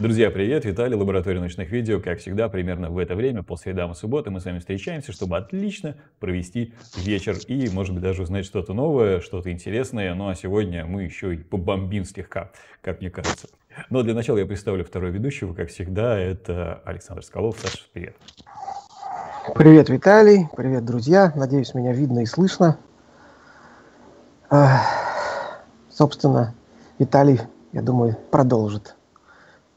Друзья, привет! Виталий, лаборатория ночных видео. Как всегда, примерно в это время, по средам и субботам, мы с вами встречаемся, чтобы отлично провести вечер и, может быть, даже узнать что-то новое, что-то интересное. Ну а сегодня мы еще и побомбим слегка, как мне кажется. Но для начала я представлю второго ведущего, как всегда, это Александр Скалов. Саша, привет! Привет, Виталий. Привет, друзья. Надеюсь, меня видно и слышно. Собственно, Виталий, я думаю, продолжит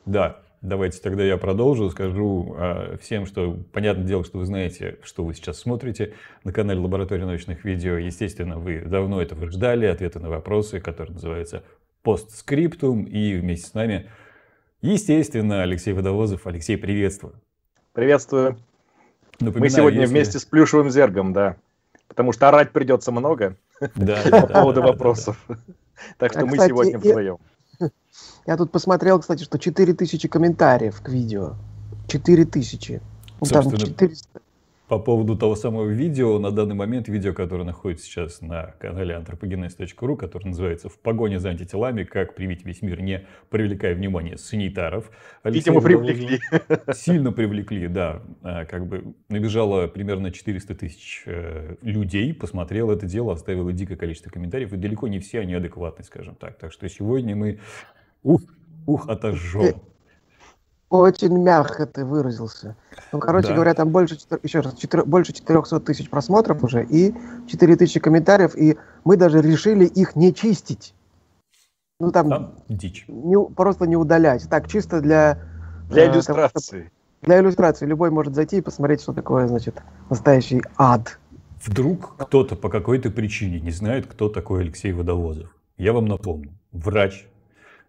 да, давайте тогда я продолжу, скажу а, всем, что, понятное дело, что вы знаете, что вы сейчас смотрите на канале Лаборатории научных видео. Естественно, вы давно этого ждали, ответы на вопросы, которые называются постскриптум. И вместе с нами, естественно, Алексей Водовозов. Алексей, приветствую. Приветствую. Напоминаю, Мы сегодня если... вместе с Плюшевым Зергом, да. Потому что орать придется много по поводу вопросов. Так что а, мы сегодня вдвоем. Я тут посмотрел, кстати, что 4000 комментариев к видео. 4000. Ну, там 400, по поводу того самого видео, на данный момент видео, которое находится сейчас на канале anthropogenes.ru, которое называется «В погоне за антителами. Как привить весь мир, не привлекая внимания санитаров». Видимо, привлекли. Сильно привлекли, да. А, как бы набежало примерно 400 тысяч э, людей, посмотрел это дело, оставил дикое количество комментариев, и далеко не все они адекватны, скажем так. Так что сегодня мы... Ух, ух, отожжем. Очень мягко ты выразился. Ну, короче да. говоря, там больше, еще раз, 4, больше 400 тысяч просмотров уже и 4 тысячи комментариев, и мы даже решили их не чистить. Ну, там... там дичь. Не, просто не удалять. Так, чисто для... Для э, иллюстрации. Того, для иллюстрации. Любой может зайти и посмотреть, что такое, значит, настоящий ад. Вдруг кто-то по какой-то причине не знает, кто такой Алексей Водовозов. Я вам напомню. Врач,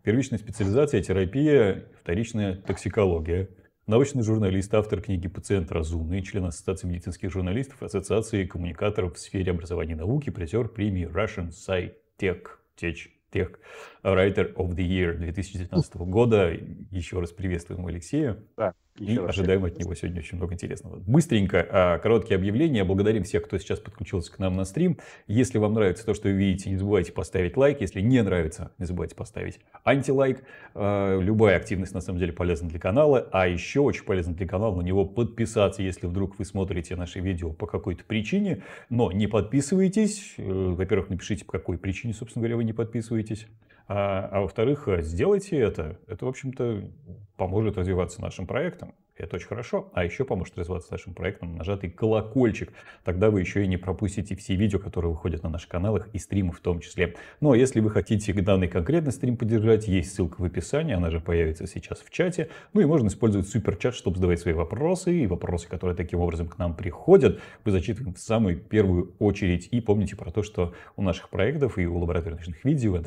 Первичная специализация – терапия, вторичная токсикология. Научный журналист, автор книги «Пациент разумный», член Ассоциации медицинских журналистов, Ассоциации коммуникаторов в сфере образования и науки, призер премии Russian SciTech. Течь. Тех Writer of the Year 2019 года. Еще раз приветствуем Алексея. Да, еще и ожидаем от него сегодня очень много интересного. Быстренько, а, короткие объявления. Благодарим всех, кто сейчас подключился к нам на стрим. Если вам нравится то, что вы видите, не забывайте поставить лайк. Если не нравится, не забывайте поставить антилайк. А, любая активность на самом деле полезна для канала. А еще очень полезно для канала на него подписаться, если вдруг вы смотрите наши видео по какой-то причине. Но не подписывайтесь. Э, во-первых, напишите, по какой причине, собственно говоря, вы не подписываетесь. А, а во-вторых, э, сделайте это. Это, в общем-то, поможет развиваться нашим проектам. Это очень хорошо. А еще поможет развиваться нашим проектом нажатый колокольчик. Тогда вы еще и не пропустите все видео, которые выходят на наших каналах и стримы в том числе. Ну а если вы хотите данный конкретный стрим поддержать, есть ссылка в описании, она же появится сейчас в чате. Ну и можно использовать суперчат, чтобы задавать свои вопросы и вопросы, которые таким образом к нам приходят. Мы зачитываем в самую первую очередь. И помните про то, что у наших проектов и у лабораторных видео в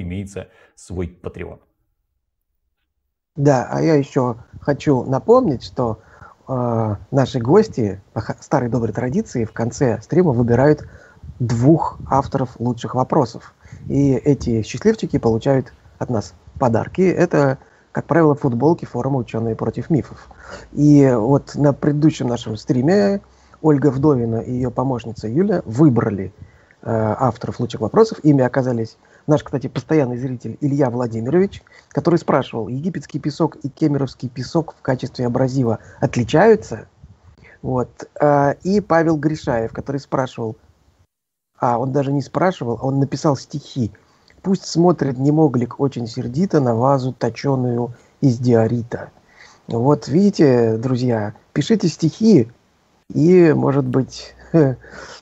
имеется свой Patreon. Да, а я еще хочу напомнить, что э, наши гости по старой доброй традиции в конце стрима выбирают двух авторов лучших вопросов. И эти счастливчики получают от нас подарки. Это, как правило, футболки форума «Ученые против мифов». И вот на предыдущем нашем стриме Ольга Вдовина и ее помощница Юля выбрали э, авторов лучших вопросов. Ими оказались Наш, кстати, постоянный зритель Илья Владимирович, который спрашивал, египетский песок и кемеровский песок в качестве абразива отличаются? Вот. А, и Павел Гришаев, который спрашивал, а он даже не спрашивал, он написал стихи. Пусть смотрит немоглик очень сердито на вазу, точеную из диорита. Вот видите, друзья, пишите стихи, и, может быть,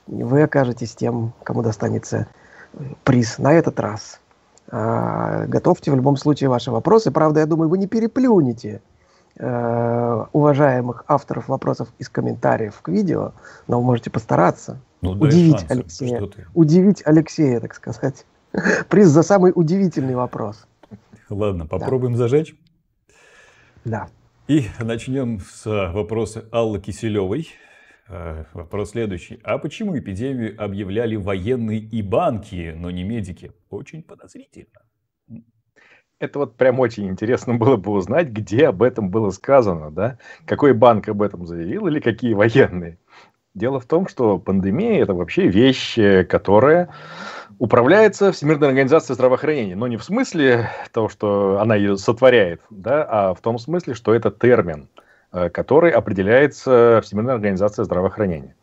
вы окажетесь тем, кому достанется приз на этот раз. А, готовьте в любом случае ваши вопросы. Правда, я думаю, вы не переплюнете э, уважаемых авторов вопросов из комментариев к видео, но вы можете постараться ну, удивить шансы. А Алексея. Удивить Алексея, так сказать. Приз за самый удивительный вопрос. Ладно, попробуем да. зажечь. Да. И начнем с вопроса Аллы Киселевой. Э, вопрос следующий. А почему эпидемию объявляли военные и банки, но не медики? Очень подозрительно. Это вот прям очень интересно было бы узнать, где об этом было сказано, да? Какой банк об этом заявил или какие военные? Дело в том, что пандемия – это вообще вещь, э, которая управляется Всемирной организацией здравоохранения. Но не в смысле того, что она ее сотворяет, да, а в том смысле, что это термин – Э, который определяется всемирной организацией здравоохранения.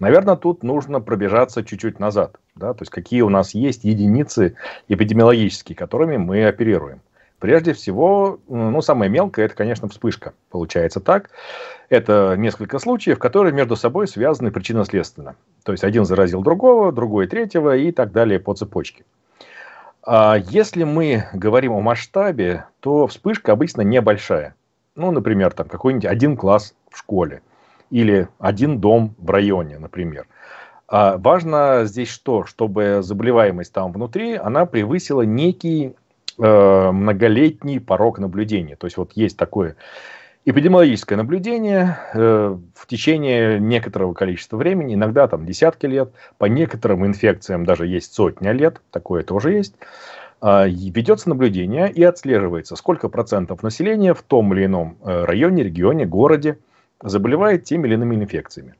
Наверное, тут нужно пробежаться чуть-чуть назад, да, то есть какие у нас есть единицы эпидемиологические, которыми мы оперируем. Прежде всего, ну, самое мелкое, это, конечно, вспышка. Получается так. Это несколько случаев, которые между собой связаны причинно-следственно. То есть, один заразил другого, другой третьего и так далее по цепочке. А если мы говорим о масштабе, то вспышка обычно небольшая ну, например, там какой-нибудь один класс в школе или один дом в районе, например. А важно здесь что? Чтобы заболеваемость там внутри, она превысила некий э, многолетний порог наблюдения. То есть вот есть такое эпидемиологическое наблюдение э, в течение некоторого количества времени, иногда там десятки лет, по некоторым инфекциям даже есть сотня лет, такое тоже есть. А, ведется наблюдение и отслеживается, сколько процентов населения в том или ином э, районе, регионе, городе заболевает теми или иными инфекциями.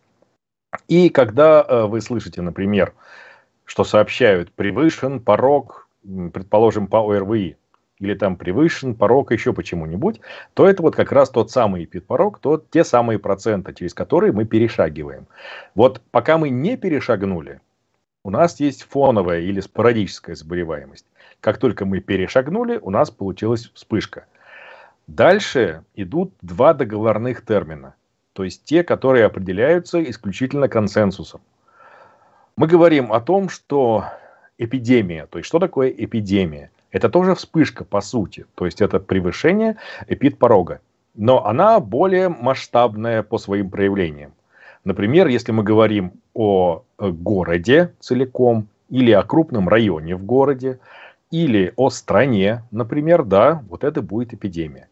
И когда э, вы слышите, например, что сообщают превышен порог, предположим, по ОРВИ, или там превышен порог еще почему-нибудь, то это вот как раз тот самый эпидпорог, тот те самые проценты, через которые мы перешагиваем. Вот пока мы не перешагнули, у нас есть фоновая или спорадическая заболеваемость. Как только мы перешагнули, у нас получилась вспышка. Дальше идут два договорных термина, то есть те, которые определяются исключительно консенсусом. Мы говорим о том, что эпидемия, то есть что такое эпидемия? Это тоже вспышка по сути, то есть это превышение эпидпорога, но она более масштабная по своим проявлениям. Например, если мы говорим о э, городе целиком или о крупном районе в городе, или о стране, например, да, вот это будет эпидемия.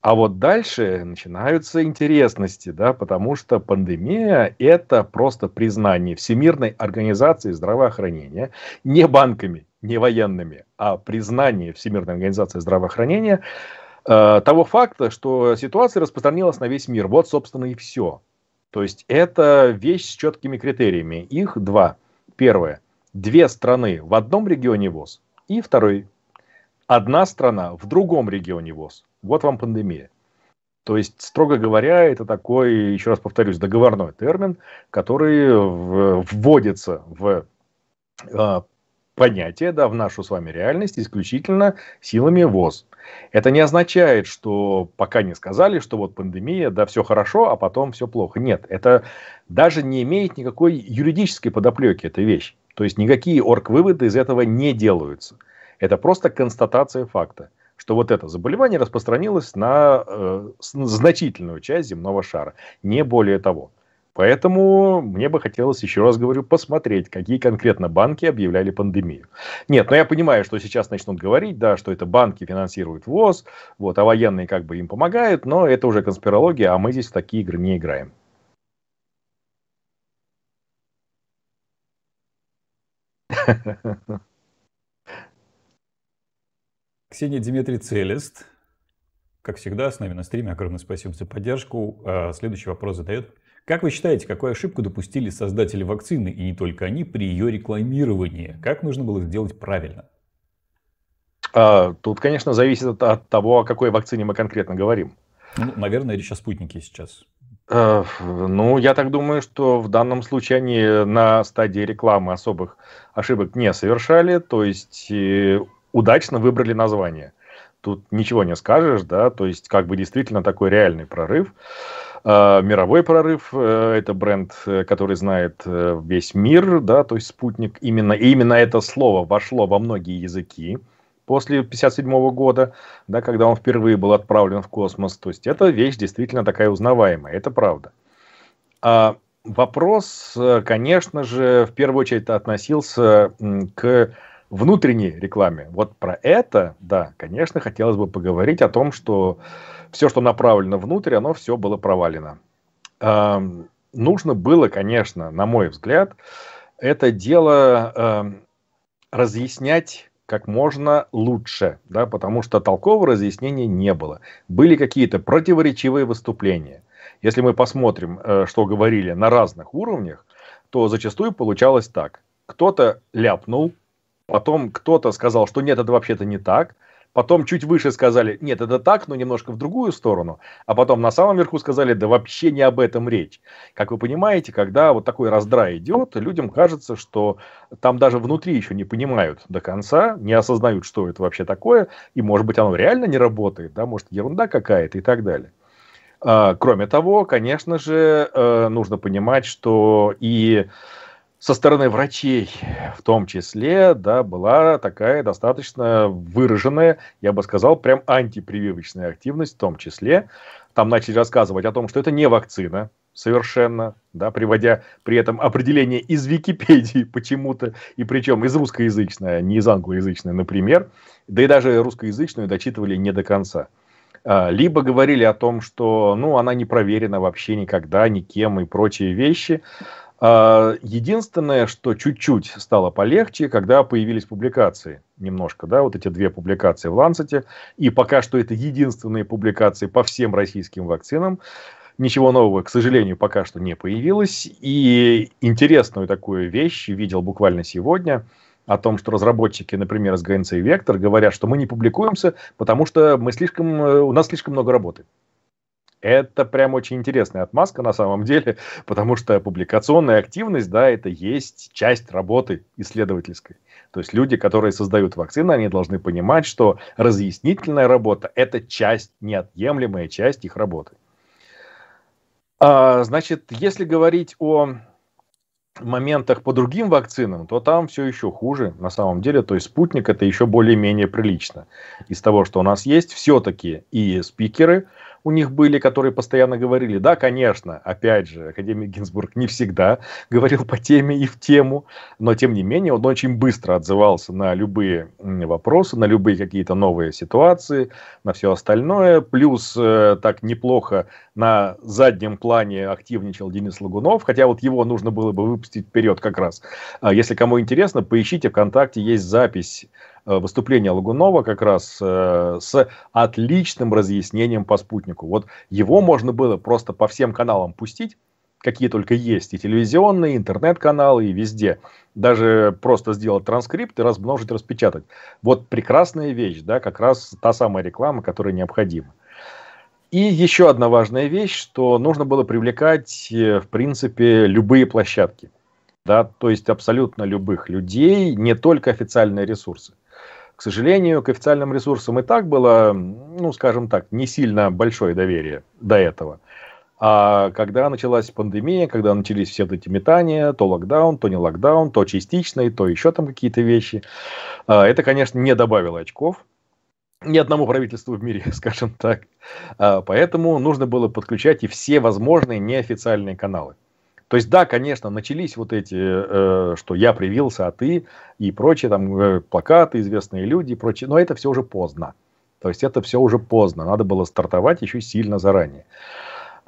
А вот дальше начинаются интересности, да, потому что пандемия – это просто признание Всемирной организации здравоохранения не банками, не военными, а признание Всемирной организации здравоохранения э, того факта, что ситуация распространилась на весь мир. Вот, собственно, и все. То есть это вещь с четкими критериями. Их два. Первое. Две страны в одном регионе ВОЗ и второй. Одна страна в другом регионе ВОЗ. Вот вам пандемия. То есть, строго говоря, это такой, еще раз повторюсь, договорной термин, который вводится в э, понятие, да, в нашу с вами реальность исключительно силами ВОЗ. Это не означает, что пока не сказали, что вот пандемия, да, все хорошо, а потом все плохо. Нет, это даже не имеет никакой юридической подоплеки, эта вещь. То есть никакие орг-выводы из этого не делаются. Это просто констатация факта, что вот это заболевание распространилось на э, значительную часть земного шара, не более того. Поэтому мне бы хотелось, еще раз говорю, посмотреть, какие конкретно банки объявляли пандемию. Нет, но ну я понимаю, что сейчас начнут говорить, да, что это банки финансируют ВОЗ, вот, а военные как бы им помогают, но это уже конспирология, а мы здесь в такие игры не играем. Ксения Дмитрий Целест, как всегда, с нами на стриме. Огромное спасибо за поддержку. А, следующий вопрос задает. Как вы считаете, какую ошибку допустили создатели вакцины, и не только они, при ее рекламировании? Как нужно было сделать правильно? А, тут, конечно, зависит от, того, о какой вакцине мы конкретно говорим. Ну, наверное, речь о спутнике сейчас. Э, ну, я так думаю, что в данном случае они на стадии рекламы особых ошибок не совершали, то есть э, удачно выбрали название. Тут ничего не скажешь, да, то есть как бы действительно такой реальный прорыв. Э, мировой прорыв – это бренд, который знает весь мир, да, то есть спутник именно, и именно это слово вошло во многие языки после 1957 года, да, когда он впервые был отправлен в космос. То есть это вещь действительно такая узнаваемая, это правда. А вопрос, э, конечно же, в первую очередь относился к внутренней рекламе. Вот про это, да, конечно, хотелось бы поговорить о том, что все, что направлено внутрь, оно все было провалено. Э, нужно было, конечно, на мой взгляд, это дело э, разъяснять как можно лучше, да, потому что толкового разъяснения не было. Были какие-то противоречивые выступления. Если мы посмотрим, э, что говорили на разных уровнях, то зачастую получалось так. Кто-то ляпнул, потом кто-то сказал, что нет, это вообще-то не так – Потом чуть выше сказали, нет, это так, но немножко в другую сторону. А потом на самом верху сказали, да вообще не об этом речь. Как вы понимаете, когда вот такой раздрай идет, людям кажется, что там даже внутри еще не понимают до конца, не осознают, что это вообще такое, и, может быть, оно реально не работает, да, может, ерунда какая-то и так далее. А, кроме того, конечно же, э, нужно понимать, что и со стороны врачей в том числе, да, была такая достаточно выраженная, я бы сказал, прям антипрививочная активность в том числе. Там начали рассказывать о том, что это не вакцина совершенно, да, приводя при этом определение из Википедии почему-то, и причем из русскоязычной, а не из англоязычной, например, да и даже русскоязычную дочитывали не до конца а, либо говорили о том, что ну, она не проверена вообще никогда, никем и прочие вещи. А, единственное, что чуть-чуть стало полегче, когда появились публикации немножко, да, вот эти две публикации в Ланцете, и пока что это единственные публикации по всем российским вакцинам, ничего нового, к сожалению, пока что не появилось, и интересную такую вещь видел буквально сегодня, о том, что разработчики, например, из ГНЦ и Вектор говорят, что мы не публикуемся, потому что мы слишком, э, у нас слишком много работы. Это прям очень интересная отмазка на самом деле, потому что публикационная активность, да, это есть часть работы исследовательской. То есть люди, которые создают вакцины, они должны понимать, что разъяснительная работа – это часть, неотъемлемая часть их работы. А, значит, если говорить о моментах по другим вакцинам, то там все еще хуже на самом деле. То есть спутник это еще более-менее прилично. Из того, что у нас есть, все-таки и спикеры – у них были, которые постоянно говорили, да, конечно, опять же, академик Гинзбург не всегда говорил по теме и в тему, но тем не менее он очень быстро отзывался на любые вопросы, на любые какие-то новые ситуации, на все остальное, плюс э, так неплохо на заднем плане активничал Денис Лагунов, хотя вот его нужно было бы выпустить вперед как раз. А если кому интересно, поищите ВКонтакте, есть запись Э, выступление Лагунова как раз э, с отличным разъяснением по спутнику. Вот его можно было просто по всем каналам пустить, какие только есть, и телевизионные, и интернет-каналы, и везде. Даже просто сделать транскрипт и размножить, распечатать. Вот прекрасная вещь, да, как раз та самая реклама, которая необходима. И еще одна важная вещь, что нужно было привлекать, э, в принципе, любые площадки. Да, то есть абсолютно любых людей, не только официальные ресурсы. К сожалению, к официальным ресурсам и так было, ну, скажем так, не сильно большое доверие до этого. А когда началась пандемия, когда начались все эти метания, то локдаун, то не локдаун, то частичный, то еще там какие-то вещи, а, это, конечно, не добавило очков ни одному правительству в мире, скажем так. А, поэтому нужно было подключать и все возможные неофициальные каналы. То есть, да, конечно, начались вот эти, э, что я привился, а ты, и прочие там э, плакаты, известные люди и прочее, но это все уже поздно. То есть это все уже поздно, надо было стартовать еще сильно заранее.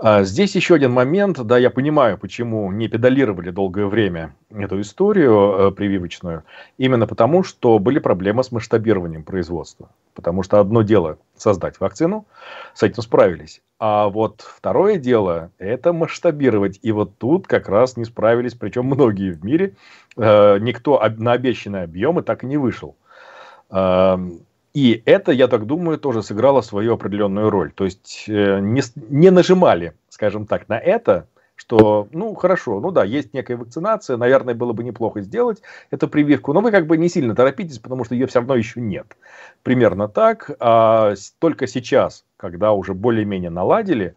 А, здесь еще один момент, да, я понимаю, почему не педалировали долгое время эту историю э, прививочную, именно потому, что были проблемы с масштабированием производства. Потому что одно дело создать вакцину, с этим справились, а вот второе дело – это масштабировать. И вот тут как раз не справились, причем многие в мире, э, никто на обещанные объемы так и не вышел. И это, я так думаю, тоже сыграло свою определенную роль. То есть э, не, не нажимали, скажем так, на это, что, ну, хорошо, ну да, есть некая вакцинация, наверное, было бы неплохо сделать эту прививку, но вы как бы не сильно торопитесь, потому что ее все равно еще нет. Примерно так. А только сейчас, когда уже более-менее наладили, э,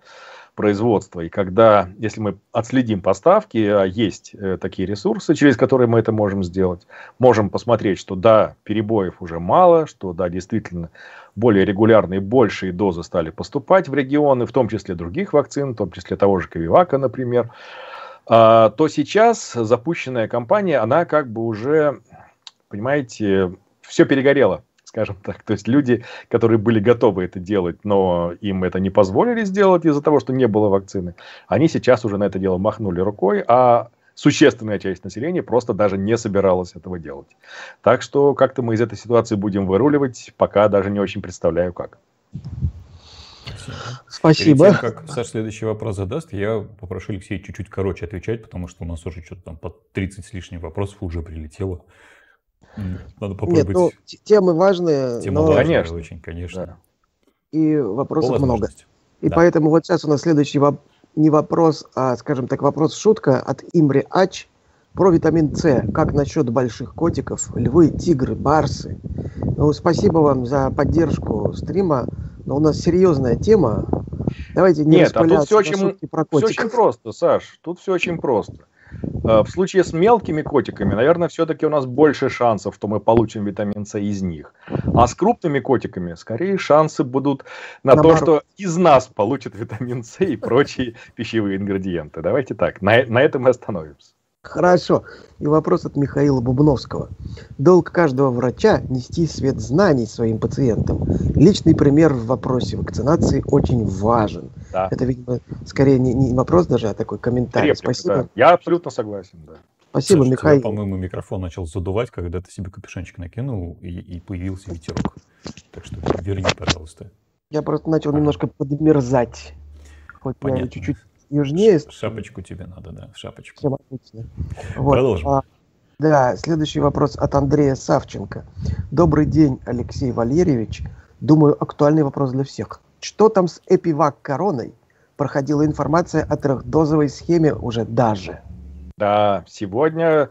производства. И когда, если мы отследим поставки, а, есть э, такие ресурсы, через которые мы это можем сделать, можем посмотреть, что да, перебоев уже мало, что да, действительно более регулярные, большие дозы стали поступать в регионы, в том числе других вакцин, в том числе того же Ковивака, например, а, то сейчас запущенная компания, она как бы уже, понимаете, все перегорело скажем так. То есть люди, которые были готовы это делать, но им это не позволили сделать из-за того, что не было вакцины, они сейчас уже на это дело махнули рукой, а существенная часть населения просто даже не собиралась этого делать. Так что как-то мы из этой ситуации будем выруливать, пока даже не очень представляю как. Спасибо. Перед тем, как Саш следующий вопрос задаст, я попрошу Алексея чуть-чуть короче отвечать, потому что у нас уже что-то там под 30 с лишним вопросов уже прилетело. Надо попробовать. Нет, ну, темы важные. Темы но... важные конечно. очень, конечно. Да. И вопросов много. И да. поэтому вот сейчас у нас следующий воп... не вопрос, а, скажем так, вопрос-шутка от Имри Ач про витамин С. Как насчет больших котиков, львы, тигры, барсы? Ну, спасибо вам за поддержку стрима, но у нас серьезная тема. Давайте не Нет, а тут все очень, все очень просто, Саш. Тут все очень просто. Э, в случае с мелкими котиками, наверное, все-таки у нас больше шансов, что мы получим витамин С из них. А с крупными котиками, скорее, шансы будут на, на то, мару. что из нас получат витамин С и прочие пищевые ингредиенты. Давайте так, на, на этом мы остановимся. Хорошо. И вопрос от Михаила Бубновского. Долг каждого врача – нести свет знаний своим пациентам. Личный пример в вопросе вакцинации очень важен – да. Это, видимо, скорее не, не вопрос даже, а такой комментарий. Реплика, Спасибо. Да. Я абсолютно согласен, да. Спасибо, Слушай, Михаил. по-моему, микрофон начал задувать, когда ты себе капюшончик накинул, и, и появился ветерок. Так что верни, пожалуйста. Я просто начал ага. немножко подмерзать. Хоть Понятно. чуть-чуть южнее. Ш- шапочку тебе надо, да, шапочку. Всем отлично. Вот. Продолжим. А, да, следующий вопрос от Андрея Савченко. Добрый день, Алексей Валерьевич. Думаю, актуальный вопрос для всех что там с Эпивак короной, проходила информация о трехдозовой схеме уже даже. Да, сегодня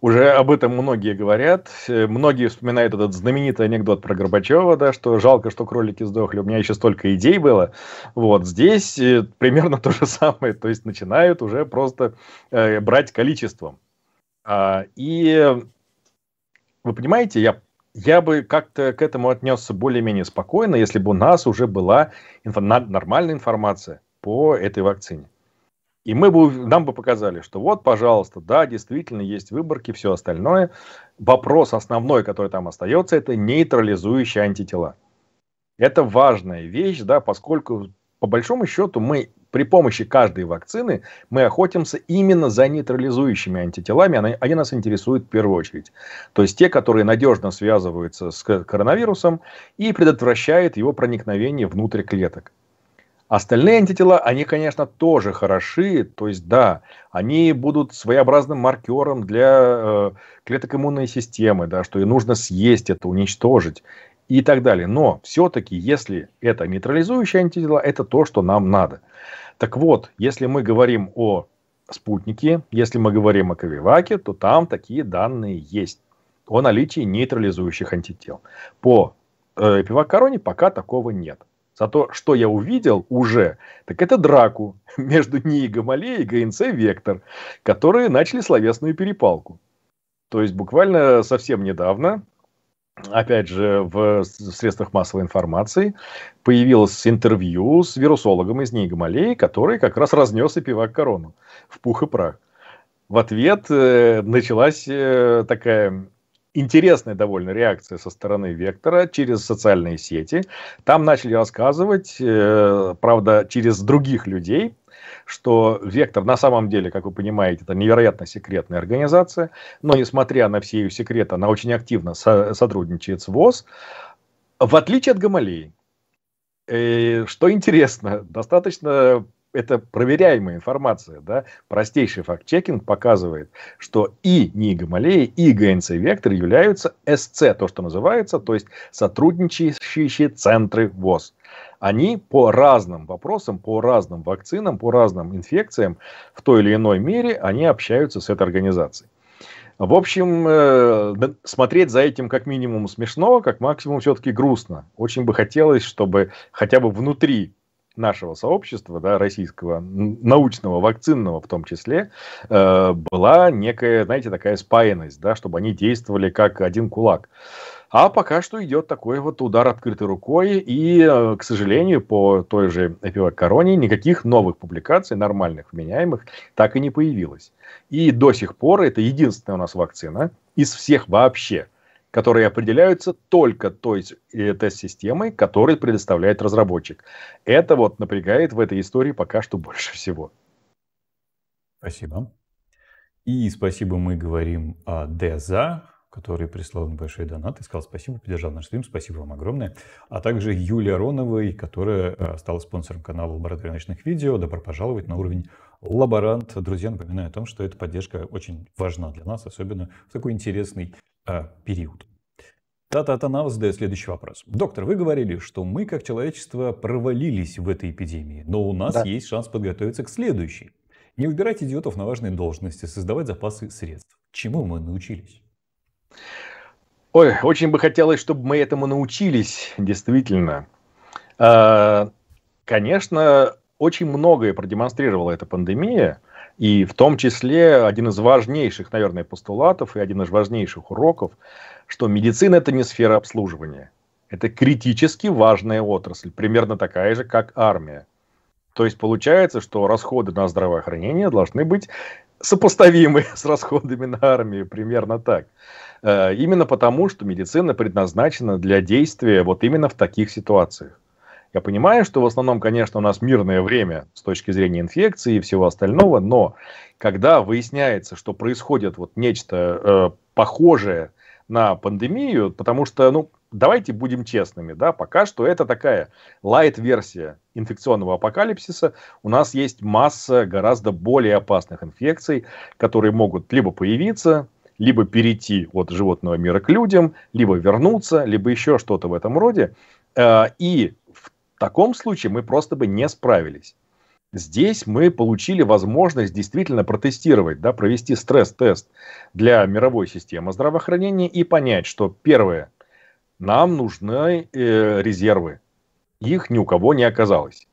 уже об этом многие говорят. Э, многие вспоминают этот знаменитый анекдот про Горбачева, да, что жалко, что кролики сдохли, у меня еще столько идей было. Вот здесь э, примерно то же самое, то есть начинают уже просто э, брать количеством. А, и э, вы понимаете, я я бы как-то к этому отнесся более-менее спокойно, если бы у нас уже была инфо- нормальная информация по этой вакцине. И мы бы, нам бы показали, что вот, пожалуйста, да, действительно есть выборки, все остальное. Вопрос основной, который там остается, это нейтрализующие антитела. Это важная вещь, да, поскольку по большому счету мы при помощи каждой вакцины мы охотимся именно за нейтрализующими антителами. Они нас интересуют в первую очередь. То есть те, которые надежно связываются с коронавирусом и предотвращают его проникновение внутрь клеток. Остальные антитела, они, конечно, тоже хороши, то есть да, они будут своеобразным маркером для э, клеток иммунной системы, да, что и нужно съесть это, уничтожить и так далее. Но все-таки, если это нейтрализующие антитела, это то, что нам надо. Так вот, если мы говорим о спутнике, если мы говорим о Ковиваке, то там такие данные есть о наличии нейтрализующих антител. По э, пока такого нет. Зато что я увидел уже, так это драку между Ниго Мале и ГНЦ Вектор, которые начали словесную перепалку. То есть буквально совсем недавно опять же, в средствах массовой информации появилось интервью с вирусологом из НИИ Гамалеи, который как раз разнес и пивак корону в пух и прах. В ответ э, началась э, такая интересная довольно реакция со стороны Вектора через социальные сети. Там начали рассказывать, э, правда, через других людей, что «Вектор» на самом деле, как вы понимаете, это невероятно секретная организация, но, несмотря на все ее секреты, она очень активно со- сотрудничает с ВОЗ, в отличие от Гамалеи. И, э, что интересно, достаточно это проверяемая информация, да, простейший факт-чекинг показывает, что и НИИ Гамалея, и ГНЦ Вектор являются СЦ, то, что называется, то есть сотрудничающие центры ВОЗ. Они по разным вопросам, по разным вакцинам, по разным инфекциям в той или иной мере они общаются с этой организацией. В общем, э, смотреть за этим как минимум смешно, как максимум все-таки грустно. Очень бы хотелось, чтобы хотя бы внутри нашего сообщества, да, российского, научного, вакцинного в том числе, э, была некая, знаете, такая спаянность, да, чтобы они действовали как один кулак. А пока что идет такой вот удар открытой рукой, и, э, к сожалению, по той же эпивакароне никаких новых публикаций, нормальных, вменяемых, так и не появилось. И до сих пор это единственная у нас вакцина из всех вообще – которые определяются только той э, тест-системой, которую предоставляет разработчик. Это вот напрягает в этой истории пока что больше всего. Спасибо. И спасибо мы говорим о а, Деза, который прислал небольшой донат и сказал спасибо, поддержал наш стрим, спасибо вам огромное. А также Юлия Роновой, которая э, стала спонсором канала «Лаборатория ночных видео». Добро пожаловать на уровень лаборант. Друзья, напоминаю о том, что эта поддержка очень важна для нас, особенно в такой интересный а, период. Тата Навас задает следующий вопрос. Доктор, вы говорили, что мы, как человечество, провалились в этой эпидемии, но у нас да. есть шанс подготовиться к следующей. Не выбирать идиотов на важные должности, создавать запасы средств. Чему мы научились? Ой, очень бы хотелось, чтобы мы этому научились, действительно. А, конечно, очень многое продемонстрировала эта пандемия, и в том числе один из важнейших, наверное, постулатов и один из важнейших уроков, что медицина – это не сфера обслуживания. Это критически важная отрасль, примерно такая же, как армия. То есть получается, что расходы на здравоохранение должны быть сопоставимы с расходами на армию, примерно так. Э, именно потому, что медицина предназначена для действия вот именно в таких ситуациях. Я понимаю, что в основном, конечно, у нас мирное время с точки зрения инфекции и всего остального, но когда выясняется, что происходит вот нечто э, похожее на пандемию, потому что, ну, давайте будем честными, да, пока что это такая лайт-версия инфекционного апокалипсиса. У нас есть масса гораздо более опасных инфекций, которые могут либо появиться, либо перейти от животного мира к людям, либо вернуться, либо еще что-то в этом роде. Э, и в таком случае мы просто бы не справились. Здесь мы получили возможность действительно протестировать, да, провести стресс-тест для мировой системы здравоохранения и понять, что первое, нам нужны э, резервы. Их ни у кого не оказалось.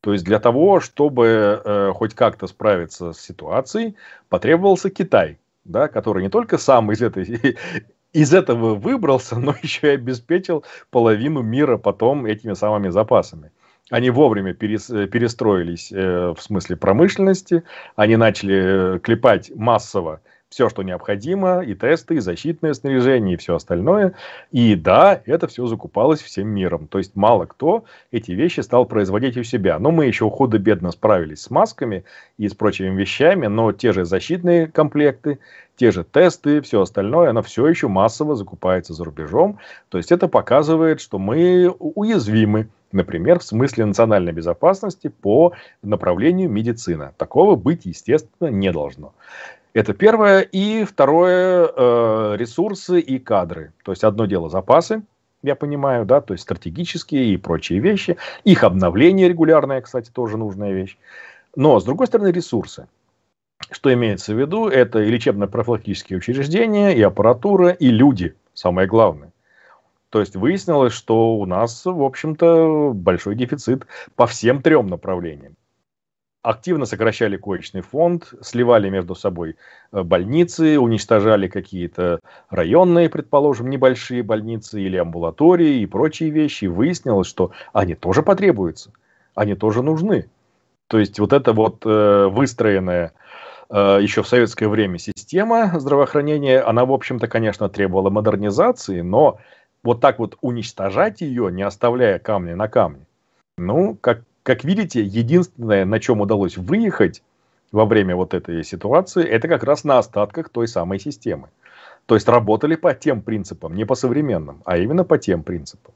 То есть для того, чтобы э, хоть как-то справиться с ситуацией, потребовался Китай, да, который не только сам из этой из этого выбрался, но еще и обеспечил половину мира потом этими самыми запасами. Они вовремя перестроились э, в смысле промышленности, они начали э, клепать массово все, что необходимо, и тесты, и защитное снаряжение, и все остальное. И да, это все закупалось всем миром. То есть мало кто эти вещи стал производить у себя. Но мы еще худо-бедно справились с масками и с прочими вещами, но те же защитные комплекты, те же тесты, все остальное, оно все еще массово закупается за рубежом. То есть это показывает, что мы уязвимы, например, в смысле национальной безопасности по направлению медицина. Такого быть, естественно, не должно. Это первое. И второе, э, ресурсы и кадры. То есть одно дело запасы, я понимаю, да, то есть стратегические и прочие вещи. Их обновление регулярное, кстати, тоже нужная вещь. Но, с другой стороны, ресурсы. Что имеется в виду? Это и лечебно-профилактические учреждения, и аппаратура, и люди, самое главное. То есть выяснилось, что у нас, в общем-то, большой дефицит по всем трем направлениям активно сокращали коечный фонд, сливали между собой э, больницы, уничтожали какие-то районные, предположим, небольшие больницы или амбулатории и прочие вещи. И выяснилось, что они тоже потребуются, они тоже нужны. То есть вот эта вот э, выстроенная э, еще в советское время система здравоохранения, она, в общем-то, конечно, требовала модернизации, но вот так вот уничтожать ее, не оставляя камня на камне, ну, как как видите, единственное, на чем удалось выехать во время вот этой ситуации, это как раз на остатках той самой системы. То есть работали по тем принципам, не по современным, а именно по тем принципам.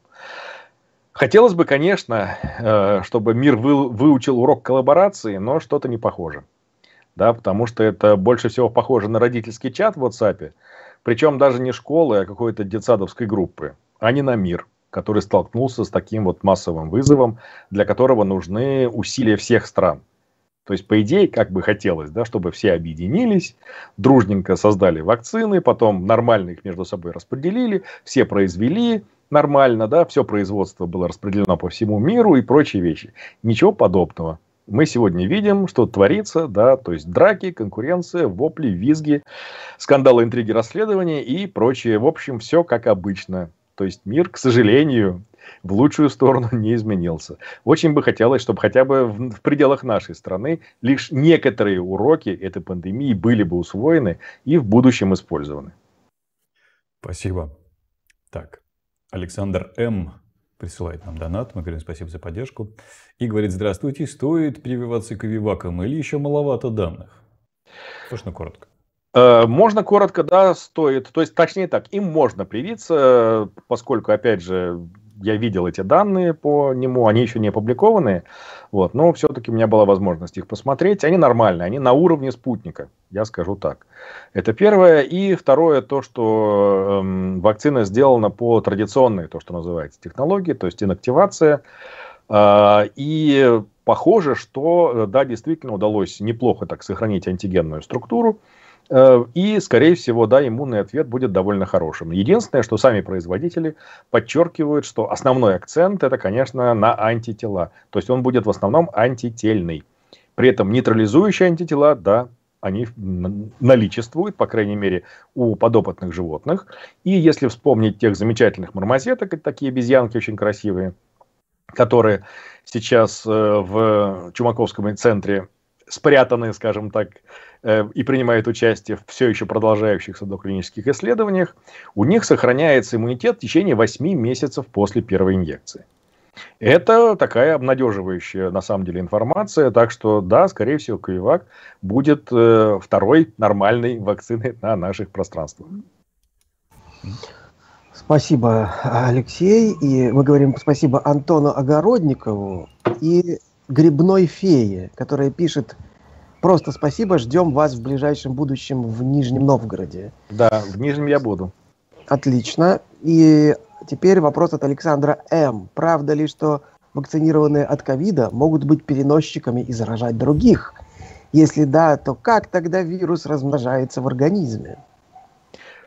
Хотелось бы, конечно, э, чтобы мир выучил урок коллаборации, но что-то не похоже. Да, потому что это больше всего похоже на родительский чат в WhatsApp, причем даже не школы, а какой-то детсадовской группы, а не на мир который столкнулся с таким вот массовым вызовом, для которого нужны усилия всех стран. То есть, по идее, как бы хотелось, да, чтобы все объединились, дружненько создали вакцины, потом нормально их между собой распределили, все произвели нормально, да, все производство было распределено по всему миру и прочие вещи. Ничего подобного. Мы сегодня видим, что творится, да, то есть драки, конкуренция, вопли, визги, скандалы, интриги, расследования и прочее. В общем, все как обычно. То есть мир, к сожалению, в лучшую сторону не изменился. Очень бы хотелось, чтобы хотя бы в, в пределах нашей страны лишь некоторые уроки этой пандемии были бы усвоены и в будущем использованы. Спасибо. Так, Александр М. присылает нам донат. Мы говорим спасибо за поддержку. И говорит, здравствуйте, стоит прививаться к вивакам или еще маловато данных? Слышно ну, коротко. Э, можно коротко, да, стоит. То есть, точнее так, им можно привиться, поскольку, опять же, я видел эти данные по нему, они еще не опубликованы, вот, но все-таки у меня была возможность их посмотреть. Они нормальные, они на уровне спутника, я скажу так. Это первое. И второе, то, что эм, вакцина сделана по традиционной, то, что называется, технологии, то есть инактивация. Э, и похоже, что, э, да, действительно удалось неплохо так сохранить антигенную структуру. Э, и, скорее всего, да, иммунный ответ будет довольно хорошим. Единственное, что сами производители подчеркивают, что основной акцент это, конечно, на антитела. То есть он будет в основном антительный. При этом нейтрализующие антитела, да, они наличествуют, по крайней мере, у подопытных животных. И если вспомнить тех замечательных мармозеток, такие обезьянки очень красивые, которые сейчас э, в Чумаковском центре спрятанные, скажем так, э, и принимают участие в все еще продолжающихся доклинических исследованиях, у них сохраняется иммунитет в течение 8 месяцев после первой инъекции. Это такая обнадеживающая, на самом деле, информация. Так что, да, скорее всего, Ковивак будет э, второй нормальной вакциной на наших пространствах. Спасибо, Алексей. И мы говорим спасибо Антону Огородникову и грибной фее, которая пишет просто спасибо, ждем вас в ближайшем будущем в Нижнем Новгороде. Да, в Нижнем я буду. Отлично. И теперь вопрос от Александра М. Правда ли, что вакцинированные от ковида могут быть переносчиками и заражать других? Если да, то как тогда вирус размножается в организме?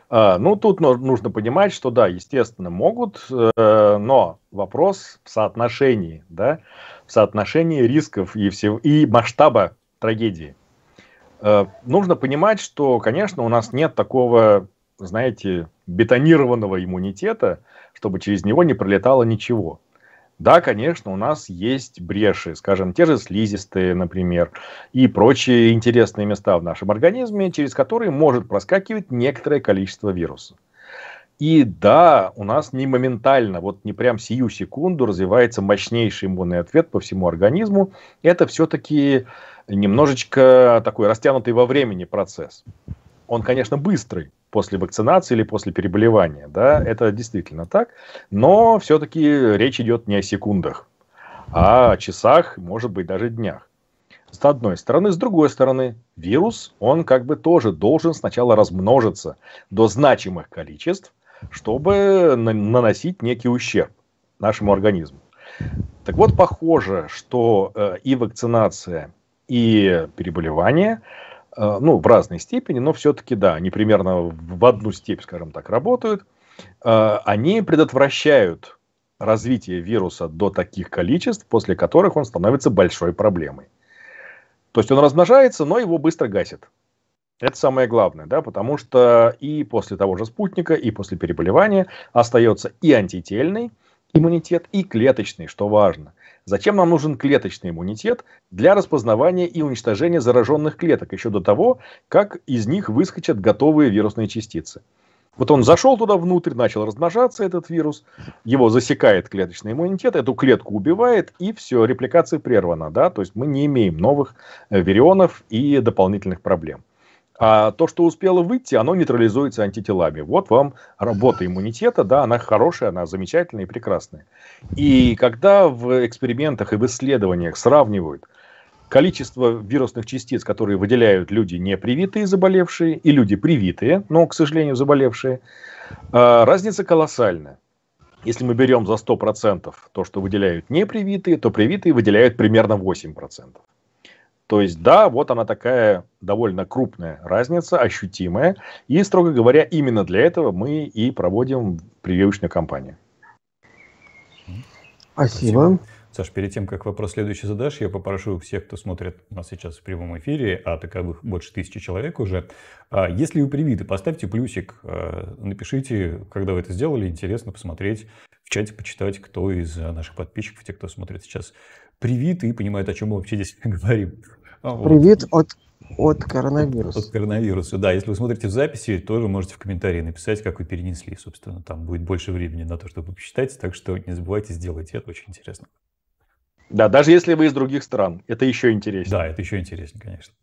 А, ну, тут нужно понимать, что да, естественно, могут, э, но вопрос в соотношении, да в соотношении рисков и, всего, и масштаба трагедии. Э, нужно понимать, что, конечно, у нас нет такого, знаете, бетонированного иммунитета, чтобы через него не пролетало ничего. Да, конечно, у нас есть бреши, скажем, те же слизистые, например, и прочие интересные места в нашем организме, через которые может проскакивать некоторое количество вирусов. И да, у нас не моментально, вот не прям сию секунду развивается мощнейший иммунный ответ по всему организму. Это все-таки немножечко такой растянутый во времени процесс. Он, конечно, быстрый после вакцинации или после переболевания, да, это действительно так, но все-таки речь идет не о секундах, а о часах, может быть, даже днях. С одной стороны. С другой стороны, вирус, он как бы тоже должен сначала размножиться до значимых количеств, чтобы наносить некий ущерб нашему организму. Так вот, похоже, что э, и вакцинация, и переболевание, э, ну, в разной степени, но все-таки, да, они примерно в одну степь, скажем так, работают, э, они предотвращают развитие вируса до таких количеств, после которых он становится большой проблемой. То есть он размножается, но его быстро гасит. Это самое главное, да, потому что и после того же спутника, и после переболевания остается и антительный иммунитет, и клеточный, что важно. Зачем нам нужен клеточный иммунитет? Для распознавания и уничтожения зараженных клеток еще до того, как из них выскочат готовые вирусные частицы. Вот он зашел туда внутрь, начал размножаться этот вирус, его засекает клеточный иммунитет, эту клетку убивает, и все, репликация прервана. Да? То есть мы не имеем новых э, вирионов и дополнительных проблем. А то, что успело выйти, оно нейтрализуется антителами. Вот вам работа иммунитета, да, она хорошая, она замечательная и прекрасная. И когда в экспериментах и в исследованиях сравнивают количество вирусных частиц, которые выделяют люди непривитые заболевшие и люди привитые, но, к сожалению, заболевшие, а, разница колоссальная. Если мы берем за 100% то, что выделяют непривитые, то привитые выделяют примерно 8%. То есть, да, вот она такая довольно крупная разница, ощутимая. И, строго говоря, именно для этого мы и проводим прививочную кампанию. Спасибо. Спасибо. Саш, перед тем, как вопрос следующий задашь, я попрошу всех, кто смотрит нас сейчас в прямом эфире, а таковых больше тысячи человек уже, а, если вы привиты, поставьте плюсик, а, напишите, когда вы это сделали, интересно посмотреть, в чате почитать, кто из а, наших подписчиков, те, кто смотрит сейчас, привит и понимает, о чем мы вообще здесь говорим. А, привет от от коронавируса. От коронавируса, да. Если вы смотрите в записи, тоже можете в комментарии написать, как вы перенесли. Собственно, там будет больше времени на то, чтобы посчитать. Так что не забывайте сделать это, очень интересно. Да, даже если вы из других стран, это еще интереснее. Да, это еще интереснее, конечно.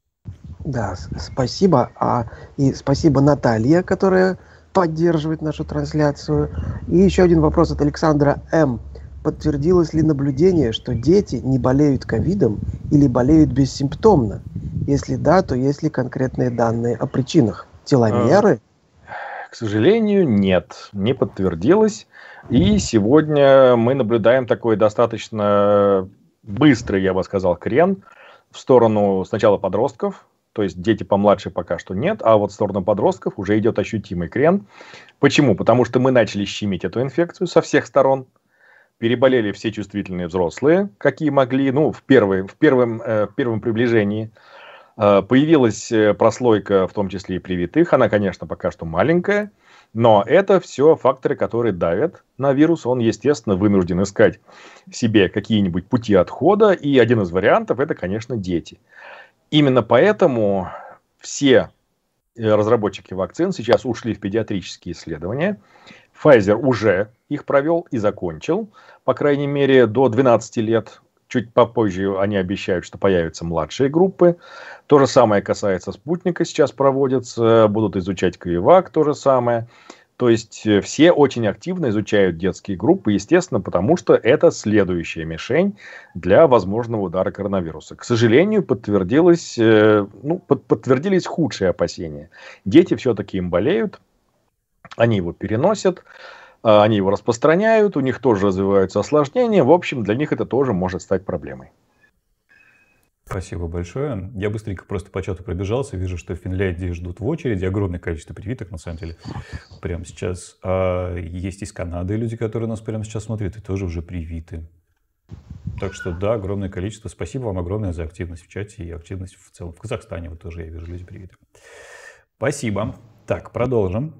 Да, спасибо. А, и спасибо Наталье, которая поддерживает нашу трансляцию. И еще один вопрос от Александра М подтвердилось ли наблюдение, что дети не болеют ковидом или болеют бессимптомно? Если да, то есть ли конкретные данные о причинах? Теломеры? Э, к сожалению, нет, не подтвердилось. И сегодня мы наблюдаем такой достаточно быстрый, я бы сказал, крен в сторону сначала подростков, то есть дети помладше пока что нет, а вот в сторону подростков уже идет ощутимый крен. Почему? Потому что мы начали щемить эту инфекцию со всех сторон – переболели все чувствительные взрослые, какие могли, ну, в, первые, в, первом, э, в первом приближении. Э, появилась э, прослойка, в том числе и привитых. Она, конечно, пока что маленькая, но это все факторы, которые давят на вирус. Он, естественно, вынужден искать себе какие-нибудь пути отхода. И один из вариантов – это, конечно, дети. Именно поэтому все разработчики вакцин сейчас ушли в педиатрические исследования Pfizer уже их провел и закончил, по крайней мере, до 12 лет. Чуть попозже они обещают, что появятся младшие группы. То же самое касается спутника, сейчас проводится. Будут изучать Кривак, то же самое. То есть э, все очень активно изучают детские группы, естественно, потому что это следующая мишень для возможного удара коронавируса. К сожалению, подтвердилось, э, ну, под, подтвердились худшие опасения. Дети все-таки им болеют, они его переносят, а, они его распространяют, у них тоже развиваются осложнения. В общем, для них это тоже может стать проблемой. Спасибо большое. Я быстренько просто по чату пробежался. Вижу, что в Финляндии ждут в очереди. Огромное количество привиток, на самом деле, прямо сейчас. А есть из Канады люди, которые нас прямо сейчас смотрят и тоже уже привиты. Так что да, огромное количество. Спасибо вам огромное за активность в чате и активность в целом. В Казахстане вот тоже я вижу люди привиты. Спасибо. Так, продолжим.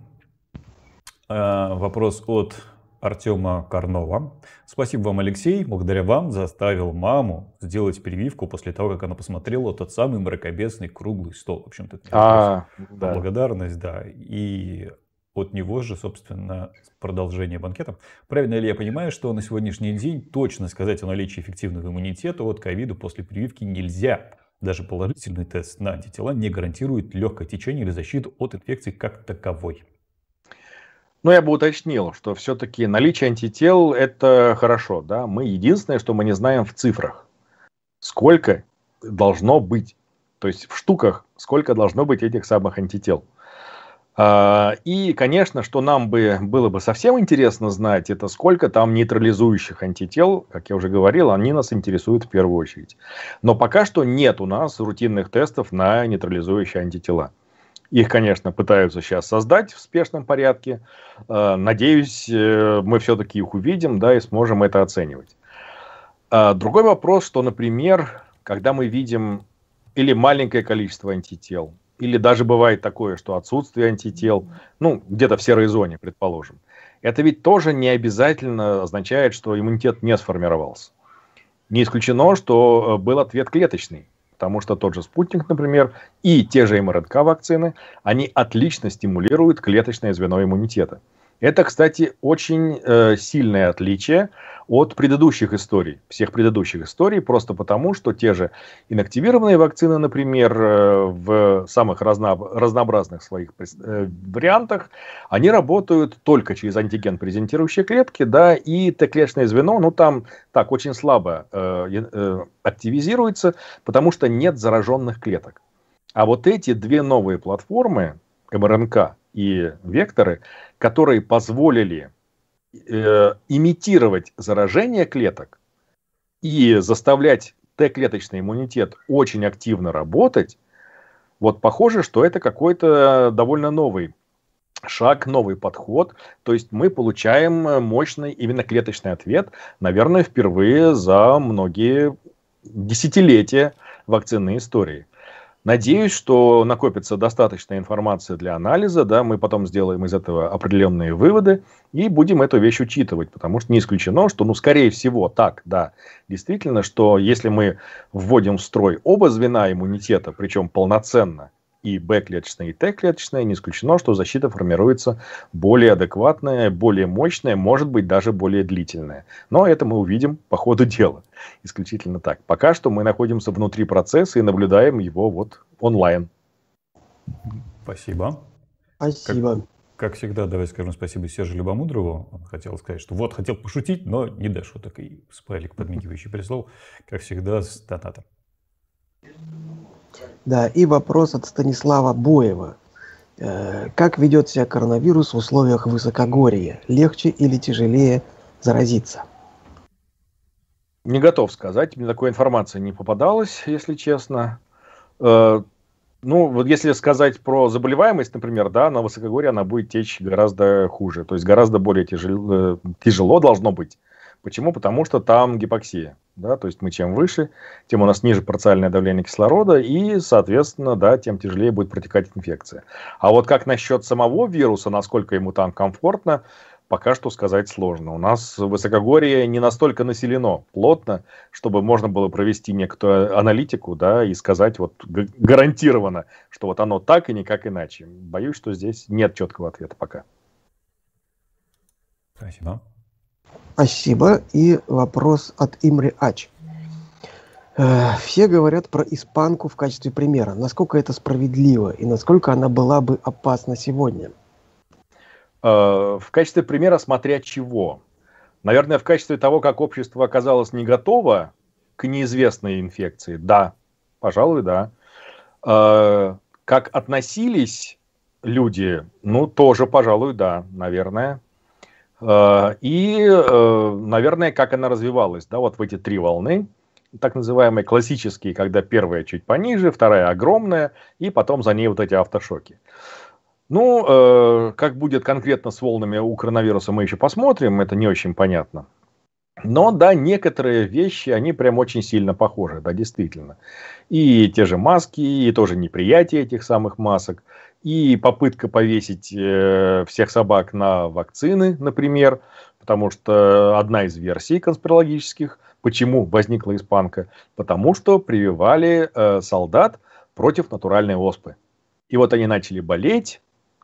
Э, вопрос от Артема Корнова. Спасибо вам, Алексей. Благодаря вам заставил маму сделать прививку после того, как она посмотрела тот самый мракобесный круглый стол. В общем-то, а, да. благодарность, да. И от него же, собственно, продолжение банкета. Правильно ли я понимаю, что на сегодняшний день точно сказать о наличии эффективного иммунитета от ковида после прививки нельзя? Даже положительный тест на антитела не гарантирует легкое течение или защиту от инфекции как таковой. Но ну, я бы уточнил, что все-таки наличие антител – это хорошо. Да? Мы единственное, что мы не знаем в цифрах. Сколько должно быть. То есть в штуках сколько должно быть этих самых антител. А, и, конечно, что нам бы было бы совсем интересно знать, это сколько там нейтрализующих антител, как я уже говорил, они нас интересуют в первую очередь. Но пока что нет у нас рутинных тестов на нейтрализующие антитела. Их, конечно, пытаются сейчас создать в спешном порядке. Э, надеюсь, э, мы все-таки их увидим, да, и сможем это оценивать. Э, другой вопрос, что, например, когда мы видим или маленькое количество антител, или даже бывает такое, что отсутствие антител, ну, где-то в серой зоне, предположим, это ведь тоже не обязательно означает, что иммунитет не сформировался. Не исключено, что был ответ клеточный потому что тот же спутник, например, и те же МРНК-вакцины, они отлично стимулируют клеточное звено иммунитета. Это, кстати, очень э, сильное отличие от предыдущих историй, всех предыдущих историй, просто потому, что те же инактивированные вакцины, например, э, в самых разно, разнообразных своих э, вариантах, они работают только через антиген презентирующие клетки, да, и Т-клеточное звено, ну, там так, очень слабо э, э, активизируется, потому что нет зараженных клеток. А вот эти две новые платформы, МРНК и векторы, которые позволили э, имитировать заражение клеток и заставлять Т-клеточный иммунитет очень активно работать, вот похоже, что это какой-то довольно новый шаг, новый подход. То есть мы получаем мощный именно клеточный ответ, наверное, впервые за многие десятилетия вакцинной истории. Надеюсь, что накопится достаточная информация для анализа, да, мы потом сделаем из этого определенные выводы и будем эту вещь учитывать, потому что не исключено, что, ну, скорее всего, так, да, действительно, что если мы вводим в строй оба звена иммунитета, причем полноценно, и Б-клеточная, и Т-клеточная, не исключено, что защита формируется более адекватная, более мощная, может быть, даже более длительная. Но это мы увидим по ходу дела. Исключительно так. Пока что мы находимся внутри процесса и наблюдаем его вот онлайн. Спасибо. Спасибо. Как, как всегда, давайте скажем спасибо Сержу Любомудрову. Он хотел сказать, что вот, хотел пошутить, но не до шуток. И смайлик, подмигивающий прислал, как всегда, с донатом. Да, и вопрос от Станислава Боева. Э, как ведет себя коронавирус в условиях высокогорья? Легче или тяжелее заразиться? Не готов сказать, мне такой информации не попадалось, если честно. Э, ну, вот если сказать про заболеваемость, например, да, на высокогорье она будет течь гораздо хуже, то есть гораздо более тяжело, э, тяжело должно быть. Почему? Потому что там гипоксия. Да, то есть мы чем выше, тем у нас ниже парциальное давление кислорода, и, соответственно, да, тем тяжелее будет протекать инфекция. А вот как насчет самого вируса, насколько ему там комфортно, пока что сказать сложно. У нас высокогорье не настолько населено плотно, чтобы можно было провести некоторую аналитику, да, и сказать вот гарантированно, что вот оно так и никак иначе. Боюсь, что здесь нет четкого ответа пока. Спасибо. Спасибо. И вопрос от Имри Ач. Э, все говорят про испанку в качестве примера. Насколько это справедливо и насколько она была бы опасна сегодня? Э, в качестве примера смотря чего. Наверное, в качестве того, как общество оказалось не готово к неизвестной инфекции, да, пожалуй, да. Э, как относились люди, ну, тоже, пожалуй, да, наверное. Э, и, э, наверное, как она развивалась, да, вот в эти три волны, так называемые классические, когда первая чуть пониже, вторая огромная, и потом за ней вот эти автошоки. Ну, э, как будет конкретно с волнами у коронавируса, мы еще посмотрим, это не очень понятно. Но да, некоторые вещи, они прям очень сильно похожи, да, действительно. И те же маски, и тоже неприятие этих самых масок, и попытка повесить э, всех собак на вакцины, например, потому что одна из версий конспирологических, почему возникла испанка, потому что прививали э, солдат против натуральной оспы. И вот они начали болеть,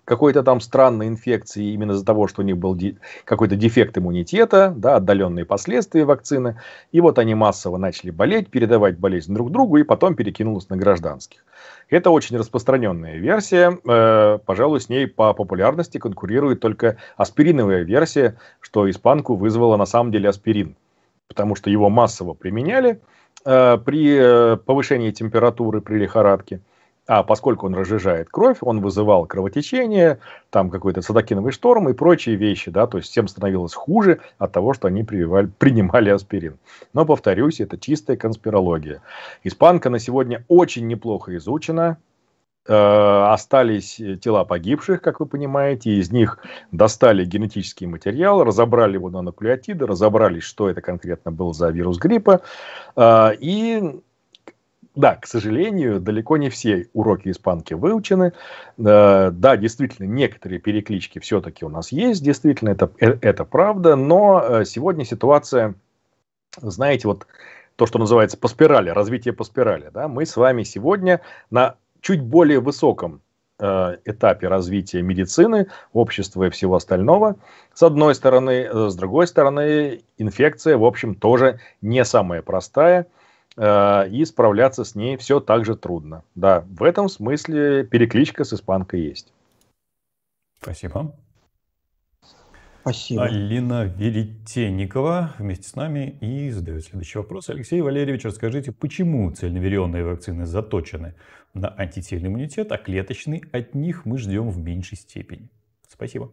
какой-то там странной инфекции именно из-за того, что у них был де- какой-то дефект иммунитета, да, отдаленные последствия вакцины. И вот они массово начали болеть, передавать болезнь друг другу и потом перекинулось на гражданских. Это очень распространенная версия. Э, пожалуй, с ней по популярности конкурирует только аспириновая версия, что испанку вызвала на самом деле аспирин, потому что его массово применяли э, при э, повышении температуры, при лихорадке. Э, а поскольку он разжижает кровь, он вызывал кровотечение, там какой-то садокиновый шторм и прочие вещи, да, то есть всем становилось хуже от того, что они прививали, принимали аспирин. Но, повторюсь, это чистая конспирология. Испанка на сегодня очень неплохо изучена, э, остались тела погибших, как вы понимаете, из них достали генетический материал, разобрали его на нуклеотиды, разобрались, что это конкретно был за вирус гриппа, э, и да, к сожалению, далеко не все уроки испанки выучены. Э, да, действительно, некоторые переклички все-таки у нас есть, действительно, это, э, это правда, но э, сегодня ситуация, знаете, вот то, что называется по спирали, развитие по спирали, да, мы с вами сегодня на чуть более высоком этапе развития медицины, общества и всего остального. С одной стороны, с другой стороны, инфекция, в общем, тоже не самая простая – Э, и справляться с ней все так же трудно. Да, в этом смысле перекличка с испанкой есть. Спасибо. Спасибо. Алина Веретенникова вместе с нами и задает следующий вопрос. Алексей Валерьевич, расскажите, почему цельноверионные вакцины заточены на антительный иммунитет, а клеточный от них мы ждем в меньшей степени? Спасибо.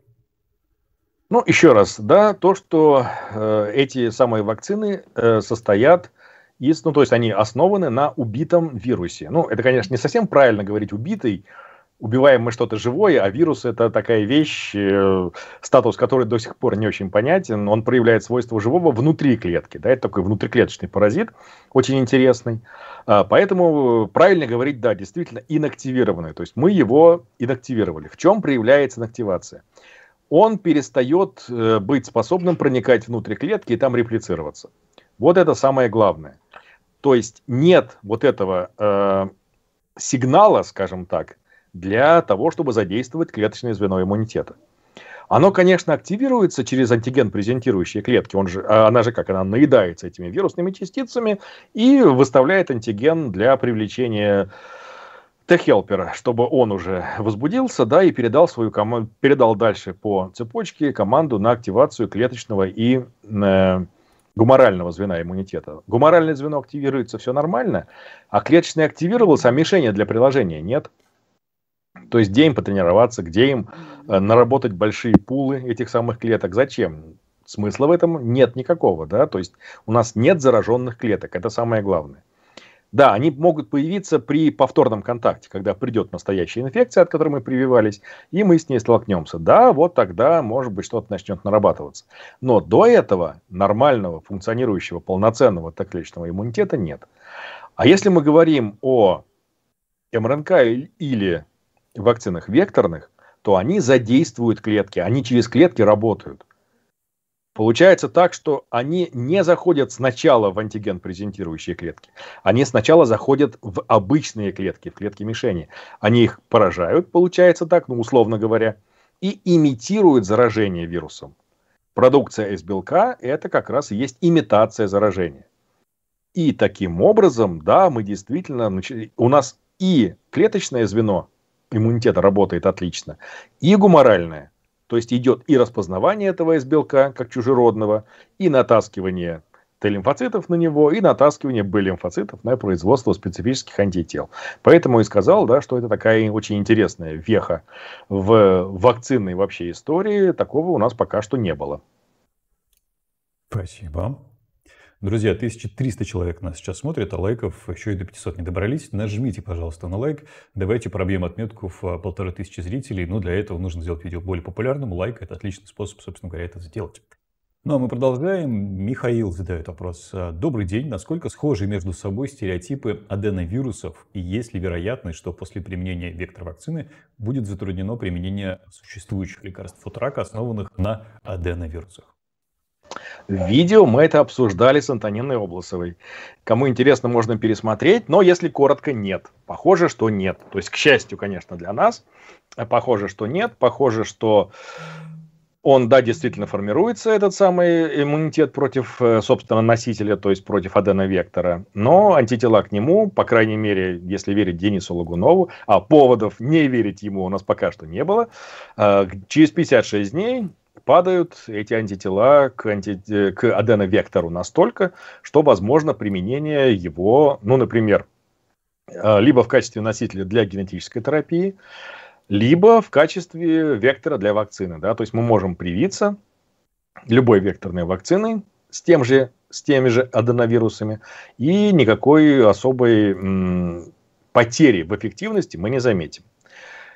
Ну, еще раз, да, то, что э, эти самые вакцины э, состоят э, из, ну, то есть они основаны на убитом вирусе. Ну, это, конечно, не совсем правильно говорить убитый, убиваем мы что-то живое, а вирус это такая вещь, э, статус которой до сих пор не очень понятен. Он проявляет свойства живого внутри клетки. Да, это такой внутриклеточный паразит, очень интересный. А, поэтому э, правильно говорить, да, действительно инактивированный. То есть мы его инактивировали. В чем проявляется инактивация? Он перестает э, быть способным проникать внутрь клетки и там реплицироваться. Вот это самое главное. То есть нет вот этого э, сигнала, скажем так, для того, чтобы задействовать клеточное звено иммунитета. Оно, конечно, активируется через антиген, презентирующие клетки. Он же, а она же как, она наедается этими вирусными частицами и выставляет антиген для привлечения Т-хелпера, чтобы он уже возбудился, да, и передал свою команду, передал дальше по цепочке команду на активацию клеточного и э, гуморального звена иммунитета. Гуморальное звено активируется, все нормально, а клеточное активировалось, а мишени для приложения нет. То есть, где им потренироваться, где им э, наработать большие пулы этих самых клеток, зачем? Смысла в этом нет никакого, да, то есть у нас нет зараженных клеток, это самое главное. Да, они могут появиться при повторном контакте, когда придет настоящая инфекция, от которой мы прививались, и мы с ней столкнемся. Да, вот тогда, может быть, что-то начнет нарабатываться. Но до этого нормального, функционирующего, полноценного Т-клеточного иммунитета нет. А если мы говорим о МРНК или вакцинах векторных, то они задействуют клетки, они через клетки работают. Получается так, что они не заходят сначала в антиген презентирующие клетки. Они сначала заходят в обычные клетки, в клетки мишени. Они их поражают, получается так, ну условно говоря, и имитируют заражение вирусом. Продукция из белка – это как раз и есть имитация заражения. И таким образом, да, мы действительно, у нас и клеточное звено иммунитета работает отлично, и гуморальное. То есть идет и распознавание этого С-белка как чужеродного, и натаскивание Т-лимфоцитов на него, и натаскивание Б-лимфоцитов на производство специфических антител. Поэтому и сказал, да, что это такая очень интересная веха в вакцинной вообще истории. Такого у нас пока что не было. Спасибо. Друзья, 1300 человек нас сейчас смотрят, а лайков еще и до 500 не добрались. Нажмите, пожалуйста, на лайк. Давайте пробьем отметку в а, полторы тысячи зрителей. Но ну, для этого нужно сделать видео более популярным. Лайк – это отличный способ, собственно говоря, это сделать. Ну а мы продолжаем. Михаил задает вопрос. А, Добрый день. Насколько схожи между собой стереотипы аденовирусов? И есть ли вероятность, что после применения вектор-вакцины будет затруднено применение существующих лекарств от рака, основанных на аденовирусах? В видео мы это обсуждали с Антониной Обласовой. Кому интересно, можно пересмотреть, но если коротко, нет. Похоже, что нет. То есть, к счастью, конечно, для нас, а похоже, что нет. Похоже, что он, да, действительно формируется, этот самый иммунитет против, э, собственно, носителя, то есть против аденовектора. Но антитела к нему, по крайней мере, если верить Денису Лагунову, а поводов не верить ему у нас пока что не было, э, через 56 дней падают эти антитела к, анти... Э, к аденовектору настолько, что возможно применение его, ну, например, э, либо в качестве носителя для генетической терапии, либо в качестве вектора для вакцины. Да? То есть мы можем привиться любой векторной вакциной с, тем же, с теми же аденовирусами, и никакой особой м, потери в эффективности мы не заметим.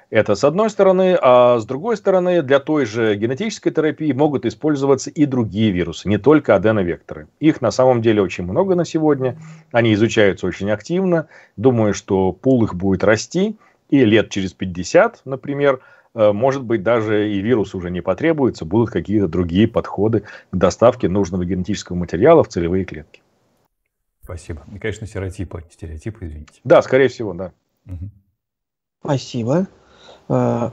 Это с одной стороны, а с другой стороны, для той же генетической терапии могут использоваться и другие вирусы, не только аденовекторы. Их на самом деле очень много на сегодня, они изучаются очень активно, думаю, что пул их будет расти, и лет через 50, например, э, может быть, даже и вирус уже не потребуется, будут какие-то другие подходы к доставке нужного генетического материала в целевые клетки. Спасибо. И, конечно, стереотипы, стереотипы, извините. Да, скорее всего, да. Угу. Спасибо. Э,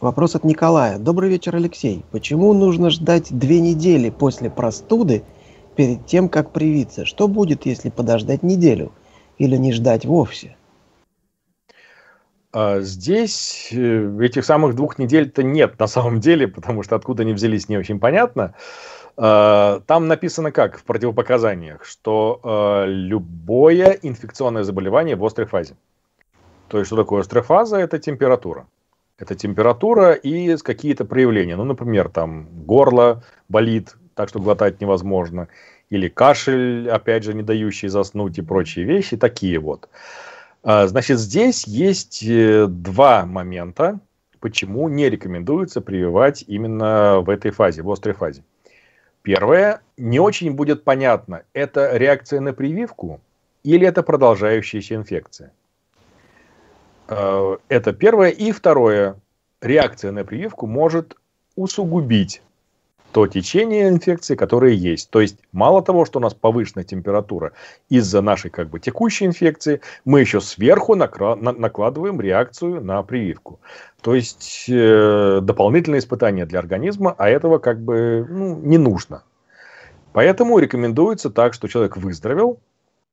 вопрос от Николая. Добрый вечер, Алексей. Почему нужно ждать две недели после простуды перед тем, как привиться? Что будет, если подождать неделю или не ждать вовсе? А, здесь э, этих самых двух недель-то нет на самом деле, потому что откуда они взялись, не очень понятно. А, там написано как в противопоказаниях, что а, любое инфекционное заболевание в острой фазе. То есть, что такое острая фаза? Это температура. Это температура и какие-то проявления. Ну, например, там горло болит, так что глотать невозможно. Или кашель, опять же, не дающий заснуть и прочие вещи. Такие вот. А, значит, здесь есть э, два момента, почему не рекомендуется прививать именно в этой фазе, в острой фазе. Первое, не очень будет понятно, это реакция на прививку или это продолжающаяся инфекция. Э, это первое. И второе. Реакция на прививку может усугубить то течение инфекции, которое есть. То есть мало того, что у нас повышенная температура из-за нашей как бы текущей инфекции, мы еще сверху накладываем реакцию на прививку. То есть э, дополнительные испытания для организма, а этого как бы ну, не нужно. Поэтому рекомендуется так, что человек выздоровел,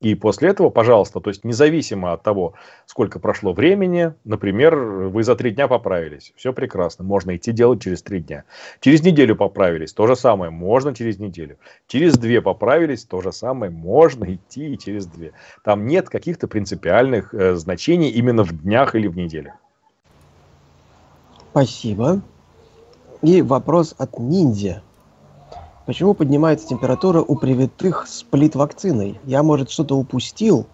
и после этого, пожалуйста, то есть независимо от того, сколько прошло времени, например, вы за три дня поправились, все прекрасно, можно идти делать через три дня. Через неделю поправились, то же самое, можно через неделю. Через две поправились, то же самое, можно идти и через две. Там нет каких-то принципиальных э, значений именно в днях или в неделях. Спасибо. И вопрос от ниндзя. Почему поднимается температура у привитых с плит-вакциной? Я, может, что-то упустил,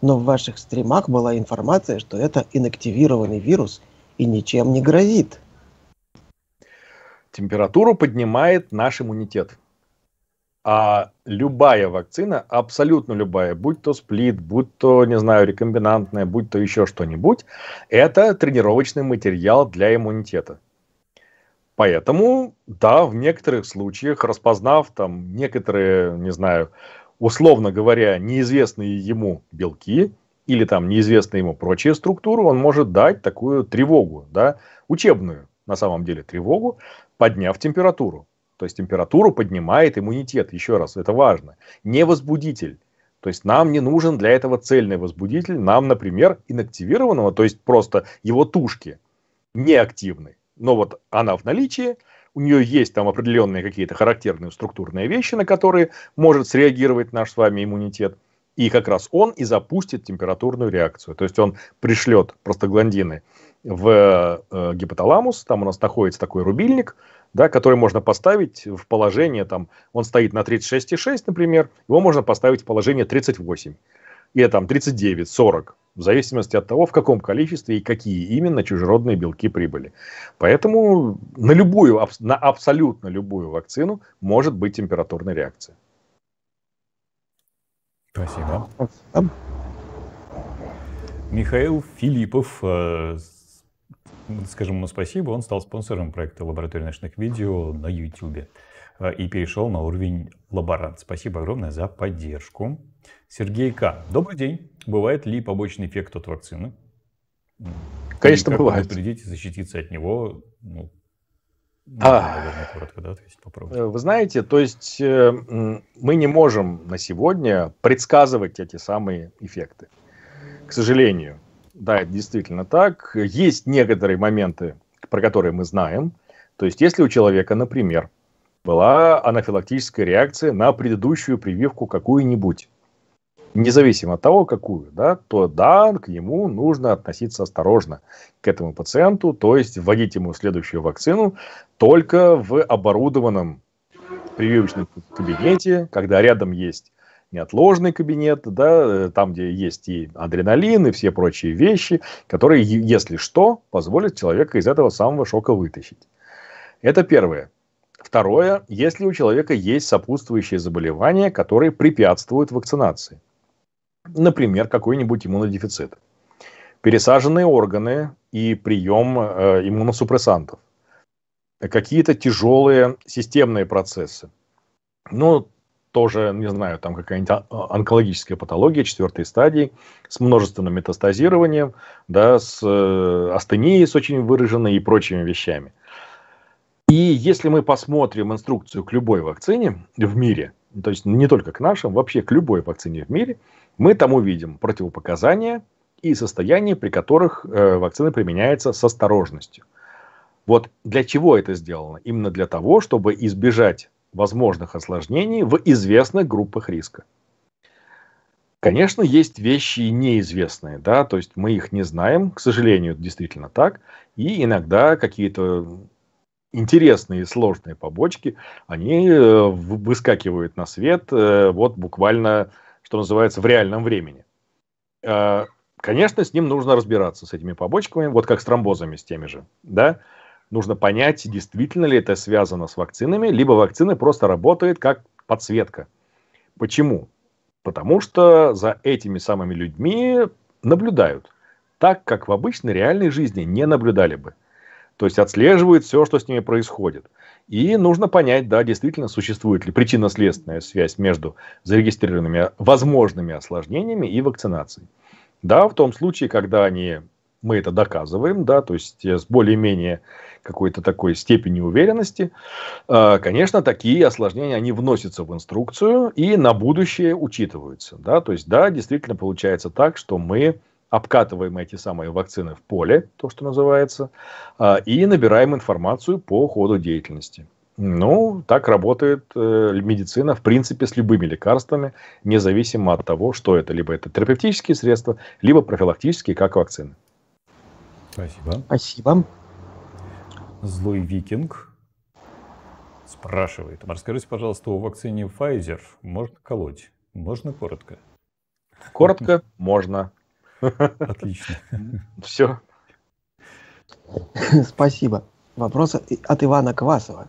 но в ваших стримах была информация, что это инактивированный вирус и ничем не грозит. Температуру поднимает наш иммунитет. А любая вакцина, абсолютно любая, будь то сплит, будь то, не знаю, рекомбинантная, будь то еще что-нибудь, это тренировочный материал для иммунитета. Поэтому, да, в некоторых случаях, распознав там некоторые, не знаю, условно говоря, неизвестные ему белки или там неизвестные ему прочие структуры, он может дать такую тревогу, да, учебную на самом деле тревогу, подняв температуру. То есть температуру поднимает иммунитет. Еще раз, это важно. Не возбудитель. То есть нам не нужен для этого цельный возбудитель. Нам, например, инактивированного, то есть просто его тушки, неактивной, но вот она в наличии, у нее есть там определенные какие-то характерные структурные вещи, на которые может среагировать наш с вами иммунитет. И как раз он и запустит температурную реакцию. То есть он пришлет простагландины в э, гипоталамус, там у нас находится такой рубильник, да, который можно поставить в положение, там, он стоит на 36,6, например, его можно поставить в положение 38, или там 39, 40 в зависимости от того, в каком количестве и какие именно чужеродные белки прибыли. Поэтому на любую, на абсолютно любую вакцину может быть температурная реакция. Спасибо. Михаил Филиппов, э, скажем ему спасибо, он стал спонсором проекта «Лаборатория ночных видео» на YouTube э, и перешел на уровень лаборант. Спасибо огромное за поддержку. Сергей К. Добрый день. Бывает ли побочный эффект от вакцины? Конечно, бывает. Предупредить и защититься от него, ну, ну а, коротко, да, ответить, э, Вы знаете, то есть э, мы не можем на сегодня предсказывать эти самые эффекты. К сожалению, да, это действительно так. Есть некоторые моменты, про которые мы знаем. То есть, если у человека, например, была анафилактическая реакция на предыдущую прививку какую-нибудь, независимо от того, какую, да, то да, к нему нужно относиться осторожно, к этому пациенту, то есть вводить ему следующую вакцину только в оборудованном прививочном кабинете, когда рядом есть неотложный кабинет, да, э, там, где есть и адреналин, и все прочие вещи, которые, если что, позволят человека из этого самого шока вытащить. Это первое. Второе, если у человека есть сопутствующие заболевания, которые препятствуют вакцинации например, какой-нибудь иммунодефицит, пересаженные органы и прием э, иммуносупрессантов, какие-то тяжелые системные процессы. Ну, тоже, не знаю, там какая-нибудь онкологическая патология четвертой стадии с множественным метастазированием, да, с э, астенией с очень выраженной и прочими вещами. И если мы посмотрим инструкцию к любой вакцине в мире – то есть не только к нашим, вообще к любой вакцине в мире, мы там увидим противопоказания и состояния, при которых э, вакцина применяется с осторожностью. Вот для чего это сделано? Именно для того, чтобы избежать возможных осложнений в известных группах риска. Конечно, есть вещи неизвестные, да, то есть мы их не знаем, к сожалению, действительно так, и иногда какие-то интересные и сложные побочки, они э, выскакивают на свет э, вот буквально, что называется, в реальном времени. Э, конечно, с ним нужно разбираться, с этими побочками, вот как с тромбозами, с теми же. Да? Нужно понять, действительно ли это связано с вакцинами, либо вакцины просто работают как подсветка. Почему? Потому что за этими самыми людьми наблюдают. Так, как в обычной реальной жизни не наблюдали бы. То есть отслеживает все, что с ними происходит. И нужно понять, да, действительно существует ли причинно-следственная связь между зарегистрированными возможными осложнениями и вакцинацией. Да, в том случае, когда они, мы это доказываем, да, то есть с более-менее какой-то такой степени уверенности, э, конечно, такие осложнения, они вносятся в инструкцию и на будущее учитываются. Да? То есть, да, действительно получается так, что мы обкатываем эти самые вакцины в поле, то, что называется, а, и набираем информацию по ходу деятельности. Ну, так работает э, медицина, в принципе, с любыми лекарствами, независимо от того, что это. Либо это терапевтические средства, либо профилактические, как вакцины. Спасибо. Спасибо. Злой викинг спрашивает. Расскажите, пожалуйста, о вакцине Pfizer. Можно колоть? Можно коротко? Коротко можно. Отлично. Все. Спасибо. Вопрос от Ивана Квасова.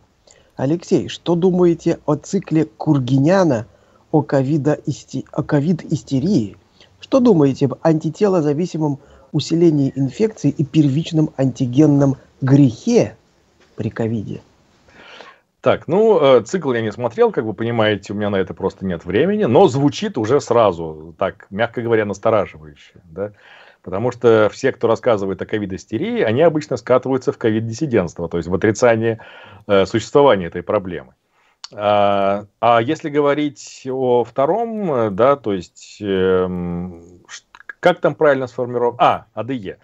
Алексей, что думаете о цикле Кургиняна о ковид-истерии? Что думаете об антителозависимом усилении инфекции и первичном антигенном грехе при ковиде? Так, ну, э, цикл я не смотрел, как вы понимаете, у меня на это просто нет времени, но звучит уже сразу, так, мягко говоря, настораживающе, да. Потому что все, кто рассказывает о ковид-истерии, они обычно скатываются в ковид-диссидентство, то есть в отрицание э, существования этой проблемы. А, а если говорить о втором, э, да, то есть э, как там правильно сформировано? А, АДЕ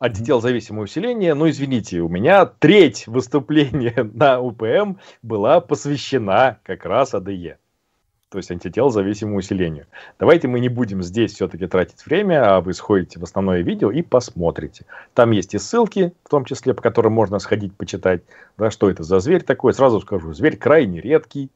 отдел зависимого усиления, ну, извините, у меня треть выступления на УПМ была посвящена как раз АДЕ, то есть антител зависимому усилению. Давайте мы не будем здесь все-таки тратить время, а вы сходите в основное видео и посмотрите. Там есть и ссылки, в том числе, по которым можно сходить почитать, да, что это за зверь такой. Сразу скажу, зверь крайне редкий.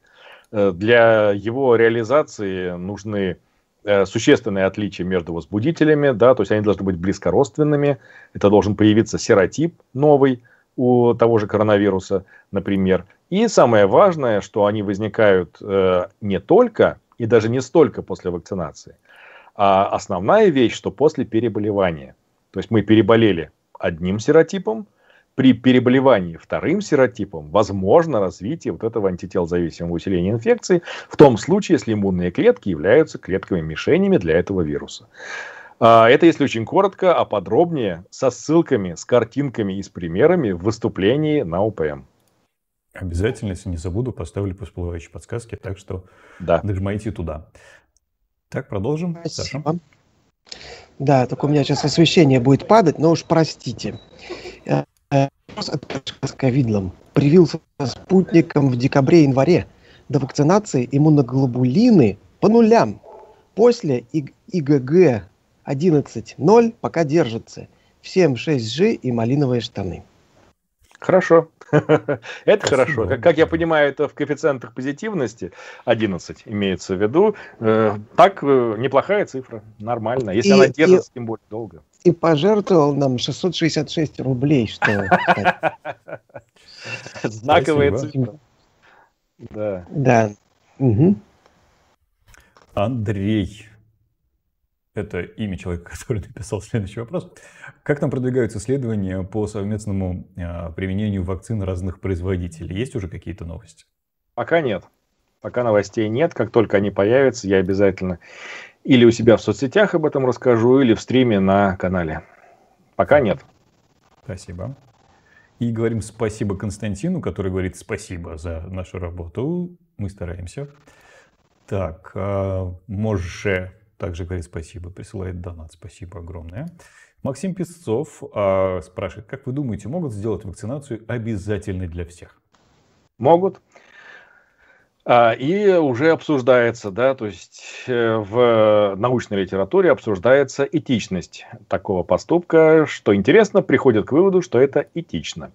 Э, для его реализации нужны Э, существенное отличие между возбудителями, да, то есть они должны быть близкородственными, это должен появиться серотип новый у того же коронавируса, например. И самое важное, что они возникают э, не только и даже не столько после вакцинации, а основная вещь, что после переболевания. То есть мы переболели одним серотипом, при переболевании вторым серотипом возможно развитие вот этого антителзависимого усиления инфекции в том случае, если иммунные клетки являются клетковыми мишенями для этого вируса. А, это, если очень коротко, а подробнее со ссылками, с картинками и с примерами в выступлении на УПМ. Обязательно, если не забуду, поставлю по всплывающей подсказке, так что да. нажимайте туда. Так, продолжим. Спасибо. Саша. Да, только у меня сейчас освещение будет падать, но уж простите с ковидлом. Привился спутником в декабре-январе. До вакцинации иммуноглобулины по нулям. После ИГГ 11.0 пока держится. Всем 6G и малиновые штаны. Хорошо. Это Спасибо. хорошо. Как, как я понимаю, это в коэффициентах позитивности 11 имеется в виду. Э, так э, неплохая цифра, нормально. Если и, она держится, и... тем более долго и пожертвовал нам 666 рублей, что... Знаковые цифры. Да. Да. Андрей. Это имя человека, который написал следующий вопрос. Как там продвигаются исследования по совместному э, применению вакцин разных производителей? Есть уже какие-то новости? Пока нет. Пока новостей нет. Как только они появятся, я обязательно или у себя в соцсетях об этом расскажу, или в стриме на канале. Пока нет. Спасибо. И говорим спасибо Константину, который говорит спасибо за нашу работу. Мы стараемся. Так, а, Може также говорит спасибо, присылает донат. Спасибо огромное. Максим Песцов а, спрашивает, как вы думаете, могут сделать вакцинацию обязательной для всех? Могут. А, и уже обсуждается, да, то есть э, в э, научной литературе обсуждается этичность такого поступка, что интересно, приходит к выводу, что это этично.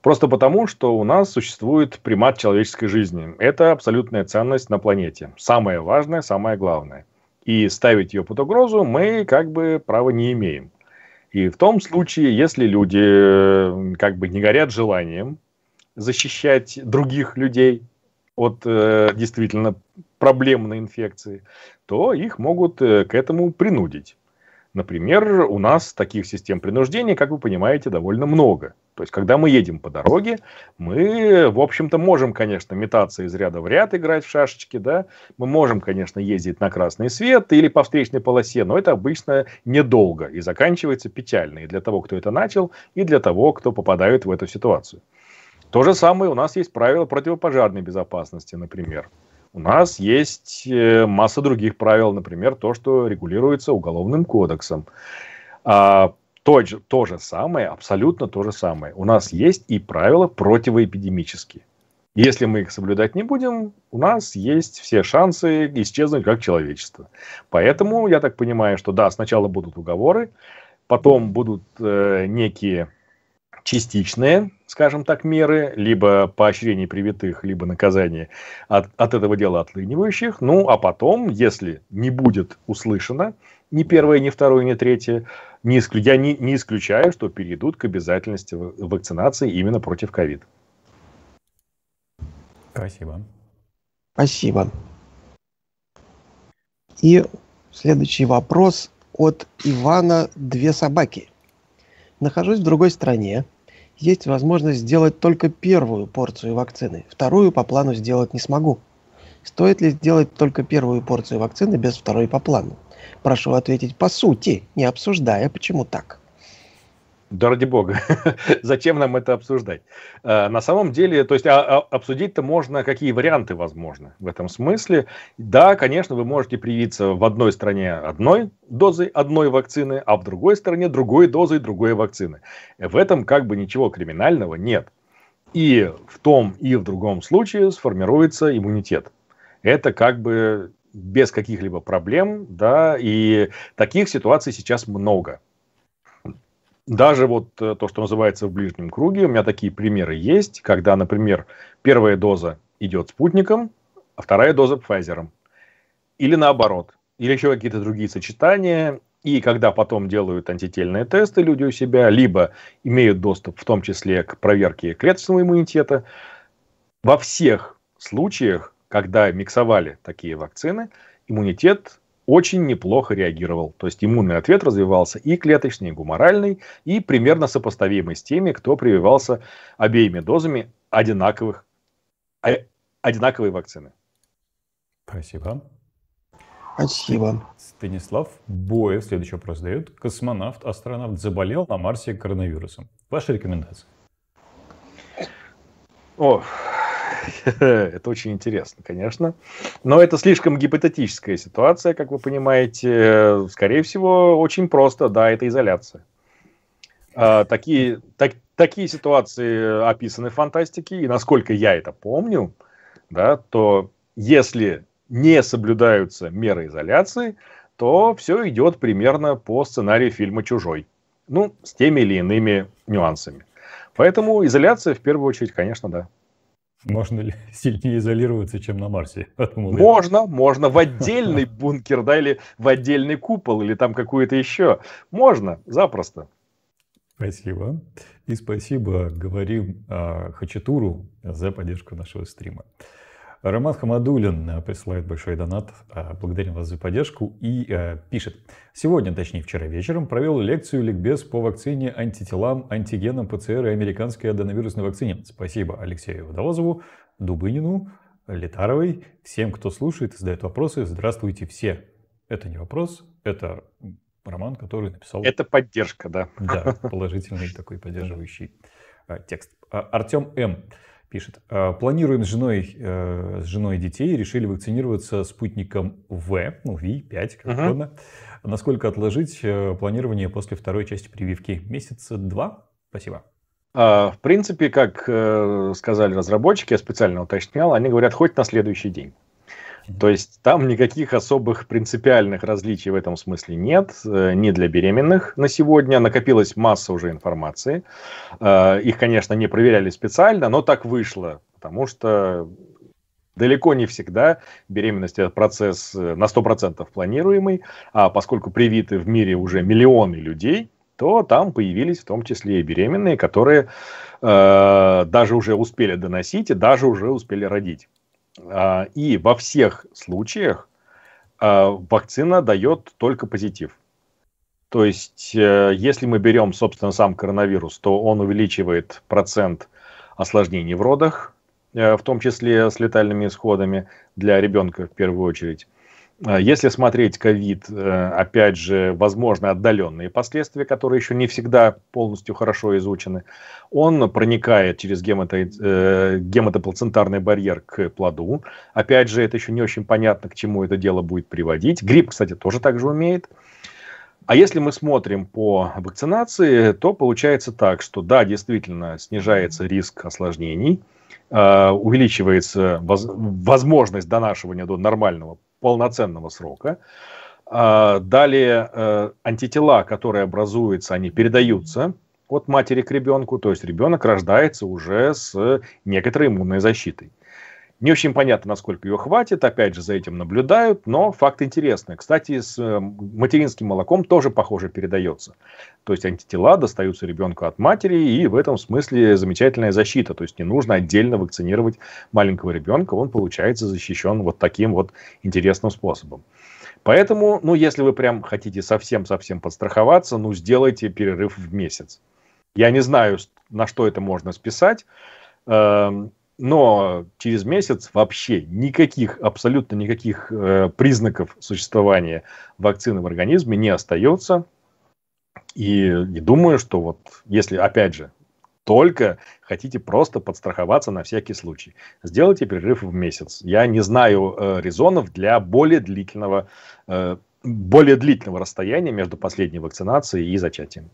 Просто потому, что у нас существует примат человеческой жизни. Это абсолютная ценность на планете. Самое важное, самое главное. И ставить ее под угрозу мы как бы права не имеем. И в том случае, если люди э, как бы не горят желанием защищать других людей, от э, действительно проблемной инфекции, то их могут э, к этому принудить. Например, у нас таких систем принуждения, как вы понимаете, довольно много. То есть, когда мы едем по дороге, мы, в общем-то, можем, конечно, метаться из ряда в ряд, играть в шашечки, да. Мы можем, конечно, ездить на красный свет или по встречной полосе, но это обычно недолго и заканчивается печально и для того, кто это начал, и для того, кто попадает в эту ситуацию. То же самое у нас есть правила противопожарной безопасности, например. У нас есть э, масса других правил, например, то, что регулируется уголовным кодексом. А, то, же, то же самое, абсолютно то же самое. У нас есть и правила противоэпидемические. Если мы их соблюдать не будем, у нас есть все шансы исчезнуть как человечество. Поэтому я так понимаю, что да, сначала будут уговоры, потом будут э, некие частичные, скажем так, меры, либо поощрение привитых, либо наказание от, от этого дела отлынивающих. Ну, а потом, если не будет услышано ни первое, ни второе, ни третье, не исклю... я не, не исключаю, что перейдут к обязательности вакцинации именно против ковид. Спасибо. Спасибо. И следующий вопрос от Ивана «Две собаки». Нахожусь в другой стране, есть возможность сделать только первую порцию вакцины. Вторую по плану сделать не смогу. Стоит ли сделать только первую порцию вакцины без второй по плану? Прошу ответить по сути, не обсуждая, почему так. Да ради бога, зачем нам это обсуждать? Э, на самом деле, то есть а, а, обсудить-то можно, какие варианты возможны в этом смысле. Да, конечно, вы можете привиться в одной стране одной дозой одной вакцины, а в другой стране другой дозой другой вакцины. В этом как бы ничего криминального нет. И в том, и в другом случае сформируется иммунитет. Это как бы без каких-либо проблем, да, и таких ситуаций сейчас много даже вот э, то, что называется в ближнем круге, у меня такие примеры есть, когда, например, первая доза идет спутником, а вторая доза Pfizer. Или наоборот. Или еще какие-то другие сочетания. И когда потом делают антительные тесты люди у себя, либо имеют доступ в том числе к проверке клеточного иммунитета, во всех случаях, когда миксовали такие вакцины, иммунитет очень неплохо реагировал. То есть иммунный ответ развивался и клеточный, и гуморальный, и примерно сопоставимый с теми, кто прививался обеими дозами одинаковых, а, одинаковой вакцины. Спасибо. Спасибо. Станислав Боев следующий вопрос дает. Космонавт, астронавт заболел на Марсе коронавирусом. Ваши рекомендация. О, это очень интересно, конечно. Но это слишком гипотетическая ситуация, как вы понимаете. Скорее всего, очень просто, да, это изоляция. А, такие, так, такие ситуации описаны в фантастике, и насколько я это помню, да, то если не соблюдаются меры изоляции, то все идет примерно по сценарию фильма «Чужой». Ну, с теми или иными нюансами. Поэтому изоляция в первую очередь, конечно, да. Можно ли сильнее изолироваться, чем на Марсе? Подумал можно, можно в отдельный бункер, да, или в отдельный купол, или там какую-то еще. Можно, запросто. Спасибо. И спасибо, говорим Хачатуру за поддержку нашего стрима. Роман Хамадулин э, присылает большой донат. Э, благодарим вас за поддержку и э, пишет. Сегодня, точнее вчера вечером, провел лекцию ликбез по вакцине антителам, антигенам ПЦР и американской аденовирусной вакцине. Спасибо Алексею Водолазову, Дубынину, Летаровой, всем, кто слушает и задает вопросы. Здравствуйте все. Это не вопрос, это роман, который написал... Это поддержка, да. Да, положительный такой поддерживающий э, текст. А, Артем М пишет. «Э, планируем с женой, э, с женой детей, решили вакцинироваться спутником В, ну, ВИ-5, как угу. угодно. Насколько отложить э, планирование после второй части прививки? Месяца два? Спасибо. А, в принципе, как сказали разработчики, я специально уточнял, они говорят, хоть на следующий день. То есть там никаких особых принципиальных различий в этом смысле нет, э, не для беременных на сегодня. Накопилась масса уже информации. Э, их, конечно, не проверяли специально, но так вышло, потому что далеко не всегда беременность – это процесс э, на 100% планируемый, а поскольку привиты в мире уже миллионы людей, то там появились в том числе и беременные, которые э, даже уже успели доносить и даже уже успели родить. А, и во всех случаях а, вакцина дает только позитив. То есть, э, если мы берем, собственно, сам коронавирус, то он увеличивает процент осложнений в родах, э, в том числе с летальными исходами для ребенка в первую очередь. А, если смотреть ковид, э, опять же, возможно, отдаленные последствия, которые еще не всегда полностью хорошо изучены, он проникает через гемото, э, гематоплацентарный барьер к плоду. Опять же, это еще не очень понятно, к чему это дело будет приводить. Грипп, кстати, тоже так же умеет. А если мы смотрим по вакцинации, то получается так, что да, действительно снижается риск осложнений, а, увеличивается возможность донашивания до нормального полноценного срока. А, далее э, антитела, которые образуются, они передаются от матери к ребенку, то есть ребенок рождается уже с некоторой иммунной защитой. Не очень понятно, насколько ее хватит, опять же, за этим наблюдают, но факт интересный. Кстати, с э, материнским молоком тоже, похоже, передается. То есть антитела достаются ребенку от матери, и в этом смысле замечательная защита. То есть не нужно отдельно вакцинировать маленького ребенка, он получается защищен вот таким вот интересным способом. Поэтому, ну, если вы прям хотите совсем-совсем подстраховаться, ну, сделайте перерыв в месяц. Я не знаю, на что это можно списать эм, но через месяц вообще никаких, абсолютно никаких э, признаков существования вакцины в организме не остается. И, и думаю, что вот если, опять же, только хотите просто подстраховаться на всякий случай, сделайте перерыв в месяц. Я не знаю э, резонов для более длительного, э, более длительного расстояния между последней вакцинацией и зачатием.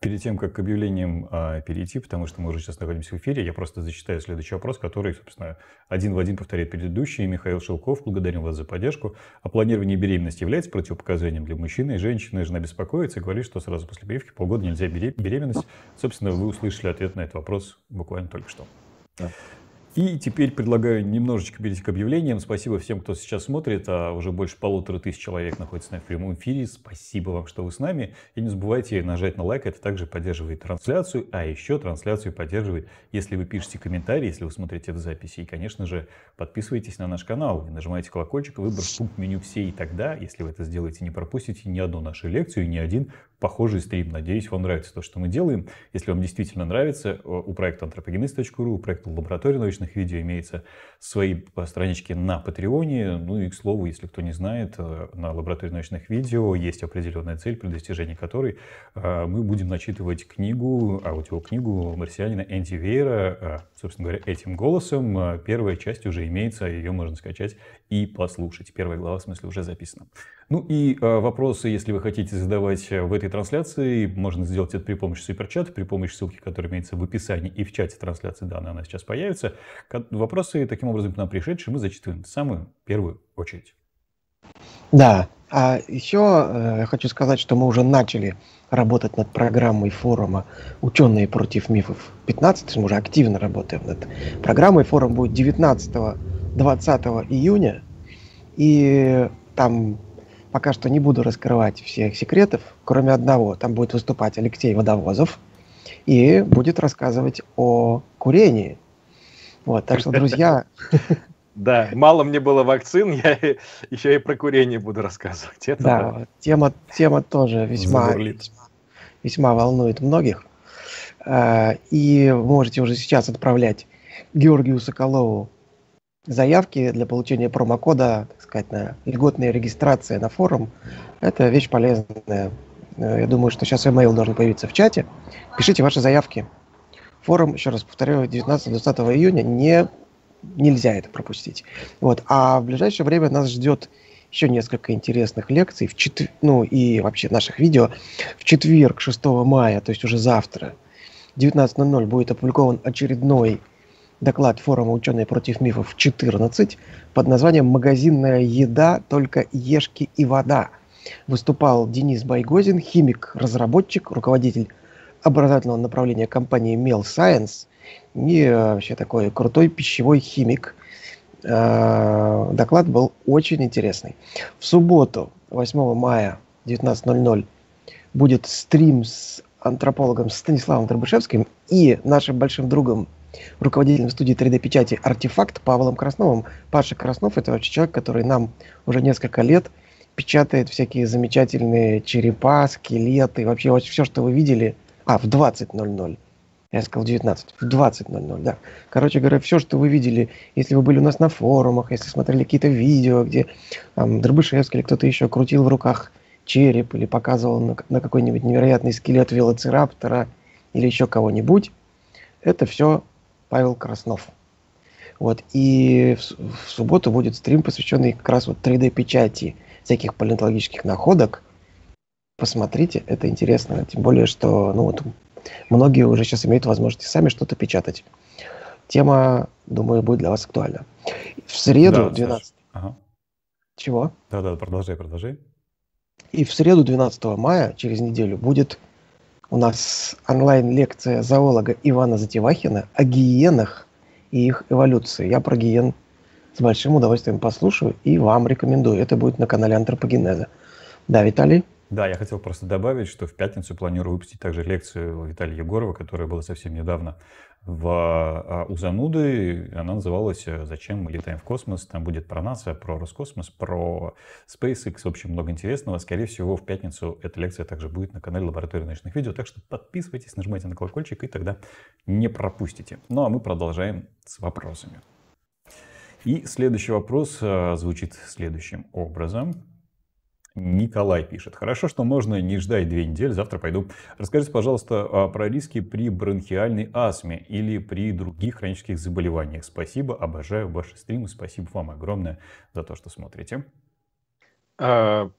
Перед тем, как к объявлениям а, перейти, потому что мы уже сейчас находимся в эфире, я просто зачитаю следующий вопрос, который, собственно, один в один повторяет предыдущий. Михаил Шелков, благодарим вас за поддержку. О планировании беременности является противопоказанием для мужчины и женщины. Жена беспокоится и говорит, что сразу после прививки полгода нельзя беременность. Собственно, вы услышали ответ на этот вопрос буквально только что. Да. И теперь предлагаю немножечко перейти к объявлениям. Спасибо всем, кто сейчас смотрит. А уже больше полутора тысяч человек находится на прямом эфире. Спасибо вам, что вы с нами. И не забывайте нажать на лайк. Это также поддерживает трансляцию. А еще трансляцию поддерживает, если вы пишете комментарии, если вы смотрите в записи. И, конечно же, подписывайтесь на наш канал и нажимайте колокольчик, выбор пункт меню все. И тогда, если вы это сделаете, не пропустите ни одну нашу лекцию, ни один похожий стрим. Надеюсь, вам нравится то, что мы делаем. Если вам действительно нравится, э, у проекта anthropogenes.ru, у проекта лаборатории научных видео имеется свои странички на Патреоне. Ну и, к слову, если кто не знает, э, на Лаборатории научных видео есть определенная цель, при достижении которой э, мы будем начитывать книгу, аудиокнигу марсианина Энди Вейра Собственно говоря, этим голосом а, первая часть уже имеется, ее можно скачать и послушать. Первая глава, в смысле, уже записана. Ну и а, вопросы, если вы хотите задавать а, в этой трансляции, можно сделать это при помощи суперчата, при помощи ссылки, которая имеется в описании и в чате трансляции, да, она сейчас появится. Вопросы, таким образом, к нам пришедшие мы зачитываем в самую первую очередь. Да, а еще э, хочу сказать, что мы уже начали работать над программой форума «Ученые против мифов 15». Мы уже активно работаем над программой. Форум будет 19-20 июня. И там пока что не буду раскрывать всех секретов, кроме одного. Там будет выступать Алексей Водовозов и будет рассказывать о курении. Вот, так что, друзья, да, мало мне было вакцин, я еще и про курение буду рассказывать. Это да, да. Тема, тема тоже весьма, весьма, весьма волнует многих. А, и можете уже сейчас отправлять Георгию Соколову заявки для получения промокода, так сказать, на льготная регистрация на форум. Это вещь полезная. Э, я думаю, что сейчас email должен появиться в чате. Пишите ваши заявки. Форум, еще раз повторю, 19-20 июня. Не нельзя это пропустить. Вот. А в ближайшее время нас ждет еще несколько интересных лекций, в четв... ну и вообще наших видео. В четверг, 6 мая, то есть уже завтра, 19.00 будет опубликован очередной доклад форума «Ученые против мифов 14» под названием «Магазинная еда, только ешки и вода». Выступал Денис Байгозин, химик-разработчик, руководитель образовательного направления компании Mail Science – и а, вообще такой крутой пищевой химик. А, доклад был очень интересный. В субботу, 8 мая, 19.00, будет стрим с антропологом Станиславом Дробышевским и нашим большим другом, руководителем студии 3D-печати «Артефакт» Павлом Красновым. Паша Краснов – это вообще человек, который нам уже несколько лет печатает всякие замечательные черепа, скелеты, вообще все, что вы видели. А, в 20.00 я сказал 19. В 20.00, да. Короче говоря, все, что вы видели, если вы были у нас на форумах, если смотрели какие-то видео, где там Дробышевский или кто-то еще крутил в руках череп или показывал на, на какой-нибудь невероятный скелет велоцираптора или еще кого-нибудь, это все Павел Краснов. Вот. И в, в субботу будет стрим, посвященный как раз вот 3D-печати всяких палеонтологических находок. Посмотрите, это интересно. Тем более, что ну, вот Многие уже сейчас имеют возможность сами что-то печатать. Тема, думаю, будет для вас актуальна. В среду да, 12... Ага. Чего? Да-да, продолжай, продолжай. И в среду 12 мая, через неделю, будет у нас онлайн-лекция зоолога Ивана Затевахина о гиенах и их эволюции. Я про гиен с большим удовольствием послушаю и вам рекомендую. Это будет на канале Антропогенеза. Да, Виталий? Да, я хотел просто добавить, что в пятницу планирую выпустить также лекцию Виталия Егорова, которая была совсем недавно в, а, у Зануды. Она называлась э, «Зачем мы летаем в космос?». Там будет про НАСА, про Роскосмос, про SpaceX. В общем, много интересного. Скорее всего, в пятницу эта лекция также будет на канале Лаборатории научных видео. Так что подписывайтесь, нажимайте на колокольчик и тогда не пропустите. Ну а мы продолжаем с вопросами. И следующий вопрос э, звучит следующим образом. Николай пишет. Хорошо, что можно не ждать две недели, завтра пойду. Расскажите, пожалуйста, а, про риски при бронхиальной астме или при других хронических заболеваниях. Спасибо, обожаю ваши стримы, спасибо вам огромное за то, что смотрите. А,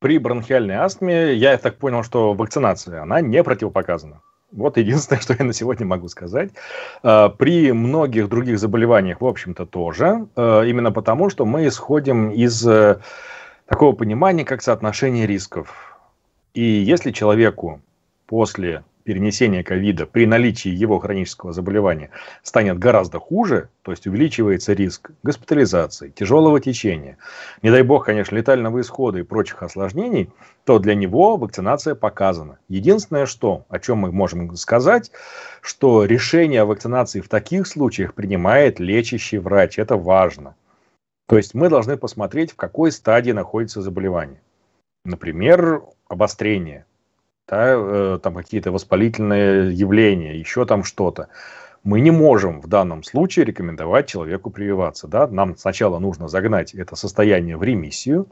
при бронхиальной астме, я так понял, что вакцинация, она не противопоказана. Вот единственное, что я на сегодня могу сказать. А, при многих других заболеваниях, в общем-то, тоже. Именно потому, что мы исходим из э, такого понимания, как соотношение рисков. И если человеку после перенесения ковида при наличии его хронического заболевания станет гораздо хуже, то есть увеличивается риск госпитализации, тяжелого течения, не дай бог, конечно, летального исхода и прочих осложнений, то для него вакцинация показана. Единственное, что, о чем мы можем сказать, что решение о вакцинации в таких случаях принимает лечащий врач. Это важно. То есть мы должны посмотреть, в какой стадии находится заболевание. Например, обострение, да, э, там какие-то воспалительные явления, еще там что-то. Мы не можем в данном случае рекомендовать человеку прививаться. Да? Нам сначала нужно загнать это состояние в ремиссию,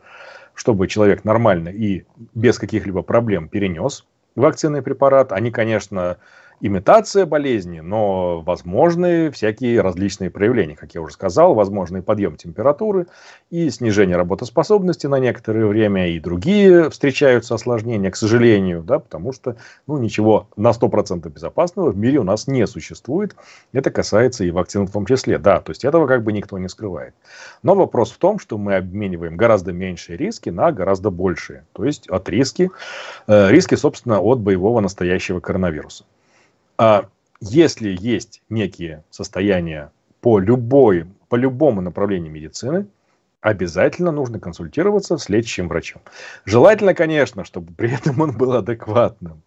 чтобы человек нормально и без каких-либо проблем перенес вакцинный препарат. Они, конечно, имитация болезни, но возможны всякие различные проявления, как я уже сказал, возможный подъем температуры и снижение работоспособности на некоторое время, и другие встречаются осложнения, к сожалению, да, потому что ну, ничего на 100% безопасного в мире у нас не существует. Это касается и вакцин в том числе, да, то есть этого как бы никто не скрывает. Но вопрос в том, что мы обмениваем гораздо меньшие риски на гораздо большие, то есть от риски, э, риски, собственно, от боевого настоящего коронавируса. А если есть некие состояния по, любой, по любому направлению медицины, обязательно нужно консультироваться с лечащим врачом. Желательно, конечно, чтобы при этом он был адекватным.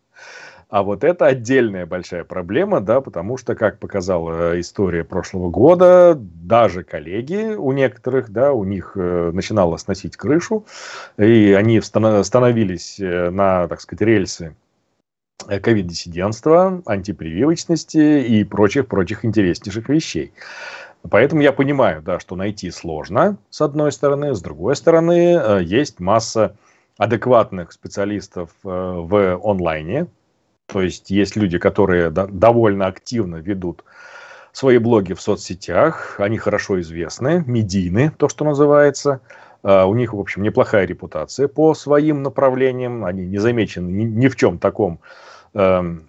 А вот это отдельная большая проблема, да, потому что, как показала э, история прошлого года, даже коллеги у некоторых, да, у них э, начинало сносить крышу, и они становились э, на, так сказать, рельсы Э, ковид-диссидентства, антипрививочности и прочих-прочих интереснейших вещей. Поэтому я понимаю, да, что найти сложно, с одной стороны. С другой стороны, э, есть масса адекватных специалистов э, в онлайне. То есть есть люди, которые довольно активно ведут свои блоги в соцсетях. Они хорошо известны, медийны, то, что называется. У них, в общем, неплохая репутация по своим направлениям. Они не замечены ни в чем таком, Эм,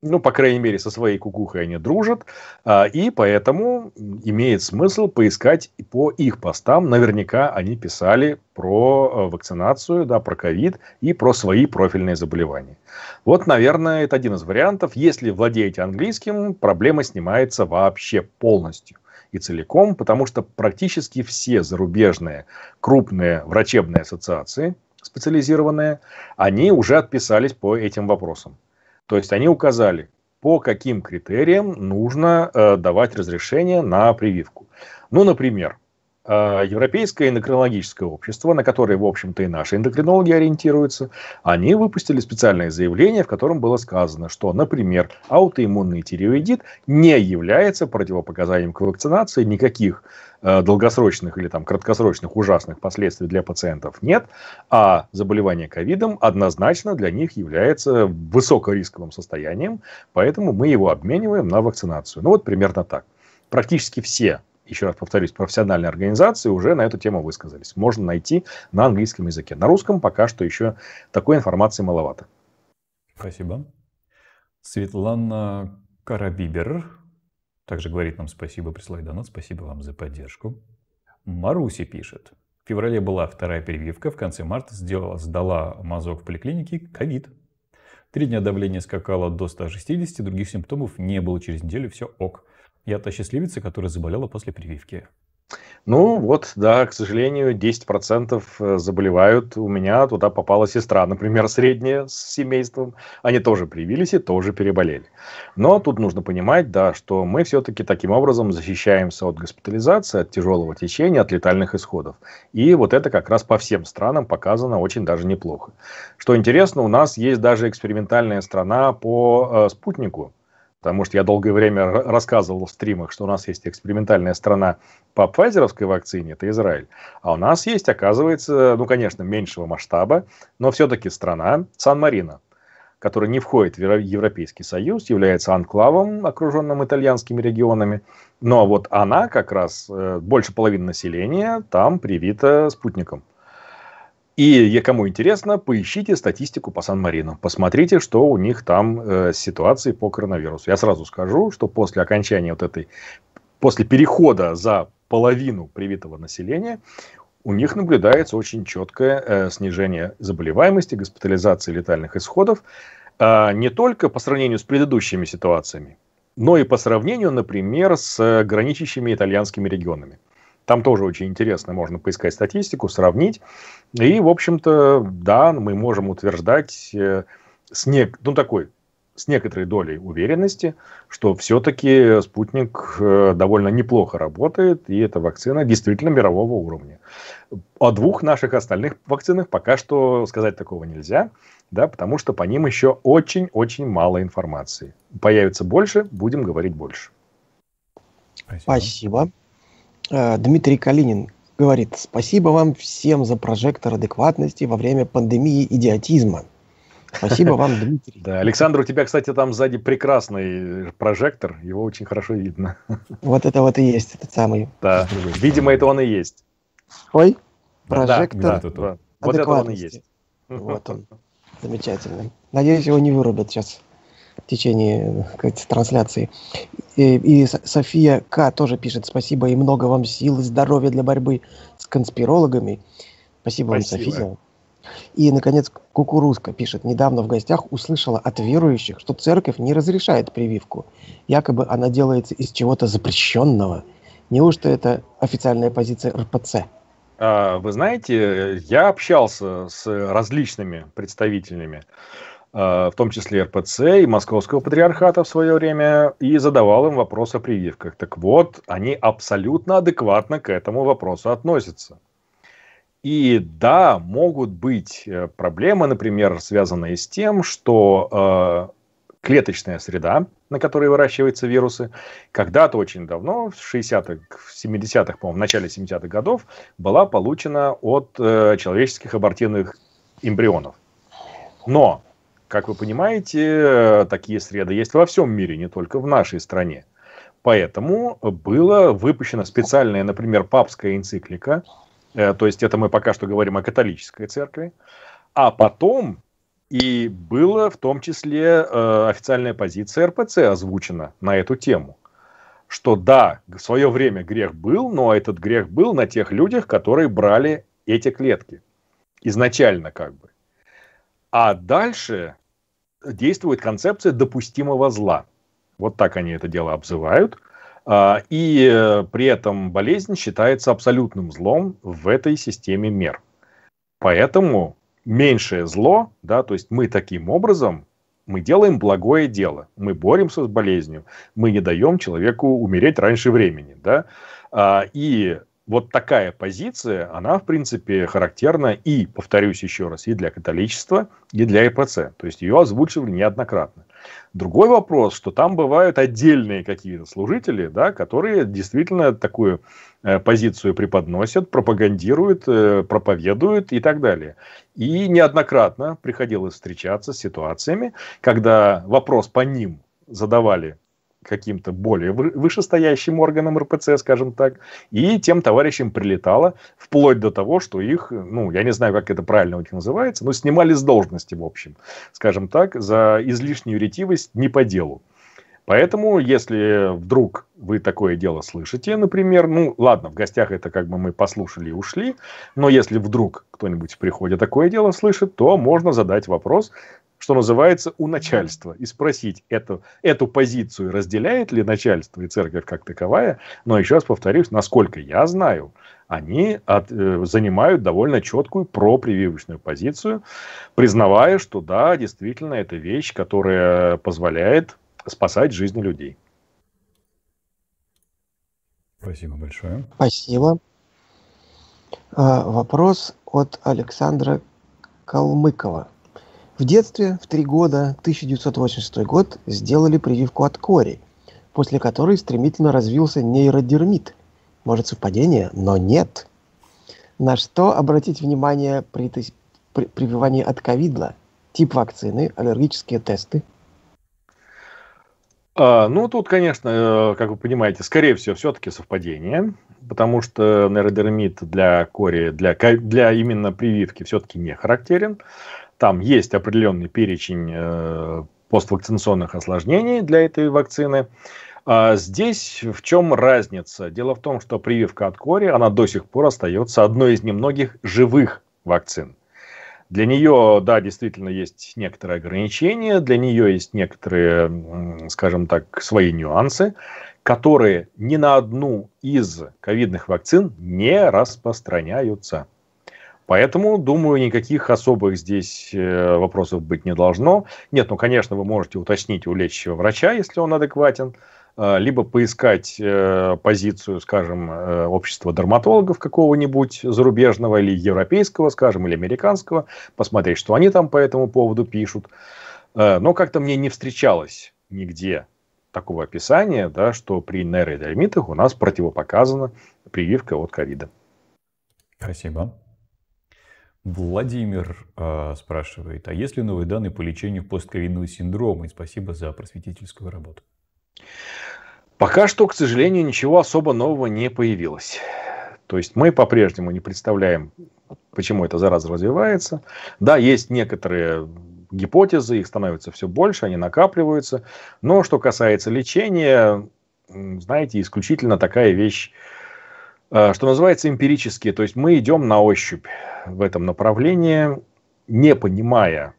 ну, по крайней мере, со своей кукухой они дружат, а, и поэтому имеет смысл поискать по их постам. Наверняка они писали про э, вакцинацию, да, про ковид и про свои профильные заболевания. Вот, наверное, это один из вариантов. Если владеете английским, проблема снимается вообще полностью и целиком, потому что практически все зарубежные крупные врачебные ассоциации, специализированные, они уже отписались по этим вопросам. То есть они указали, по каким критериям нужно э, давать разрешение на прививку. Ну, например, э, Европейское эндокринологическое общество, на которое, в общем-то, и наши эндокринологи ориентируются, они выпустили специальное заявление, в котором было сказано, что, например, аутоиммунный тиреоидит не является противопоказанием к вакцинации, никаких Э, долгосрочных или там краткосрочных ужасных последствий для пациентов нет, а заболевание ковидом однозначно для них является высокорисковым состоянием, поэтому мы его обмениваем на вакцинацию. Ну вот примерно так. Практически все еще раз повторюсь, профессиональные организации уже на эту тему высказались. Можно найти на английском языке. На русском пока что еще такой информации маловато. Спасибо. Светлана Карабибер также говорит нам спасибо, прислай донат, спасибо вам за поддержку. Маруси пишет. В феврале была вторая прививка, в конце марта сделала, сдала мазок в поликлинике ковид. Три дня давление скакало до 160, других симптомов не было, через неделю все ок. Я та счастливица, которая заболела после прививки. Ну вот, да, к сожалению, 10% э, заболевают. У меня туда попала сестра, например, средняя с семейством. Они тоже привились и тоже переболели. Но тут нужно понимать, да, что мы все-таки таким образом защищаемся от госпитализации, от тяжелого течения, от летальных исходов. И вот это как раз по всем странам показано очень даже неплохо. Что интересно, у нас есть даже экспериментальная страна по э, спутнику Потому что я долгое время рассказывал в стримах, что у нас есть экспериментальная страна по пфайзеровской вакцине, это Израиль. А у нас есть, оказывается, ну, конечно, меньшего масштаба, но все-таки страна Сан-Марина, которая не входит в Европейский Союз, является анклавом, окруженным итальянскими регионами. Но ну, а вот она как раз, э, больше половины населения там привита спутником. И кому интересно, поищите статистику по Сан-Марину. Посмотрите, что у них там э, с ситуацией по коронавирусу. Я сразу скажу, что после окончания вот этой, после перехода за половину привитого населения, у них наблюдается очень четкое э, снижение заболеваемости, госпитализации летальных исходов. Э, не только по сравнению с предыдущими ситуациями, но и по сравнению, например, с э, граничащими итальянскими регионами. Там тоже очень интересно, можно поискать статистику, сравнить. И, в общем-то, да, мы можем утверждать э, с, не, ну, такой, с некоторой долей уверенности, что все-таки спутник э, довольно неплохо работает, и эта вакцина действительно мирового уровня. О двух наших остальных вакцинах пока что сказать такого нельзя, да, потому что по ним еще очень-очень мало информации. Появится больше, будем говорить больше. Спасибо. Спасибо. Э, Дмитрий Калинин говорит, спасибо вам всем за прожектор адекватности во время пандемии идиотизма. Спасибо вам, Дмитрий. Да, Александр, у тебя, кстати, там сзади прекрасный прожектор, его очень хорошо видно. Вот это вот и есть этот самый. Да, видимо, это он и есть. Ой, прожектор. Да, да, да. Вот это он и есть. Вот он. замечательный. Надеюсь, его не вырубят сейчас в течение сказать, э, трансляции. И, и София К. тоже пишет «Спасибо и много вам сил и здоровья для борьбы с конспирологами». Спасибо, Спасибо. вам, София. И, наконец, Кукурузка пишет, недавно в гостях услышала от верующих, что церковь не разрешает прививку. Якобы она делается из чего-то запрещенного. Неужто это официальная позиция РПЦ? А, вы знаете, я общался с различными представителями Э, в том числе РПЦ и Московского патриархата в свое время, и задавал им вопрос о прививках. Так вот, они абсолютно адекватно к этому вопросу относятся. И да, могут быть э, проблемы, например, связанные с тем, что э, клеточная среда, на которой выращиваются вирусы, когда-то очень давно, в 60-х, 70-х, по-моему, в начале 70-х годов, была получена от э, человеческих абортивных эмбрионов. Но как вы понимаете, э, такие среды есть во всем мире, не только в нашей стране. Поэтому было выпущено специальная, например, папская энциклика, э, то есть это мы пока что говорим о католической церкви, а потом и была в том числе э, официальная позиция РПЦ озвучена на эту тему, что да, в свое время грех был, но этот грех был на тех людях, которые брали эти клетки изначально как бы. А дальше действует концепция допустимого зла. Вот так они это дело обзывают. А, и э, при этом болезнь считается абсолютным злом в этой системе мер. Поэтому меньшее зло, да, то есть мы таким образом, мы делаем благое дело, мы боремся с болезнью, мы не даем человеку умереть раньше времени, да, а, и вот такая позиция, она, в принципе, характерна и, повторюсь еще раз, и для католичества, и для ЭПЦ. То есть, ее озвучивали неоднократно. Другой вопрос, что там бывают отдельные какие-то служители, да, которые действительно такую э, позицию преподносят, пропагандируют, э, проповедуют и так далее. И неоднократно приходилось встречаться с ситуациями, когда вопрос по ним задавали каким-то более вышестоящим органам РПЦ, скажем так, и тем товарищам прилетало, вплоть до того, что их, ну, я не знаю, как это правильно у них называется, но снимали с должности, в общем, скажем так, за излишнюю ретивость не по делу. Поэтому, если вдруг вы такое дело слышите, например, ну ладно, в гостях это как бы мы послушали и ушли, но если вдруг кто-нибудь в приходе такое дело слышит, то можно задать вопрос, что называется, у начальства и спросить эту, эту позицию, разделяет ли начальство и церковь как таковая. Но еще раз повторюсь, насколько я знаю, они от, э, занимают довольно четкую пропрививочную позицию, признавая, что да, действительно, это вещь, которая позволяет спасать жизни людей. Спасибо большое. Спасибо. А, вопрос от Александра Калмыкова. В детстве, в три года, 1986 год, сделали прививку от кори, после которой стремительно развился нейродермит. Может, совпадение, но нет. На что обратить внимание при, при прививании от ковидла? Тип вакцины, аллергические тесты, а, ну, тут, конечно, э, как вы понимаете, скорее всего, все-таки совпадение, потому что нейродермит для кори, для, для именно прививки все-таки не характерен. Там есть определенный перечень э, поствакцинационных осложнений для этой вакцины. А здесь в чем разница? Дело в том, что прививка от кори, она до сих пор остается одной из немногих живых вакцин – для нее, да, действительно есть некоторые ограничения, для нее есть некоторые, скажем так, свои нюансы, которые ни на одну из ковидных вакцин не распространяются. Поэтому, думаю, никаких особых здесь э, вопросов быть не должно. Нет, ну, конечно, вы можете уточнить у лечащего врача, если он адекватен, Э, либо поискать э, позицию, скажем, э, общества дерматологов какого-нибудь зарубежного или европейского, скажем, или американского, посмотреть, что они там по этому поводу пишут. Но как-то мне не встречалось нигде такого описания, да, что при нейродермитах у нас противопоказана прививка от ковида. Спасибо. Владимир э, спрашивает, а есть ли новые данные по лечению постковидного синдрома? И спасибо за просветительскую работу. Пока что, к сожалению, ничего особо нового не появилось. То есть мы по-прежнему не представляем, почему эта зараза развивается. Да, есть некоторые гипотезы, их становится все больше, они накапливаются. Но что касается лечения, знаете, исключительно такая вещь, э, что называется эмпирически. То есть мы идем на ощупь в этом направлении, не понимая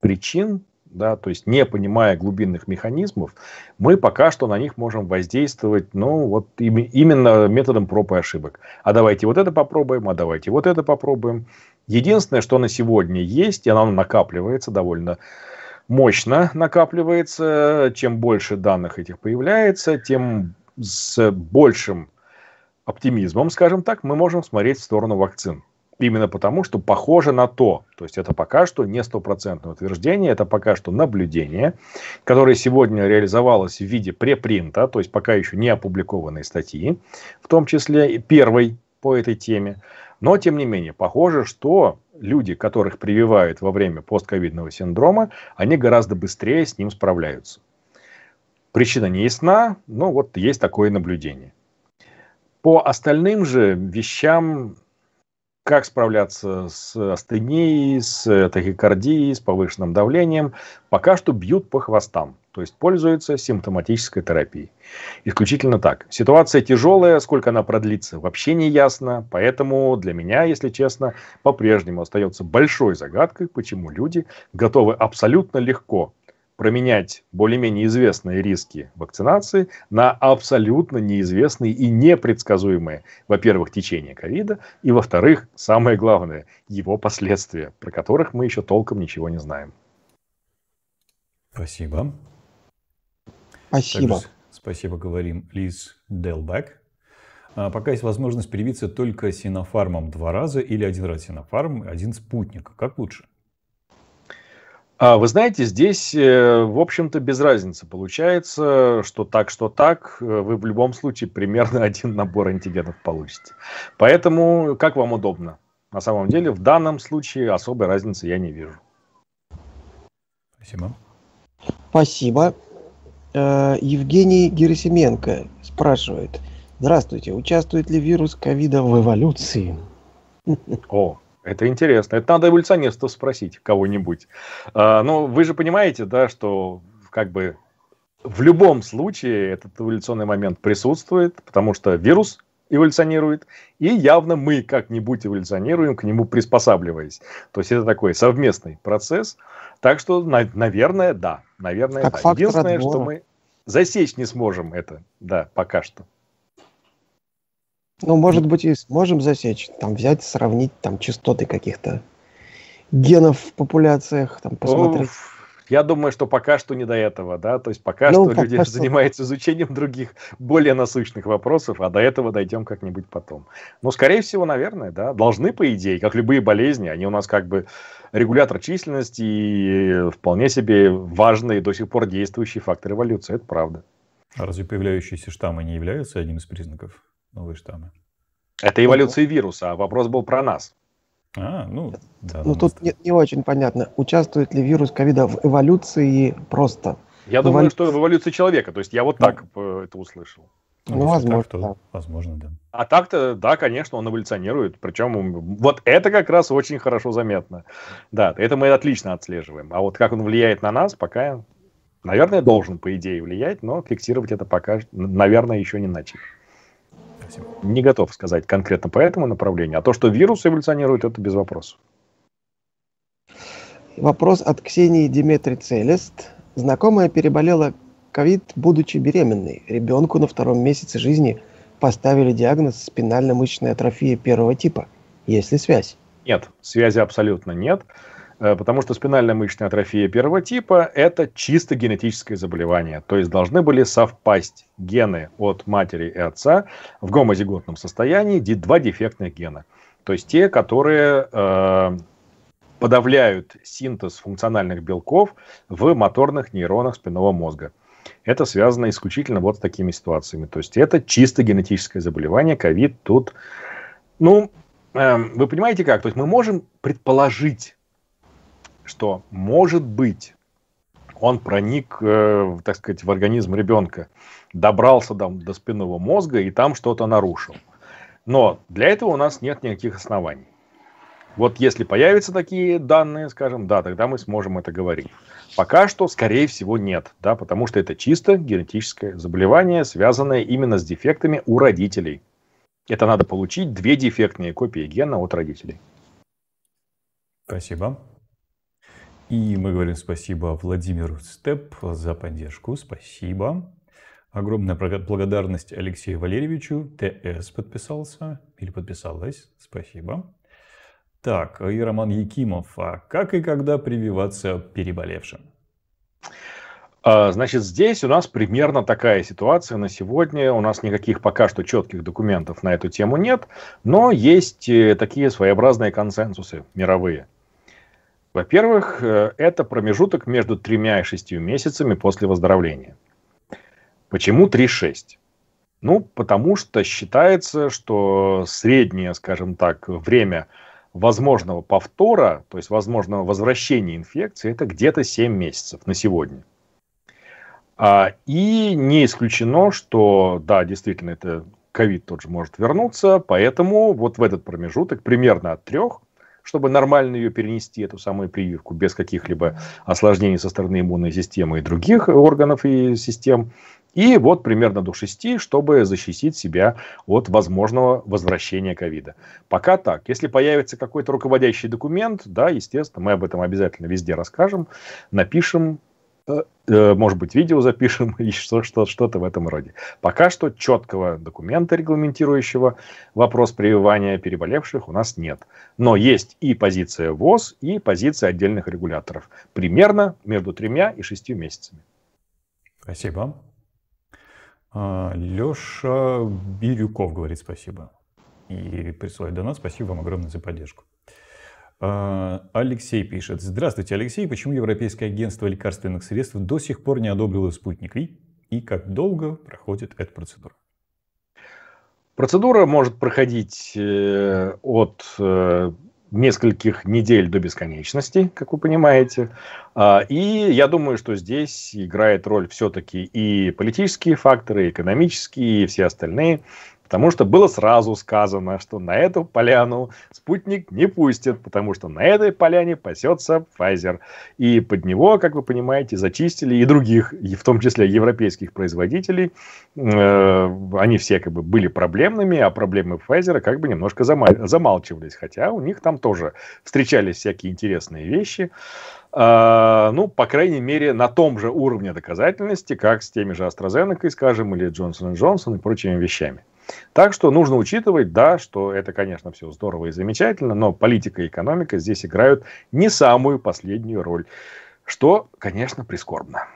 причин, да, то есть не понимая глубинных механизмов, мы пока что на них можем воздействовать, ну, вот именно методом проб и ошибок. А давайте вот это попробуем, а давайте вот это попробуем. Единственное, что на сегодня есть, и оно накапливается довольно мощно накапливается, чем больше данных этих появляется, тем с большим оптимизмом, скажем так, мы можем смотреть в сторону вакцин именно потому, что похоже на то. То есть это пока что не стопроцентное утверждение, это пока что наблюдение, которое сегодня реализовалось в виде препринта, то есть пока еще не опубликованной статьи, в том числе и первой по этой теме. Но, тем не менее, похоже, что люди, которых прививают во время постковидного синдрома, они гораздо быстрее с ним справляются. Причина не ясна, но вот есть такое наблюдение. По остальным же вещам как справляться с астенией, с тахикардией, с повышенным давлением, пока что бьют по хвостам. То есть пользуются симптоматической терапией. Исключительно так. Ситуация тяжелая, сколько она продлится, вообще не ясно. Поэтому для меня, если честно, по-прежнему остается большой загадкой, почему люди готовы абсолютно легко променять более-менее известные риски вакцинации на абсолютно неизвестные и непредсказуемые, во-первых, течение ковида, и, во-вторых, самое главное, его последствия, про которых мы еще толком ничего не знаем. Спасибо. Спасибо. Также спасибо говорим Лиз Делбек. А, пока есть возможность привиться только синофармом два раза или один раз синофарм, один спутник. Как лучше? А вы знаете, здесь, э, в общем-то, без разницы получается, что так, что так, э, вы в любом случае примерно один набор антигенов получите. Поэтому, как вам удобно. На самом деле, в данном случае особой разницы я не вижу. Спасибо. Спасибо. Э, Евгений Герасименко спрашивает. Здравствуйте. Участвует ли вирус ковида в эволюции? О, это интересно. Это надо эволюционистов спросить кого-нибудь. А, ну, вы же понимаете, да, что как бы в любом случае этот эволюционный момент присутствует, потому что вирус эволюционирует, и явно мы как-нибудь эволюционируем, к нему приспосабливаясь. То есть это такой совместный процесс. Так что, наверное, да. Наверное, как да. Единственное, отбора. что мы засечь не сможем это, да, пока что. Ну, может быть, и сможем засечь, там взять, сравнить там частоты каких-то генов в популяциях, там посмотреть. я думаю, что пока что не до этого, да, то есть пока ну, что пока люди что... занимаются изучением других более насущных вопросов, а до этого дойдем как-нибудь потом. Но, скорее всего, наверное, да, должны, по идее, как любые болезни, они у нас как бы регулятор численности и вполне себе важные до сих пор действующий фактор эволюции, это правда. А разве появляющиеся штаммы не являются одним из признаков? новые штаммы. Это эволюция вируса, а вопрос был про нас. А, ну, ну да, ну тут не, не очень понятно, участвует ли вирус ковида в эволюции просто. Я Эволю... думаю, что в эволюции человека. То есть я вот ну, так ну, это услышал. Ну, ну возможно, так, то, да. возможно, да. А так-то, да, конечно, он эволюционирует. Причем вот это как раз очень хорошо заметно. Да, это мы отлично отслеживаем. А вот как он влияет на нас, пока, наверное, должен, по идее, влиять, но фиксировать это пока, наверное, еще не начали этим. Не готов сказать конкретно по этому направлению. А то, что вирус эволюционирует, это без вопросов. Вопрос от Ксении Диметри Целест. Знакомая переболела ковид, будучи беременной. Ребенку на втором месяце жизни поставили диагноз спинально-мышечная атрофия первого типа. Есть ли связь? Нет, связи абсолютно Нет. Э, потому что спинальная мышечная атрофия первого типа – это чисто генетическое заболевание. То есть должны были совпасть гены от матери и отца в гомозиготном состоянии, два дефектных гена. То есть те, которые э, подавляют синтез функциональных белков в моторных нейронах спинного мозга. Это связано исключительно вот с такими ситуациями. То есть это чисто генетическое заболевание. Ковид тут, ну, э, вы понимаете как? То есть мы можем предположить, что, может быть, он проник, э, так сказать, в организм ребенка, добрался там до спинного мозга и там что-то нарушил. Но для этого у нас нет никаких оснований. Вот если появятся такие данные, скажем, да, тогда мы сможем это говорить. Пока что, скорее всего, нет, да, потому что это чисто генетическое заболевание, связанное именно с дефектами у родителей. Это надо получить две дефектные копии гена от родителей. Спасибо. И мы говорим спасибо Владимиру Степ за поддержку. Спасибо. Огромная благодарность Алексею Валерьевичу. ТС подписался или подписалась. Спасибо. Так, и Роман Якимов. А как и когда прививаться переболевшим? А, значит, здесь у нас примерно такая ситуация на сегодня. У нас никаких пока что четких документов на эту тему нет, но есть э, такие своеобразные консенсусы мировые. Во-первых, э, это промежуток между тремя и шестью месяцами после выздоровления. Почему 3-6? Ну, потому что считается, что среднее, скажем так, время возможного повтора, то есть возможного возвращения инфекции, это где-то 7 месяцев на сегодня. А, и не исключено, что, да, действительно, это ковид тот же может вернуться, поэтому вот в этот промежуток примерно от трех – чтобы нормально ее перенести, эту самую прививку, без каких-либо осложнений со стороны иммунной системы и других органов и систем. И вот примерно до 6, чтобы защитить себя от возможного возвращения ковида. Пока так. Если появится какой-то руководящий документ, да, естественно, мы об этом обязательно везде расскажем, напишем, Э, э, может быть, видео запишем и что-то в этом роде. Пока что четкого документа, регламентирующего вопрос прививания переболевших, у нас нет. Но есть и позиция ВОЗ, и позиция отдельных регуляторов. Примерно между тремя и шестью месяцами. Спасибо. А, Леша Бирюков говорит спасибо. И присылает до нас. Спасибо вам огромное за поддержку. А, Алексей пишет. Здравствуйте, Алексей. Почему Европейское агентство лекарственных средств до сих пор не одобрило спутник Ви? И как долго проходит эта процедура? Процедура может проходить э, от э, нескольких недель до бесконечности, как вы понимаете. А, и я думаю, что здесь играет роль все-таки и политические факторы, и экономические, и все остальные потому что было сразу сказано, что на эту поляну спутник не пустит, потому что на этой поляне пасется Pfizer. И под него, как вы понимаете, зачистили и других, в том числе европейских производителей. Э, они все как бы были проблемными, а проблемы Pfizer как бы немножко замалчивались, хотя у них там тоже встречались всякие интересные вещи э, ну, по крайней мере, на том же уровне доказательности, как с теми же AstraZeneca, скажем, или Johnson Johnson и прочими вещами. Так что нужно учитывать, да, что это, конечно, все здорово и замечательно, но политика и экономика здесь играют не самую последнюю роль, что, конечно, прискорбно.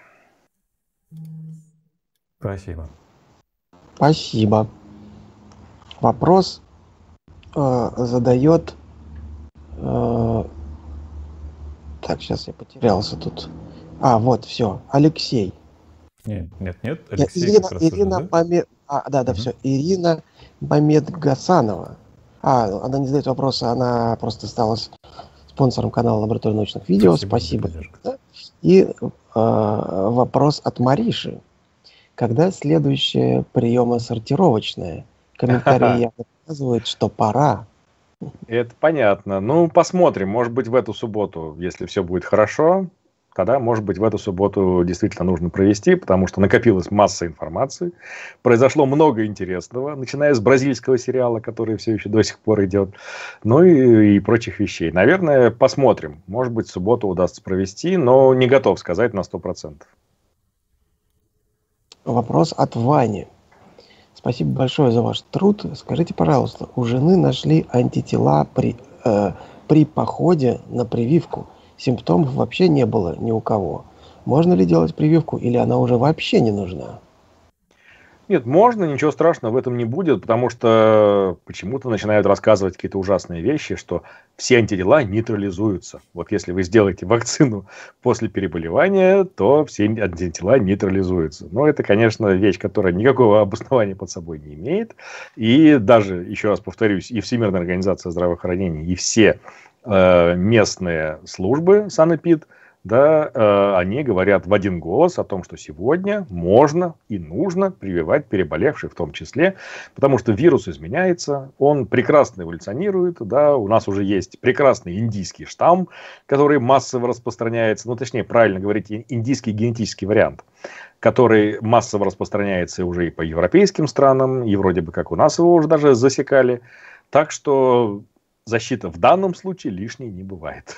Спасибо. Спасибо. Вопрос э, задает... Э, так, сейчас я потерялся тут. А, вот, все. Алексей. Нет, нет, нет. Алексей Ирина, Ирина да? Паме... А, да, да, все. Ирина Мамедгасанова. А, она не задает вопроса, она просто стала спонсором канала Лаборатория научных видео. Спасибо. Спасибо. И э, вопрос от Мариши. Когда следующее приема сортировочное? Комментарии показывают, что пора. Это понятно. Ну, посмотрим. Может быть, в эту субботу, если все будет хорошо, тогда, может быть, в эту субботу действительно нужно провести, потому что накопилась масса информации, произошло много интересного, начиная с бразильского сериала, который все еще до сих пор идет, ну и, и прочих вещей. Наверное, посмотрим. Может быть, субботу удастся провести, но не готов сказать на 100%. Вопрос от Вани. Спасибо большое за ваш труд. Скажите, пожалуйста, у жены нашли антитела при, э, при походе на прививку – симптомов вообще не было ни у кого. Можно ли делать прививку или она уже вообще не нужна? Нет, можно, ничего страшного в этом не будет, потому что почему-то начинают рассказывать какие-то ужасные вещи, что все антидела нейтрализуются. Вот если вы сделаете вакцину после переболевания, то все антидела нейтрализуются. Но это, конечно, вещь, которая никакого обоснования под собой не имеет. И даже, еще раз повторюсь, и Всемирная организация здравоохранения, и все Э, местные службы Санэпид, да, э, они говорят в один голос о том, что сегодня можно и нужно прививать переболевших в том числе, потому что вирус изменяется, он прекрасно эволюционирует, да, у нас уже есть прекрасный индийский штамм, который массово распространяется, ну, точнее, правильно говорить, индийский генетический вариант который массово распространяется уже и по европейским странам, и вроде бы как у нас его уже даже засекали. Так что защита в данном случае лишней не бывает.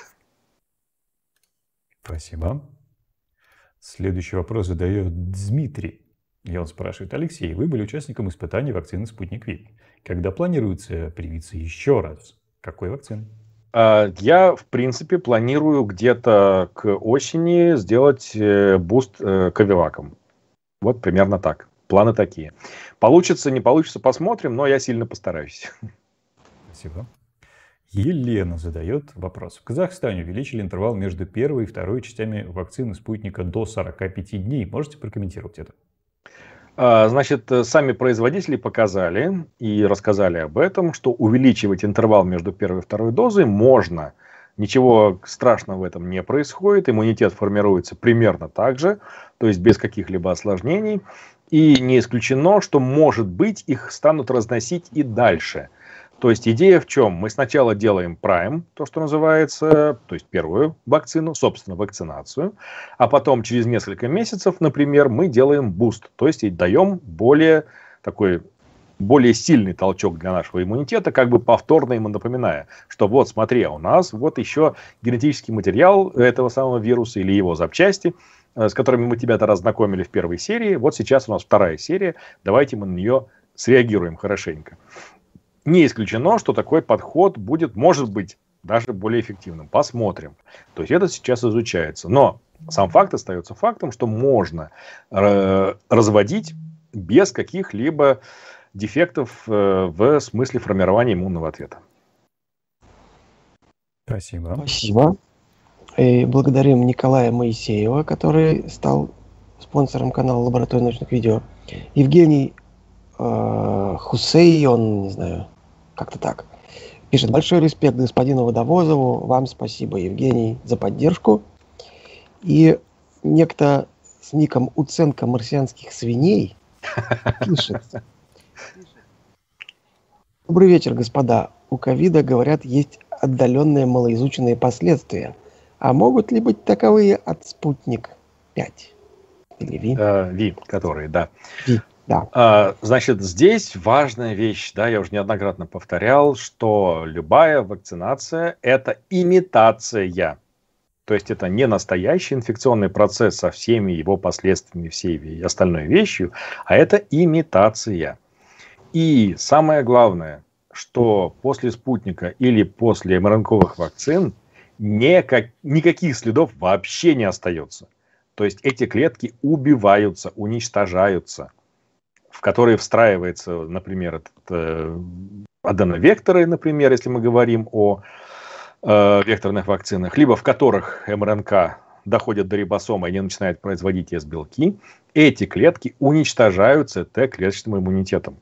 Спасибо. Следующий вопрос задает Дмитрий. И он спрашивает, Алексей, вы были участником испытаний вакцины «Спутник Ви». Когда планируется привиться еще раз? Какой вакцины? А, я, в принципе, планирую где-то к осени сделать э, буст э, ковиваком. Вот примерно так. Планы такие. Получится, не получится, посмотрим, но я сильно постараюсь. Спасибо. Елена задает вопрос. В Казахстане увеличили интервал между первой и второй частями вакцины спутника до 45 дней. Можете прокомментировать это? А, значит, э, сами производители показали и рассказали об этом, что увеличивать интервал между первой и второй дозой можно. Ничего страшного в этом не происходит. Иммунитет формируется примерно так же, то есть без каких-либо осложнений. И не исключено, что, может быть, их станут разносить и дальше – то есть идея в чем? Мы сначала делаем прайм, то, что называется, то есть первую вакцину, собственно, вакцинацию, а потом через несколько месяцев, например, мы делаем буст, то есть даем более такой более сильный толчок для нашего иммунитета, как бы повторно ему напоминая, что вот смотри, а у нас вот еще генетический материал этого самого вируса или его запчасти, э, с которыми мы тебя то знакомили в первой серии, вот сейчас у нас вторая серия, давайте мы на нее среагируем хорошенько не исключено, что такой подход будет, может быть, даже более эффективным. Посмотрим. То есть это сейчас изучается. Но сам факт остается фактом, что можно э, разводить без каких-либо дефектов э, в смысле формирования иммунного ответа. Спасибо. Спасибо. И благодарим Николая Моисеева, который стал спонсором канала «Лаборатория научных видео». Евгений Э, Хусей, он, не знаю, как-то так. Пишет, большой респект господину Водовозову, вам спасибо, Евгений, за поддержку. И некто с ником Уценка марсианских свиней пишет. Добрый вечер, господа. У ковида, говорят, есть отдаленные малоизученные последствия. А могут ли быть таковые от спутник 5? Или Ви? Э, ви, которые, да. Ви. Да. А, значит, здесь важная вещь, да, я уже неоднократно повторял, что любая вакцинация – это имитация. То есть это не настоящий инфекционный процесс со всеми его последствиями, всей остальной вещью, а это имитация. И самое главное, что после спутника или после МРНКовых вакцин никак, никаких следов вообще не остается. То есть эти клетки убиваются, уничтожаются – в которые встраивается, например, этот, э, аденовекторы, например, если мы говорим о э, векторных вакцинах, либо в которых МРНК доходят до рибосома и не начинают производить С-белки, эти клетки уничтожаются Т-клеточным иммунитетом.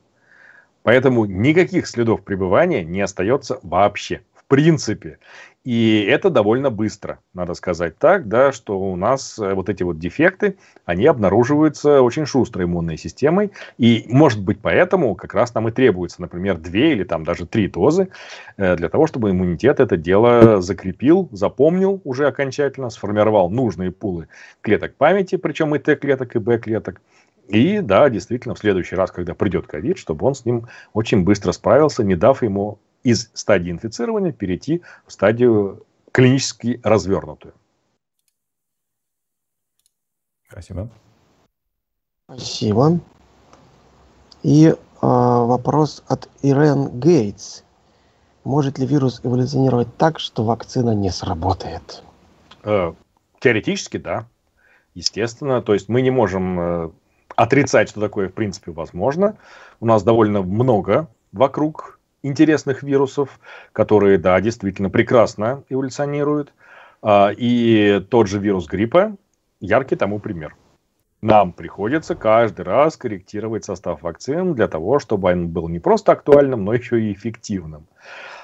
Поэтому никаких следов пребывания не остается вообще принципе. И это довольно быстро, надо сказать так, да, что у нас э, вот эти вот дефекты, они обнаруживаются очень шустрой иммунной системой. И, может быть, поэтому как раз нам и требуется, например, две или там даже три дозы э, для того, чтобы иммунитет это дело закрепил, запомнил уже окончательно, сформировал нужные пулы клеток памяти, причем и Т-клеток, и Б-клеток. И да, действительно, в следующий раз, когда придет ковид, чтобы он с ним очень быстро справился, не дав ему из стадии инфицирования перейти в стадию клинически развернутую. Спасибо. Спасибо. И э, вопрос от Ирен Гейтс. Может ли вирус эволюционировать так, что вакцина не сработает? Э, теоретически, да. Естественно. То есть мы не можем э, отрицать, что такое в принципе возможно. У нас довольно много вокруг интересных вирусов, которые, да, действительно прекрасно эволюционируют. А, и тот же вирус гриппа яркий тому пример. Нам приходится каждый раз корректировать состав вакцин для того, чтобы он был не просто актуальным, но еще и эффективным.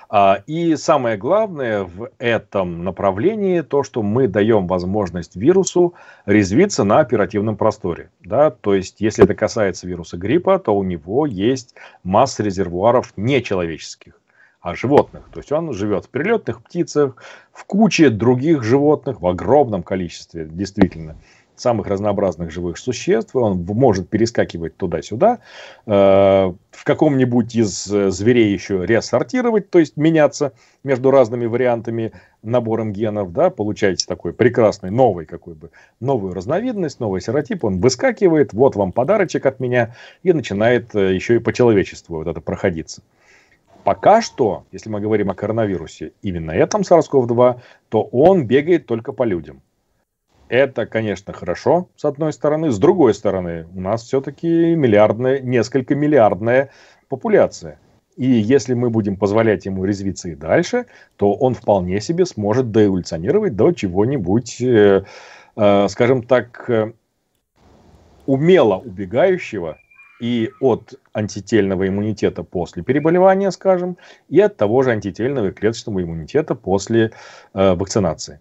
А, и самое главное в этом направлении то, что мы даем возможность вирусу резвиться на оперативном просторе. Да? То есть, если это касается вируса гриппа, то у него есть масса резервуаров нечеловеческих а животных. То есть он живет в перелетных птицах, в куче других животных, в огромном количестве, действительно самых разнообразных живых существ, он может перескакивать туда-сюда, э, в каком-нибудь из э, зверей еще реассортировать, то есть меняться между разными вариантами набором генов, да, получаете такой прекрасный новый какой бы, новую разновидность, новый серотип, он выскакивает, вот вам подарочек от меня, и начинает э, еще и по человечеству вот это проходиться. Пока что, если мы говорим о коронавирусе, именно этом SARS-CoV-2, то он бегает только по людям. Это, конечно, хорошо, с одной стороны. С другой стороны, у нас все-таки миллиардная, несколько миллиардная популяция. И если мы будем позволять ему резвиться и дальше, то он вполне себе сможет доэволюционировать до чего-нибудь, э, э, скажем так, э, умело убегающего и от антительного иммунитета после переболевания, скажем, и от того же антительного и клеточного иммунитета после э, вакцинации.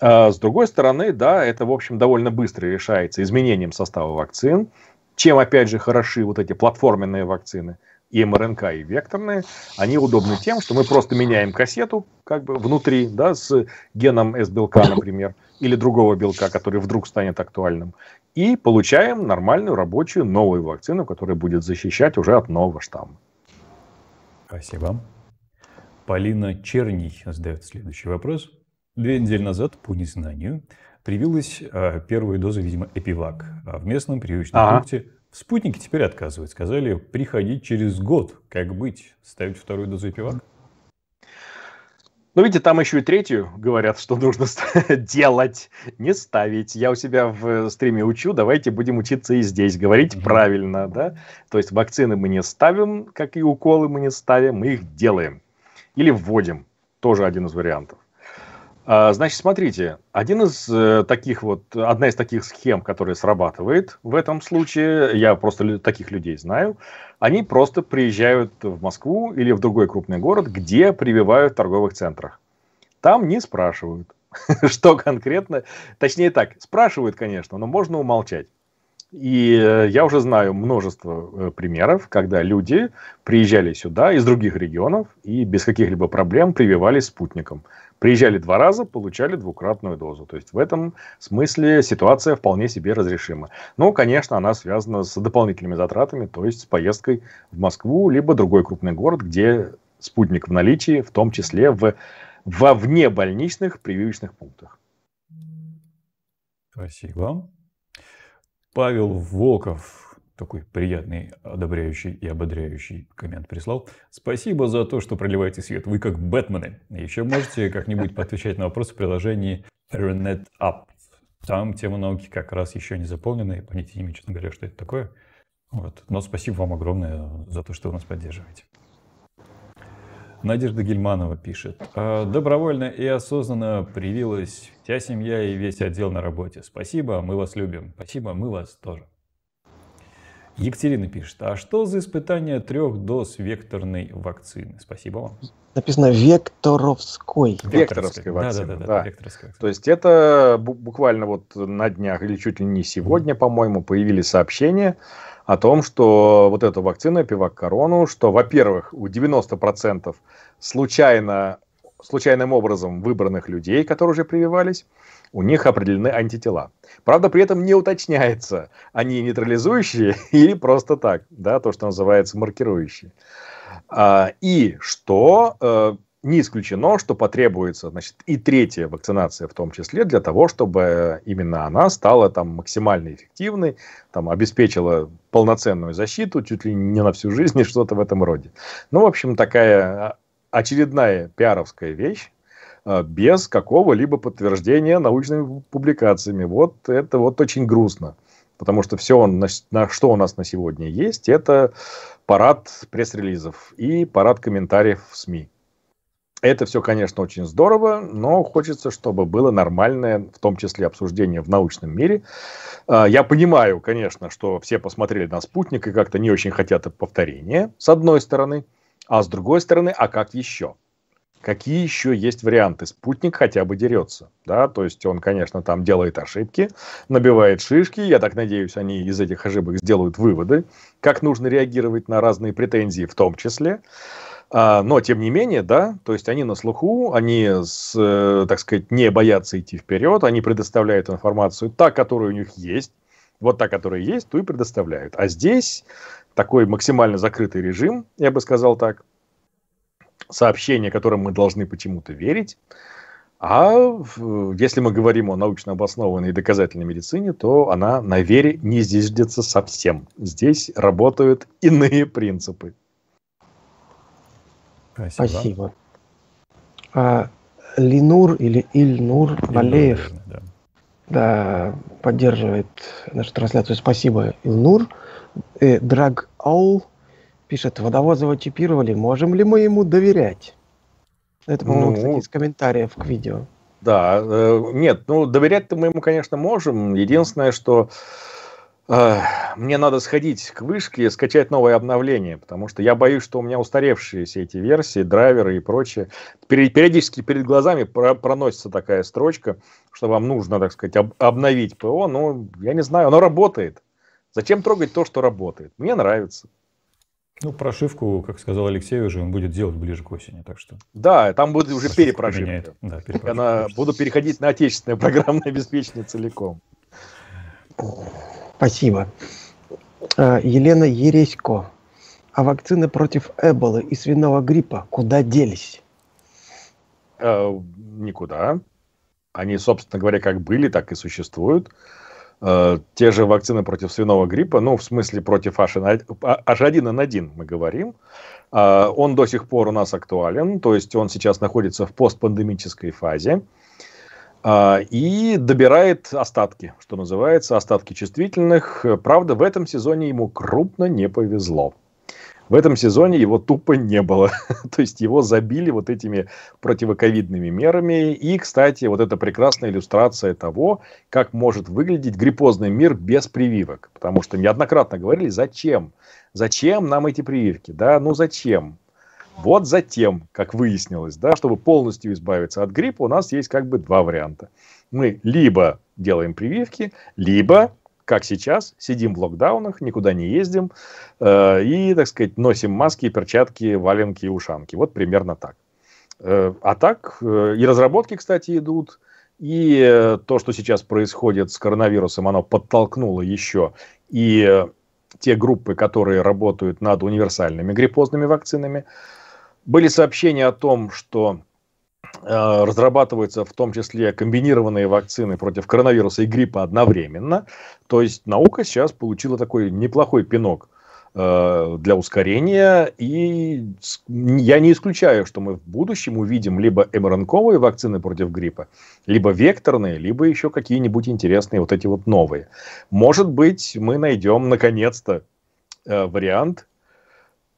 А, с другой стороны, да, это, в общем, довольно быстро решается изменением состава вакцин, чем, опять же, хороши вот эти платформенные вакцины, и МРНК, и векторные, они удобны тем, что мы просто меняем кассету как бы внутри, да, с геном С-белка, например, или другого белка, который вдруг станет актуальным, и получаем нормальную рабочую новую вакцину, которая будет защищать уже от нового штамма. Спасибо. Полина Черний задает следующий вопрос. Две недели назад, по незнанию, привилась э, первая доза, видимо, эпивак. А в местном прививочном ага. пункте спутники теперь отказывают. Сказали, приходить через год. Как быть? Ставить вторую дозу эпивак? Ну, видите, там еще и третью говорят, что нужно делать, не ставить. Я у себя в стриме учу, давайте будем учиться и здесь, говорить mm-hmm. правильно, да? То есть вакцины мы не ставим, как и уколы мы не ставим, мы их делаем. Или вводим, тоже один из вариантов. А, значит, смотрите, один из э, таких вот, одна из таких схем, которая срабатывает в этом случае, я просто таких людей знаю, они просто приезжают в Москву или в другой крупный город, где прививают в торговых центрах. Там не спрашивают, что конкретно, точнее так, спрашивают, конечно, но можно умолчать. И э, я уже знаю множество э, примеров, когда люди приезжали сюда из других регионов и без каких-либо проблем прививались спутником. Приезжали два раза, получали двукратную дозу. То есть в этом смысле ситуация вполне себе разрешима. Но, конечно, она связана с дополнительными затратами, то есть с поездкой в Москву, либо другой крупный город, где спутник в наличии, в том числе в, во внебольничных прививочных пунктах. Спасибо. Павел Волков, такой приятный, одобряющий и ободряющий коммент прислал. Спасибо за то, что проливаете свет. Вы как Бэтмены. Еще можете как-нибудь поотвечать на вопросы в приложении Internet Up. Там тема науки как раз еще не заполнена, и понятия не имею, честно говоря, что это такое. Вот. Но спасибо вам огромное за то, что вы нас поддерживаете. Надежда Гельманова пишет. «А, добровольно и осознанно привилась вся семья и весь отдел на работе. Спасибо, мы вас любим. Спасибо, мы вас тоже. Екатерина пишет, а что за испытание трех доз векторной вакцины? Спасибо вам. Написано векторовской. Векторовской вакцины. Да, да, да, да. векторовской. То есть это буквально вот на днях или чуть ли не сегодня, mm по-моему, появились сообщения о том, что вот эта вакцина пивак корону, что, во-первых, у 90% случайно, случайным образом выбранных людей, которые уже прививались, у них определены антитела. Правда, при этом не уточняется, они нейтрализующие или просто так, да, то, что называется маркирующие. А, и что э, не исключено, что потребуется значит, и третья вакцинация в том числе для того, чтобы именно она стала там, максимально эффективной, там, обеспечила полноценную защиту чуть ли не на всю жизнь и что-то в этом роде. Ну, в общем, такая а, очередная пиаровская вещь, Э, без какого-либо подтверждения научными публикациями. Вот это вот очень грустно. Потому что все, на что у нас на сегодня есть, это парад пресс-релизов и парад комментариев в СМИ. Это все, конечно, очень здорово, но хочется, чтобы было нормальное, в том числе обсуждение в научном мире. Э, я понимаю, конечно, что все посмотрели на спутник и как-то не очень хотят повторения, с одной стороны, а с другой стороны, а как еще? какие еще есть варианты. Спутник хотя бы дерется, да, то есть он, конечно, там делает ошибки, набивает шишки, я так надеюсь, они из этих ошибок сделают выводы, как нужно реагировать на разные претензии в том числе. А, но, тем не менее, да, то есть они на слуху, они, с, э, так сказать, не боятся идти вперед, они предоставляют информацию, та, которая у них есть, вот та, которая есть, ту и предоставляют. А здесь такой максимально закрытый режим, я бы сказал так, сообщения, которым мы должны почему-то верить. А если мы говорим о научно обоснованной и доказательной медицине, то она на вере не зиждется совсем. Здесь работают иные принципы. Спасибо. Спасибо. А, Линур или Ильнур Валеев да. Да, поддерживает нашу трансляцию. Спасибо, Ильнур. Э, Драг Аул пишет, водовозова чипировали, можем ли мы ему доверять? Это, по-моему, ну, кстати, из комментариев к видео. Да, э, нет, ну доверять-то мы ему, конечно, можем. Единственное, что э, мне надо сходить к вышке и скачать новое обновление, потому что я боюсь, что у меня устаревшие все эти версии, драйверы и прочее. Периодически перед глазами про проносится такая строчка, что вам нужно, так сказать, об обновить ПО. Ну, я не знаю, оно работает. Зачем трогать то, что работает? Мне нравится. Ну, прошивку, как сказал Алексей уже, он будет делать ближе к осени, так что... Да, там будет уже прошивка перепрошивка. Меняет. Да, перепрошивка. Она... Буду переходить на отечественное программное обеспечение целиком. Спасибо. А, Елена Ересько. А вакцины против Эболы и свиного гриппа куда делись? Э, никуда. Они, собственно говоря, как были, так и существуют. Э, те же вакцины против свиного гриппа, ну, в смысле против H1N1 а, мы говорим, а, он до сих пор у нас актуален, то есть он сейчас находится в постпандемической фазе а, и добирает остатки, что называется, остатки чувствительных. Правда, в этом сезоне ему крупно не повезло. В этом сезоне его тупо не было. То есть его забили вот этими противоковидными мерами. И, кстати, вот это прекрасная иллюстрация того, как может выглядеть гриппозный мир без прививок. Потому что неоднократно говорили, зачем? Зачем нам эти прививки? Да, ну зачем? Вот затем, как выяснилось, да, чтобы полностью избавиться от гриппа, у нас есть как бы два варианта. Мы либо делаем прививки, либо как сейчас, сидим в локдаунах, никуда не ездим э, и, так сказать, носим маски, перчатки, валенки и ушанки. Вот примерно так. Э, а так, э, и разработки, кстати, идут, и э, то, что сейчас происходит с коронавирусом, оно подтолкнуло еще и э, те группы, которые работают над универсальными гриппозными вакцинами. Были сообщения о том, что Э, разрабатываются в том числе комбинированные вакцины против коронавируса и гриппа одновременно. То есть наука сейчас получила такой неплохой пинок э, для ускорения. И я не исключаю, что мы в будущем увидим либо мРНКовые вакцины против гриппа, либо векторные, либо еще какие-нибудь интересные вот эти вот новые. Может быть, мы найдем наконец-то э, вариант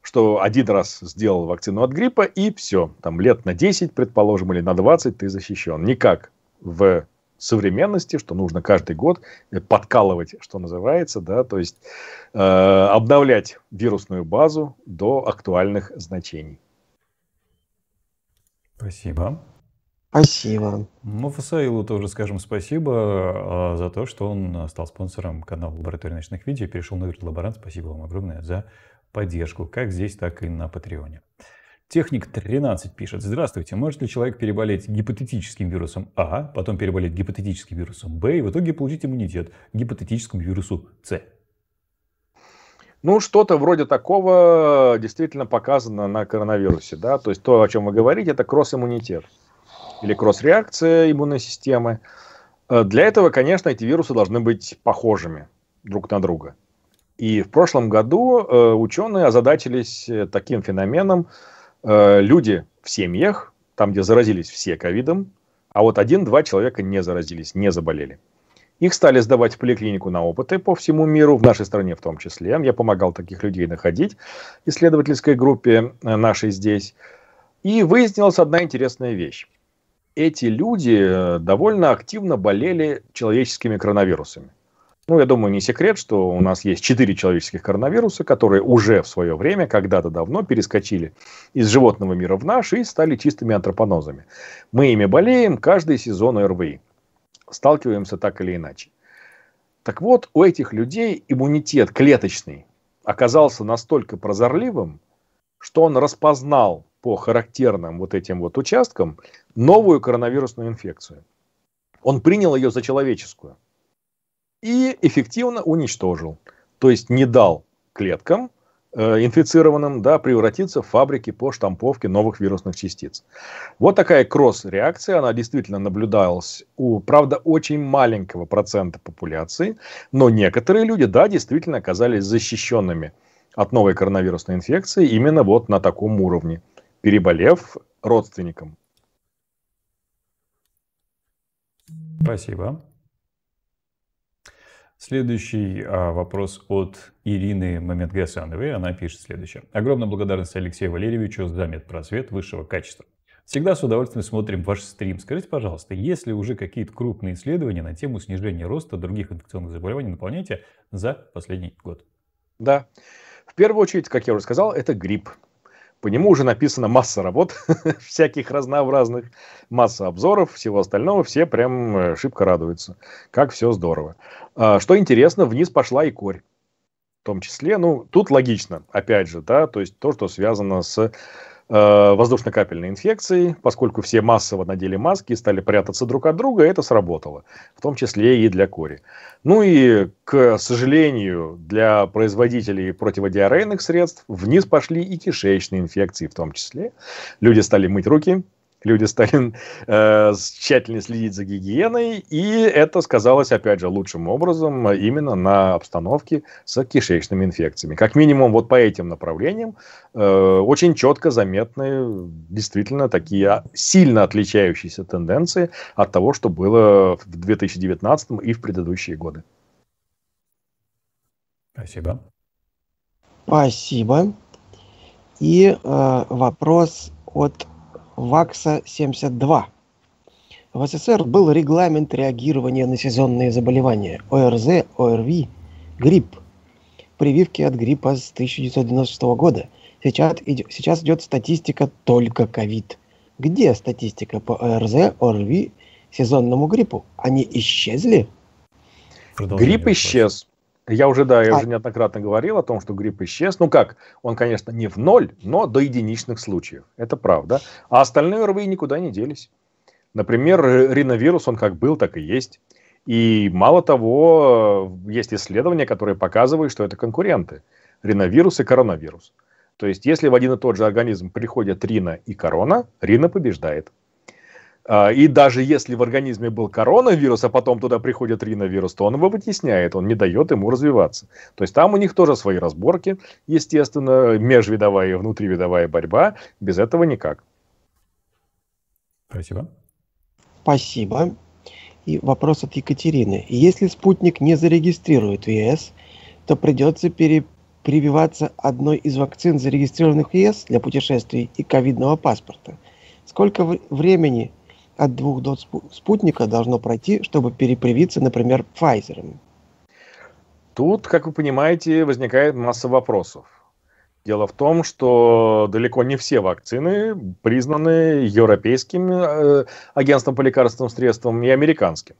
что один раз сделал вакцину от гриппа, и все. Там лет на 10, предположим, или на 20 ты защищен. Никак в современности, что нужно каждый год э, подкалывать, что называется, да, то есть э, обновлять вирусную базу до актуальных значений. Спасибо. Спасибо. Ну, Фасаилу тоже скажем спасибо а, за то, что он стал спонсором канала «Лаборатория ночных видео» и перешел на «Лаборант». Спасибо вам огромное за поддержку, как здесь, так и на Патреоне. Техник 13 пишет. Здравствуйте. Может ли человек переболеть гипотетическим вирусом А, потом переболеть гипотетическим вирусом Б и в итоге получить иммунитет гипотетическому вирусу С? Ну, что-то вроде такого действительно показано на коронавирусе. Да? То есть то, о чем вы говорите, это кросс-иммунитет или кросс-реакция иммунной системы. Э, для этого, конечно, эти вирусы должны быть похожими друг на друга. И в прошлом году э, ученые озадачились э, таким феноменом. Э, люди в семьях, там, где заразились все ковидом, а вот один-два человека не заразились, не заболели. Их стали сдавать в поликлинику на опыты по всему миру, в нашей стране в том числе. Я помогал таких людей находить исследовательской группе э, нашей здесь. И выяснилась одна интересная вещь. Эти люди э, довольно активно болели человеческими коронавирусами. Ну, я думаю, не секрет, что у нас есть четыре человеческих коронавируса, которые уже в свое время, когда-то давно, перескочили из животного мира в наш и стали чистыми антропонозами. Мы ими болеем каждый сезон РВИ. Сталкиваемся так или иначе. Так вот, у этих людей иммунитет клеточный оказался настолько прозорливым, что он распознал по характерным вот этим вот участкам новую коронавирусную инфекцию. Он принял ее за человеческую – и эффективно уничтожил. То есть не дал клеткам э, инфицированным да, превратиться в фабрики по штамповке новых вирусных частиц. Вот такая кросс-реакция, она действительно наблюдалась у, правда, очень маленького процента популяции, но некоторые люди, да, действительно оказались защищенными от новой коронавирусной инфекции именно вот на таком уровне, переболев родственникам. Спасибо. Следующий а, вопрос от Ирины Мамедгасановой. Она пишет следующее. Огромная благодарность Алексею Валерьевичу за медпросвет высшего качества. Всегда с удовольствием смотрим ваш стрим. Скажите, пожалуйста, есть ли уже какие-то крупные исследования на тему снижения роста других инфекционных заболеваний на планете за последний год? Да. В первую очередь, как я уже сказал, это грипп. По нему уже написана масса работ всяких разнообразных, масса обзоров, всего остального. Все прям э, шибко радуются. Как все здорово. А, что интересно, вниз пошла и корь. В том числе, ну, тут логично, опять же, да, то есть то, что связано с Э, воздушно-капельной инфекцией, поскольку все массово надели маски и стали прятаться друг от друга, это сработало, в том числе и для кори. Ну и, к сожалению, для производителей противодиарейных средств вниз пошли и кишечные инфекции в том числе. Люди стали мыть руки, люди стали э, тщательно следить за гигиеной, и это сказалось, опять же, лучшим образом э, именно на обстановке с кишечными инфекциями. Как минимум вот по этим направлениям э, очень четко заметны действительно такие а, сильно отличающиеся тенденции от того, что было в 2019 и в предыдущие годы. Спасибо. Спасибо. И э, вопрос от ВАКСа-72. В СССР был регламент реагирования на сезонные заболевания ОРЗ, ОРВИ, грипп. Прививки от гриппа с 1996 года. Сейчас, сейчас идет статистика только ковид. Где статистика по ОРЗ, ОРВИ, сезонному гриппу? Они исчезли? Грипп исчез. Я уже, да, я а... уже неоднократно говорил о том, что грипп исчез. Ну как, он, конечно, не в ноль, но до единичных случаев. Это правда. А остальные РВИ никуда не делись. Например, риновирус, он как был, так и есть. И мало того, э, есть исследования, которые показывают, что это конкуренты. Риновирус и коронавирус. То есть, если в один и тот же организм приходят рина и корона, рина побеждает. А, и даже если в организме был коронавирус, а потом туда приходит риновирус, то он его вытесняет, он не дает ему развиваться. То есть там у них тоже свои разборки, естественно, межвидовая и внутривидовая борьба. Без этого никак. Спасибо. Спасибо. И вопрос от Екатерины. Если спутник не зарегистрирует в ЕС, то придется перепрививаться одной из вакцин, зарегистрированных в ЕС для путешествий и ковидного паспорта. Сколько времени от двух до спутника должно пройти, чтобы перепривиться, например, Pfizer. Тут, как вы понимаете, возникает масса вопросов. Дело в том, что далеко не все вакцины признаны европейским э, агентством по лекарственным средствам и американским.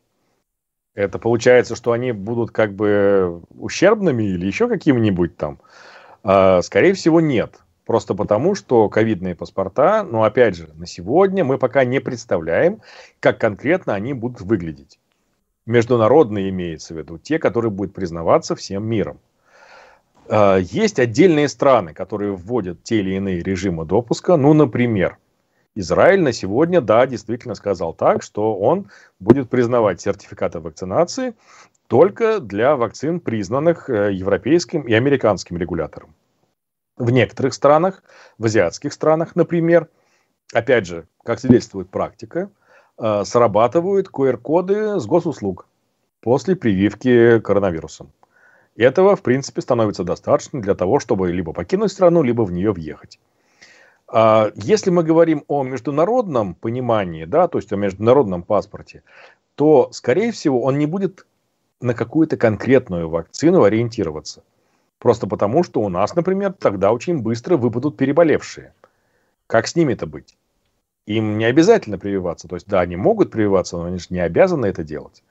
Это получается, что они будут как бы ущербными или еще каким-нибудь там? Э, скорее всего, нет. Просто потому, что ковидные паспорта, ну, опять же, на сегодня мы пока не представляем, как конкретно они будут выглядеть. Международные имеется в виду, те, которые будут признаваться всем миром. А, есть отдельные страны, которые вводят те или иные режимы допуска. Ну, например, Израиль на сегодня, да, действительно сказал так, что он будет признавать сертификаты вакцинации только для вакцин, признанных э, европейским и американским регулятором. В некоторых странах, в азиатских странах, например, опять же, как свидетельствует практика, э, срабатывают QR-коды с госуслуг после прививки коронавирусом. Этого, в принципе, становится достаточно для того, чтобы либо покинуть страну, либо в нее въехать. А, если мы говорим о международном понимании, да, то есть о международном паспорте, то, скорее всего, он не будет на какую-то конкретную вакцину ориентироваться. Просто потому, что у нас, например, тогда очень быстро выпадут переболевшие. Как с ними-то быть? Им не обязательно прививаться. То есть, да, они могут прививаться, но они же не обязаны это делать.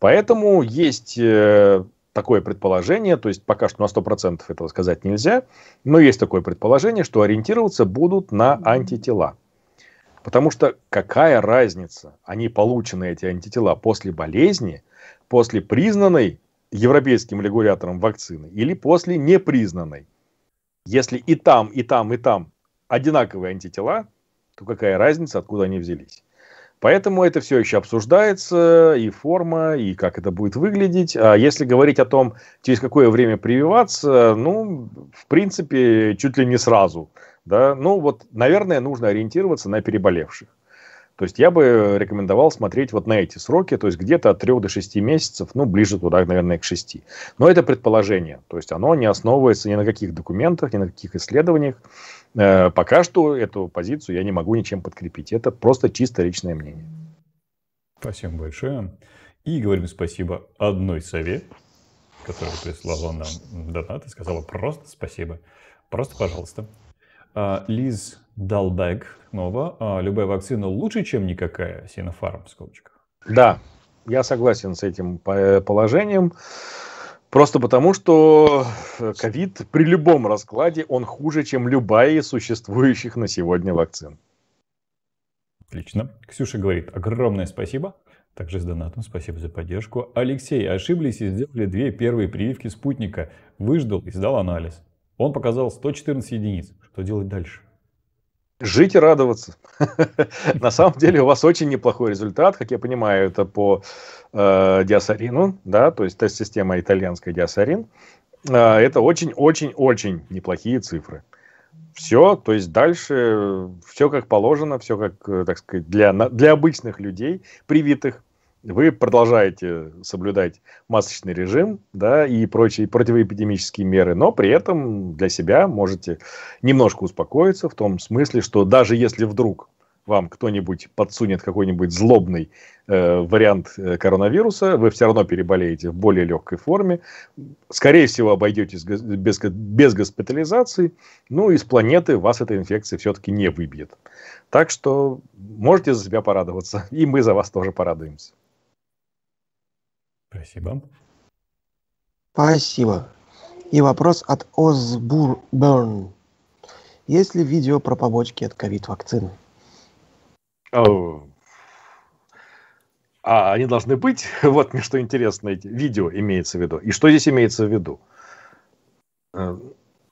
Поэтому есть э, такое предположение, то есть пока что на 100% этого сказать нельзя, но есть такое предположение, что ориентироваться будут на антитела. Потому что какая разница, они получены, эти антитела, после болезни, после признанной европейским регулятором вакцины или после непризнанной. Если и там, и там, и там одинаковые антитела, то какая разница, откуда они взялись? Поэтому это все еще обсуждается, и форма, и как это будет выглядеть. А если говорить о том, через какое время прививаться, ну, в принципе, чуть ли не сразу. Да? Ну, вот, наверное, нужно ориентироваться на переболевших. То есть я бы э, рекомендовал смотреть вот на эти сроки, то есть где-то от 3 до 6 месяцев, ну, ближе туда, наверное, к 6. Но это предположение, то есть оно не основывается ни на каких документах, ни на каких исследованиях. Э, пока что эту позицию я не могу ничем подкрепить. Это просто чисто личное мнение. Спасибо большое. И говорим спасибо одной совет, которая прислала нам донат и сказала просто спасибо. Просто пожалуйста. А, Лиз Далбек снова. А, любая вакцина лучше, чем никакая, Синофарм в скобочках. Да, я согласен с этим э, положением. Просто потому, что э, ковид при любом раскладе, он хуже, чем любая из существующих на сегодня вакцин. Отлично. Ксюша говорит, огромное спасибо. Также с донатом спасибо за поддержку. Алексей, ошиблись и сделали две первые прививки спутника. Выждал и сдал анализ. Он показал 114 единиц. Что делать дальше? Жить и радоваться. На самом деле у вас очень неплохой результат, как я понимаю, это по э, диасорину, да, то есть тест-система итальянская диасорин. Э, это очень-очень-очень неплохие цифры. Все, то есть дальше э, все как положено, все как, э, так сказать, для, для обычных людей, привитых вы продолжаете соблюдать масочный режим да, и прочие противоэпидемические меры, но при этом для себя можете немножко успокоиться в том смысле, что даже если вдруг вам кто-нибудь подсунет какой-нибудь злобный э, вариант э, коронавируса, вы все равно переболеете в более легкой форме. Скорее всего, обойдетесь без, без госпитализации. Ну, из планеты вас эта инфекция все-таки не выбьет. Так что можете за себя порадоваться. И мы за вас тоже порадуемся. Спасибо. Спасибо. И вопрос от Озбурберн. Есть ли видео про побочки от ковид-вакцины? А они должны быть. Вот мне что интересно, видео имеется в виду. И что здесь имеется в виду? Э,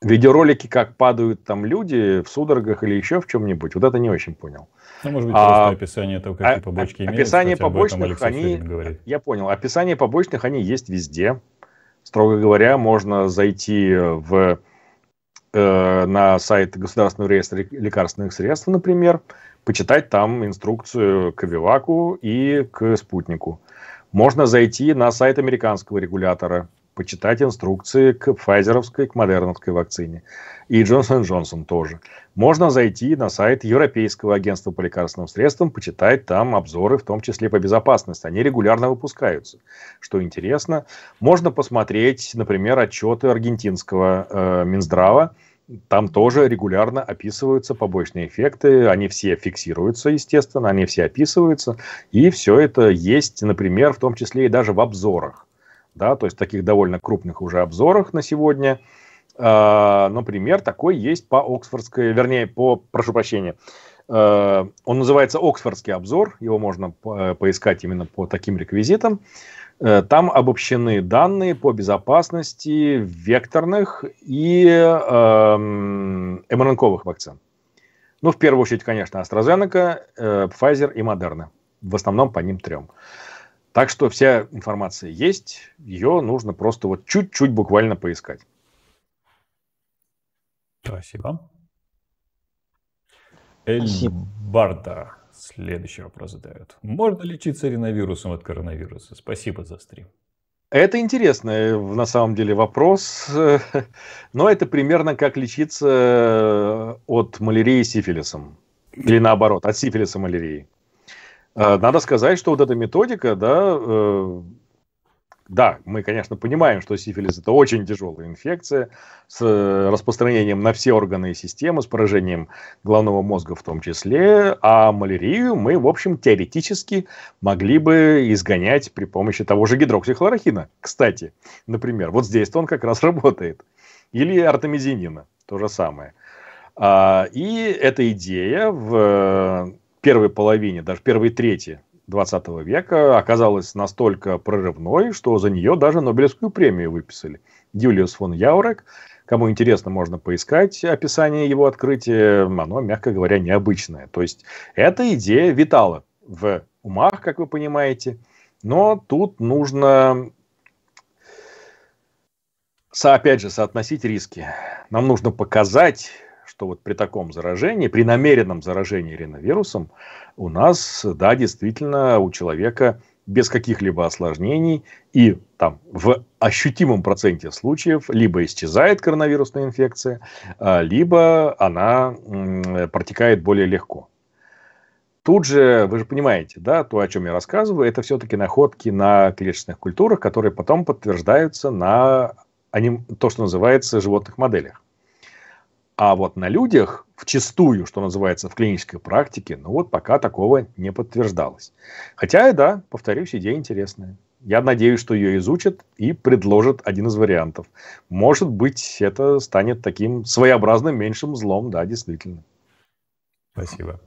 видеоролики, как падают там люди в судорогах или еще в чем-нибудь. Вот это не очень понял. Ну, может быть, а, просто а, описание этого какие а, типа побочки имеются. Описание хотя побочных, они, я понял, описание побочных, они есть везде. Строго говоря, можно зайти в, э, на сайт Государственного реестра лекарственных средств, например, почитать там инструкцию к Виваку и к спутнику. Можно зайти на сайт американского регулятора – почитать инструкции к файзеровской, к модерновской вакцине. И Джонсон Джонсон тоже. Можно зайти на сайт Европейского агентства по лекарственным средствам, почитать там обзоры, в том числе по безопасности. Они регулярно выпускаются, что интересно. Можно посмотреть, например, отчеты аргентинского э, Минздрава, там тоже регулярно описываются побочные эффекты, они все фиксируются, естественно, они все описываются, и все это есть, например, в том числе и даже в обзорах да, то есть таких довольно крупных уже обзорах на сегодня. А, например, такой есть по Оксфордской, вернее, по, прошу прощения, э, он называется «Оксфордский обзор», его можно э, поискать именно по таким реквизитам. Э, там обобщены данные по безопасности векторных и МРНКовых эм, вакцин. Ну, в первую очередь, конечно, AstraZeneca, Pfizer и Moderna. В основном по ним трем. Так что вся информация есть, ее нужно просто вот чуть-чуть буквально поискать. Спасибо. Эльбарда следующий вопрос задает. Можно лечиться риновирусом от коронавируса? Спасибо за стрим. Это интересный, э, на самом деле, вопрос. Но это примерно как лечиться э, от малярии сифилисом. Или наоборот, от сифилиса малярии. А, надо сказать, что вот эта методика, да, э, да, мы, конечно, понимаем, что сифилис это очень тяжелая инфекция с э, распространением на все органы и системы, с поражением головного мозга в том числе, а малярию мы, в общем, теоретически могли бы изгонять при помощи того же гидроксихлорохина, кстати, например. Вот здесь он как раз работает. Или артемизинина, то же самое. А, и эта идея в первой половине, даже первой трети 20 века оказалась настолько прорывной, что за нее даже Нобелевскую премию выписали. Юлиус фон Яурек, кому интересно, можно поискать описание его открытия, оно, мягко говоря, необычное. То есть эта идея витала в умах, как вы понимаете, но тут нужно опять же соотносить риски. Нам нужно показать что вот при таком заражении, при намеренном заражении риновирусом, у нас, да, действительно, у человека без каких-либо осложнений и там в ощутимом проценте случаев либо исчезает коронавирусная инфекция, а, либо она протекает более легко. Тут же, вы же понимаете, да, то, о чем я рассказываю, это все-таки находки на клеточных культурах, которые потом подтверждаются на аним... то, что называется, животных моделях. А вот на людях, вчастую, что называется, в клинической практике, ну вот пока такого не подтверждалось. Хотя, да, повторюсь, идея интересная. Я надеюсь, что ее изучат и предложат один из вариантов. Может быть, это станет таким своеобразным меньшим злом, да, действительно. Спасибо.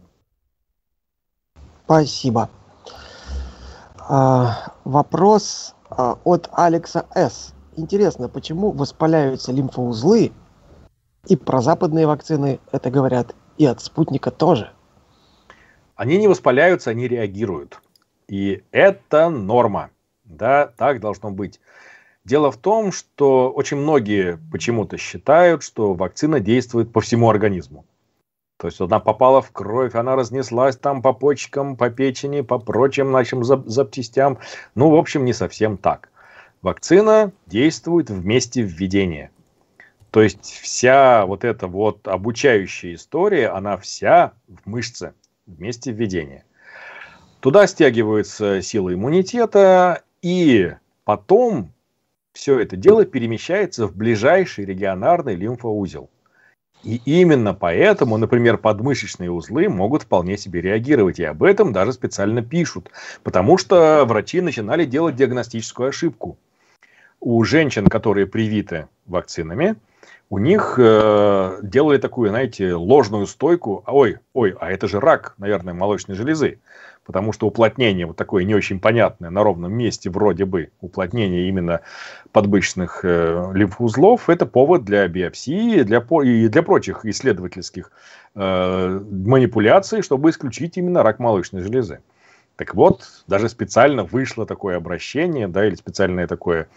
Спасибо. А, вопрос а, от Алекса С. Интересно, почему воспаляются лимфоузлы и про западные вакцины это говорят, и от спутника тоже. Они не воспаляются, они реагируют. И это норма. Да, так должно быть. Дело в том, что очень многие почему-то считают, что вакцина действует по всему организму. То есть она попала в кровь, она разнеслась там по почкам, по печени, по прочим нашим запчастям. Ну, в общем, не совсем так. Вакцина действует вместе введения. То есть вся вот эта вот обучающая история, она вся в мышце, в месте введения. Туда стягиваются силы иммунитета, и потом все это дело перемещается в ближайший регионарный лимфоузел. И именно поэтому, например, подмышечные узлы могут вполне себе реагировать. И об этом даже специально пишут. Потому что врачи начинали делать диагностическую ошибку. У женщин, которые привиты вакцинами, у них э, делали такую, знаете, ложную стойку. А ой, ой, а это же рак, наверное, молочной железы. Потому что уплотнение вот такое не очень понятное на ровном месте вроде бы, уплотнение именно подбычных э, лимфоузлов, это повод для биопсии для, и для прочих исследовательских э, манипуляций, чтобы исключить именно рак молочной железы. Так вот, даже специально вышло такое обращение, да, или специальное такое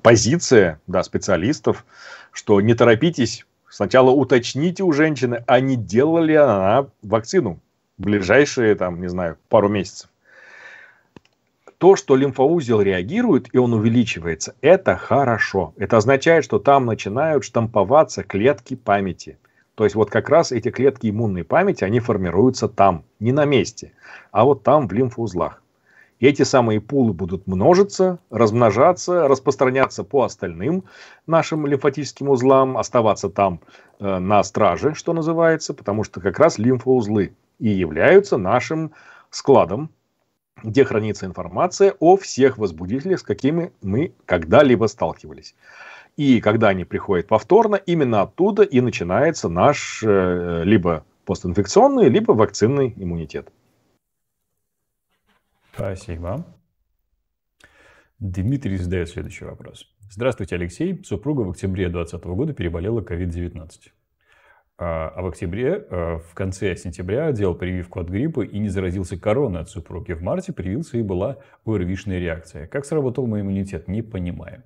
позиция да, специалистов, что не торопитесь, сначала уточните у женщины, а не делала ли она вакцину в ближайшие, там, не знаю, пару месяцев. То, что лимфоузел реагирует и он увеличивается, это хорошо. Это означает, что там начинают штамповаться клетки памяти. То есть вот как раз эти клетки иммунной памяти, они формируются там, не на месте, а вот там в лимфоузлах. И Эти самые пулы будут множиться, размножаться, распространяться по остальным нашим лимфатическим узлам, оставаться там э, на страже, что называется, потому что как раз лимфоузлы и являются нашим складом, где хранится информация о всех возбудителях, с какими мы когда-либо сталкивались. И когда они приходят повторно, именно оттуда и начинается наш э, либо постинфекционный, либо вакцинный иммунитет. Спасибо. Дмитрий задает следующий вопрос. Здравствуйте, Алексей. Супруга в октябре 2020 года переболела COVID-19. А, а в октябре, э, в конце сентября делал прививку от гриппа и не заразился короной от супруги. В марте привился и была ОРВИшная реакция. Как сработал мой иммунитет, не понимаю.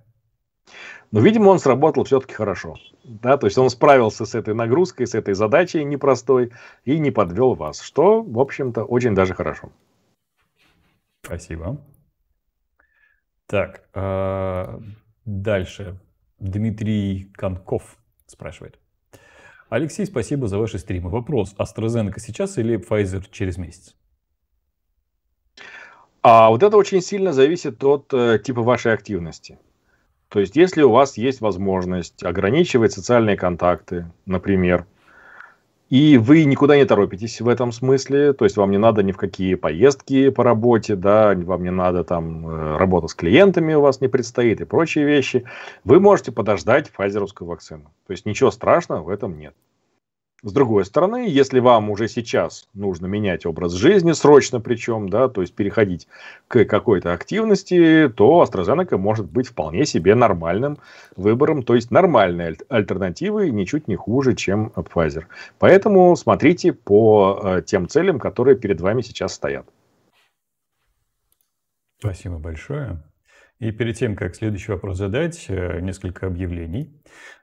Но, ну, видимо, он сработал все-таки хорошо. Да, то есть он справился с этой нагрузкой, с этой задачей непростой и не подвел вас, что, в общем-то, очень даже хорошо. Спасибо. Так, э, дальше. Дмитрий Конков спрашивает. Алексей, спасибо за ваши стримы. Вопрос, AstraZeneca сейчас или Pfizer через месяц? А вот это очень сильно зависит от э, типа вашей активности. То есть, если у вас есть возможность ограничивать социальные контакты, например, и вы никуда не торопитесь в этом смысле, то есть вам не надо ни в какие поездки по работе, да, вам не надо там э, работа с клиентами у вас не предстоит и прочие вещи. Вы можете подождать фазеровскую вакцину. То есть ничего страшного в этом нет. С другой стороны, если вам уже сейчас нужно менять образ жизни, срочно причем, да, то есть переходить к какой-то активности, то AstraZeneca может быть вполне себе нормальным выбором, то есть нормальной альтернативой, ничуть не хуже, чем Pfizer. Поэтому смотрите по э, тем целям, которые перед вами сейчас стоят. Спасибо большое. И перед тем, как следующий вопрос задать, э, несколько объявлений.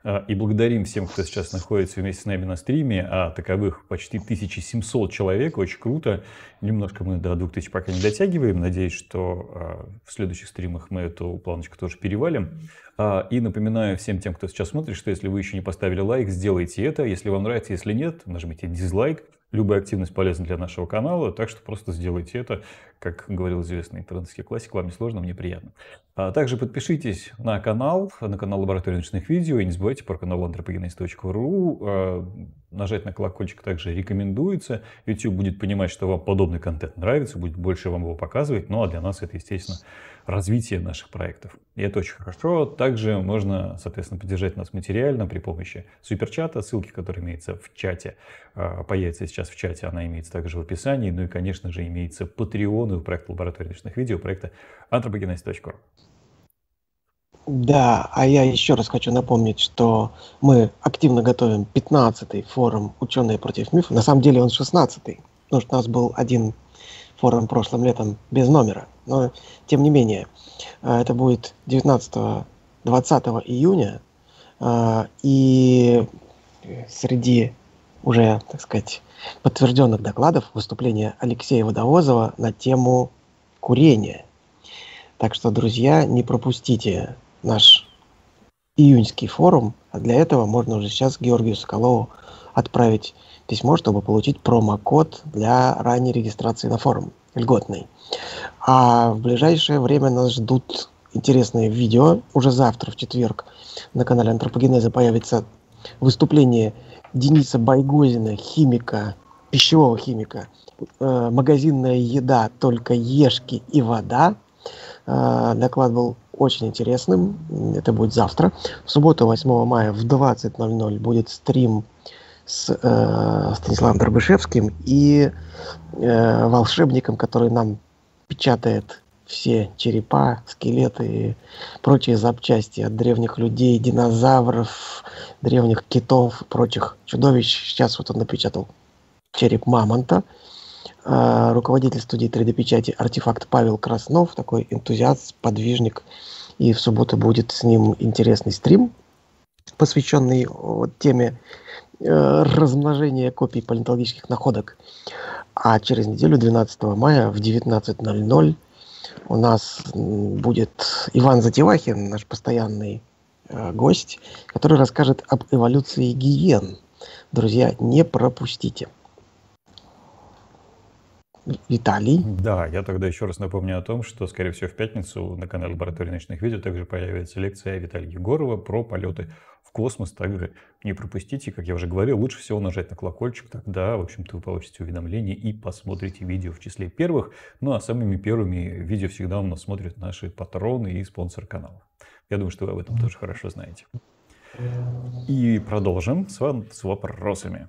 Э, и благодарим всем, кто сейчас находится вместе с нами на стриме, а таковых почти 1700 человек, очень круто. Немножко мы до 2000 пока не дотягиваем, надеюсь, что э, в следующих стримах мы эту планочку тоже перевалим. А, и напоминаю всем тем, кто сейчас смотрит, что если вы еще не поставили лайк, сделайте это. Если вам нравится, если нет, нажмите дизлайк. Любая активность полезна для нашего канала, так что просто сделайте это. Как говорил известный интернетский классик, вам не сложно, мне приятно. А также подпишитесь на канал, на канал Лаборатории ночных видео. И не забывайте про канал anthropogenes.ru. А, нажать на колокольчик также рекомендуется. YouTube будет понимать, что вам подобный контент нравится, будет больше вам его показывать. Ну а для нас это, естественно, развитие наших проектов. И это очень хорошо. Также можно, соответственно, поддержать нас материально при помощи суперчата, ссылки, которые имеются в чате, а, появится сейчас в чате, она имеется также в описании. Ну и, конечно же, имеется Patreon главную проект лаборатории ночных видео, проекта anthropogenesis.ru. Да, а я еще раз хочу напомнить, что мы активно готовим 15-й форум «Ученые против мифов. На самом деле он 16-й, потому что у нас был один форум прошлым летом без номера. Но, тем не менее, э, это будет 19-20 июня, э, и среди уже, так сказать, подтвержденных докладов выступления Алексея Водовозова на тему курения. Так что, друзья, не пропустите наш июньский форум, а для этого можно уже сейчас Георгию Соколову отправить письмо, чтобы получить промокод для ранней регистрации на форум, льготный. А в ближайшее время нас ждут интересные видео. Уже завтра, в четверг, на канале Антропогенеза появится выступление Дениса Байгозина, химика, пищевого химика, э, магазинная еда, только ешки и вода. Э, доклад был очень интересным. Это будет завтра. В субботу, 8 мая в 20.00 будет стрим с э, Станиславом Дробышевским и э, волшебником, который нам печатает все черепа, скелеты и прочие запчасти от древних людей, динозавров, древних китов и прочих чудовищ. Сейчас вот он напечатал череп мамонта. А, руководитель студии 3D-печати «Артефакт» Павел Краснов, такой энтузиаст, подвижник. И в субботу будет с ним интересный стрим, посвященный вот теме э, размножения копий палеонтологических находок. А через неделю, 12 мая в 19.00, у нас будет Иван Затевахин, наш постоянный э, гость, который расскажет об эволюции гиен. Друзья, не пропустите. Виталий. Да, я тогда еще раз напомню о том, что, скорее всего, в пятницу на канале Лаборатории ночных видео также появится лекция Виталия Егорова про полеты космос также не пропустите. Как я уже говорил, лучше всего нажать на колокольчик, тогда, в общем-то, вы получите уведомления и посмотрите видео в числе первых. Ну а самыми первыми видео всегда у нас смотрят наши патроны и спонсор канала. Я думаю, что вы об этом тоже хорошо знаете. И продолжим с, вам, с вопросами.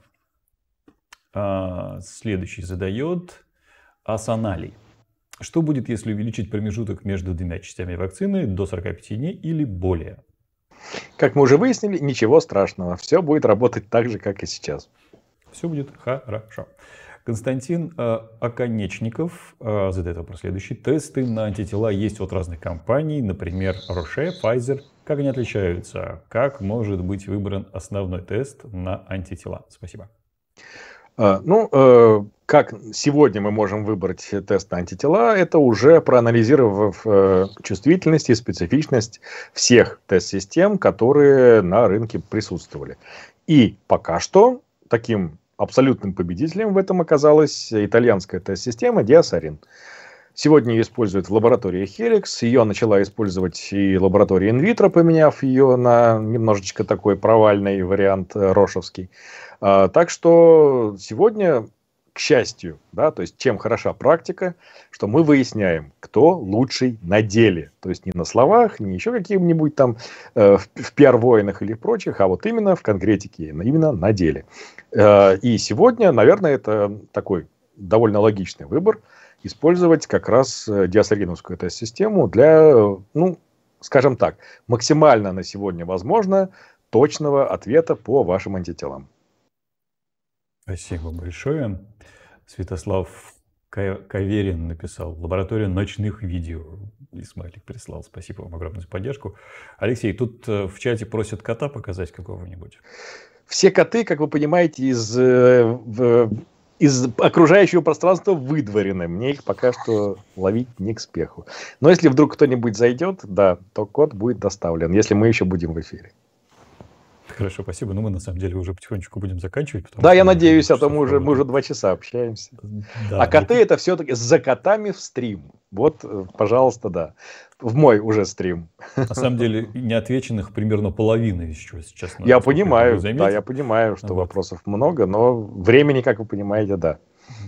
А, следующий задает Асаналий. Что будет, если увеличить промежуток между двумя частями вакцины до 45 дней или более? Как мы уже выяснили, ничего страшного. Все будет работать так же, как и сейчас. Все будет хорошо. Константин э, Оконечников э, задает вопрос следующий. Тесты на антитела есть от разных компаний, например, Roche, Pfizer. Как они отличаются? Как может быть выбран основной тест на антитела? Спасибо. Э, ну, э, как сегодня мы можем выбрать тест на антитела, это уже проанализировав э, чувствительность и специфичность всех тест-систем, которые на рынке присутствовали. И пока что таким абсолютным победителем в этом оказалась итальянская тест-система Диасарин. Сегодня ее используют в лаборатории Helix. Ее начала использовать и лаборатория Invitro, поменяв ее на немножечко такой провальный вариант э, рошевский. А, так что сегодня к счастью, да, то есть чем хороша практика, что мы выясняем, кто лучший на деле. То есть не на словах, не еще каким-нибудь там э, в, в пиар-воинах или прочих, а вот именно в конкретике, именно на деле. Э, и сегодня, наверное, это такой довольно логичный выбор использовать как раз э, диасоргиновскую тест-систему для, э, ну, скажем так, максимально на сегодня возможно точного ответа по вашим антителам. Спасибо большое. Святослав Каверин написал «Лаборатория ночных видео». И смайлик прислал. Спасибо вам огромную за поддержку. Алексей, тут э, в чате просят кота показать какого-нибудь. Все коты, как вы понимаете, из, э, из окружающего пространства выдворены. Мне их пока что ловить не к спеху. Но если вдруг кто-нибудь зайдет, да, то кот будет доставлен, если мы еще будем в эфире. Хорошо, спасибо. ну, мы на самом деле уже потихонечку будем заканчивать. Да, я надеюсь, а то мы уже, мы уже два часа общаемся. Да, а коты это все-таки за котами в стрим. Вот, э, пожалуйста, да. В мой уже стрим. На самом деле, неотвеченных примерно половина еще сейчас. Я понимаю, да, я понимаю, что вот. вопросов много, но времени, как вы понимаете, да.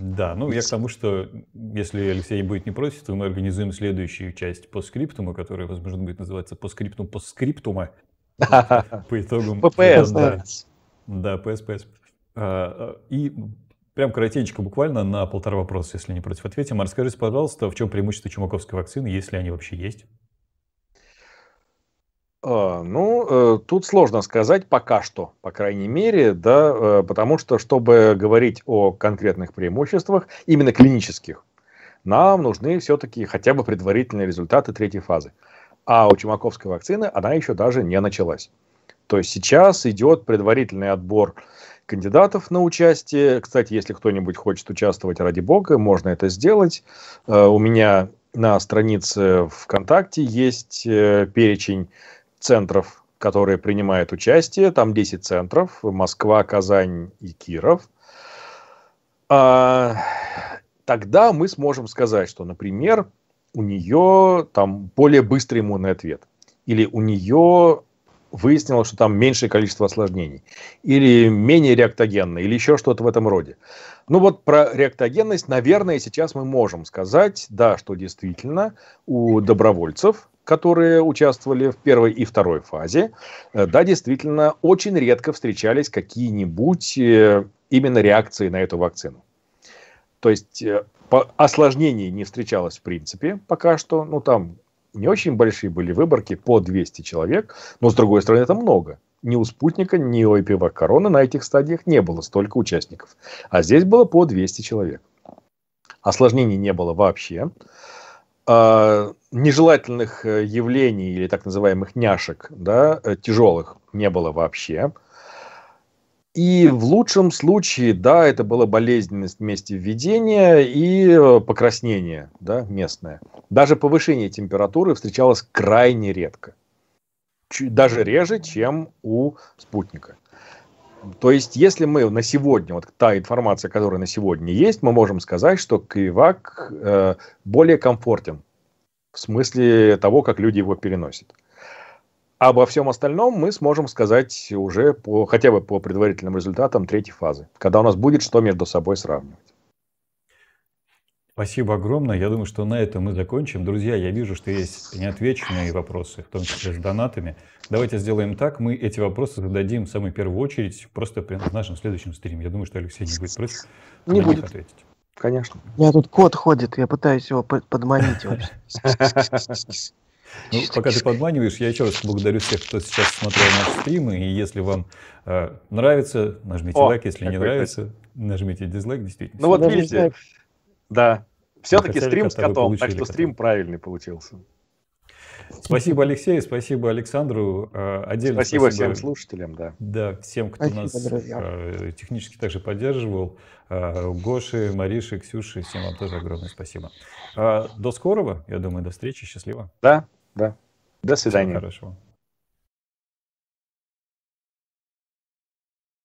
Да, ну я к тому, что если Алексей будет не против, то мы организуем следующую часть по скриптуму, которая, возможно, будет называться по скриптум по скриптума, по итогам... ППС, да. Да, ПС, ПС. А, и прям коротенько, буквально на полтора вопроса, если не против, ответим. А расскажите, пожалуйста, в чем преимущество чумаковской вакцины, если они вообще есть? А, ну, э, тут сложно сказать пока что, по крайней мере, да, э, потому что, чтобы говорить о конкретных преимуществах, именно клинических, нам нужны все-таки хотя бы предварительные результаты третьей фазы. А у Чумаковской вакцины она еще даже не началась. То есть сейчас идет предварительный отбор кандидатов на участие. Кстати, если кто-нибудь хочет участвовать, ради бога, можно это сделать. Э, у меня на странице ВКонтакте есть э, перечень центров, которые принимают участие. Там 10 центров. Москва, Казань и Киров. А, тогда мы сможем сказать, что, например, у нее там более быстрый иммунный ответ, или у нее выяснилось, что там меньшее количество осложнений, или менее реактогенно, или еще что-то в этом роде. Ну вот про реактогенность, наверное, сейчас мы можем сказать, да, что действительно у добровольцев, которые участвовали в первой и второй фазе, э, да, действительно, очень редко встречались какие-нибудь э, именно реакции на эту вакцину. То есть э, осложнений не встречалось в принципе пока что. Ну, там не очень большие были выборки, по 200 человек, но, с другой стороны, это много. Ни у «Спутника», ни у «Эпива Корона» на этих стадиях не было столько участников. А здесь было по 200 человек. Осложнений не было вообще. А, нежелательных э, явлений или так называемых няшек, да, э, тяжелых, не было вообще. И в лучшем случае, да, это была болезненность вместе введения и э, покраснение да, местное. Даже повышение температуры встречалось крайне редко. Даже реже, чем у спутника. То есть, если мы на сегодня, вот та информация, которая на сегодня есть, мы можем сказать, что Кивак э, более комфортен в смысле того, как люди его переносят. А обо всем остальном мы сможем сказать уже по, хотя бы по предварительным результатам третьей фазы, когда у нас будет что между собой сравнивать. Спасибо огромное. Я думаю, что на этом мы закончим. Друзья, я вижу, что есть неотвеченные вопросы, в том числе с донатами. Давайте сделаем так. Мы эти вопросы зададим в самую первую очередь просто в нашем следующем стриме. Я думаю, что Алексей не будет против не будет. ответить. Конечно. Я тут кот ходит, я пытаюсь его подманить Ну, пока ты подманиваешь, я еще раз благодарю всех, кто сейчас смотрел наши стримы. И если вам э, нравится, нажмите О, лайк. Если не нравится, это. нажмите дизлайк, действительно. Ну вот видите, да. Все-таки стрим с котом, так что кота. стрим правильный получился. Спасибо Алексею, спасибо Александру. Э, отдельно спасибо, спасибо всем слушателям, да. Да, всем, кто спасибо, нас друзья. Э, технически также поддерживал. Э, Гоши, Мариши, Ксюши, всем вам тоже огромное спасибо. До скорого, я думаю, до встречи, счастливо. Да, да. До свидания. Всего хорошего.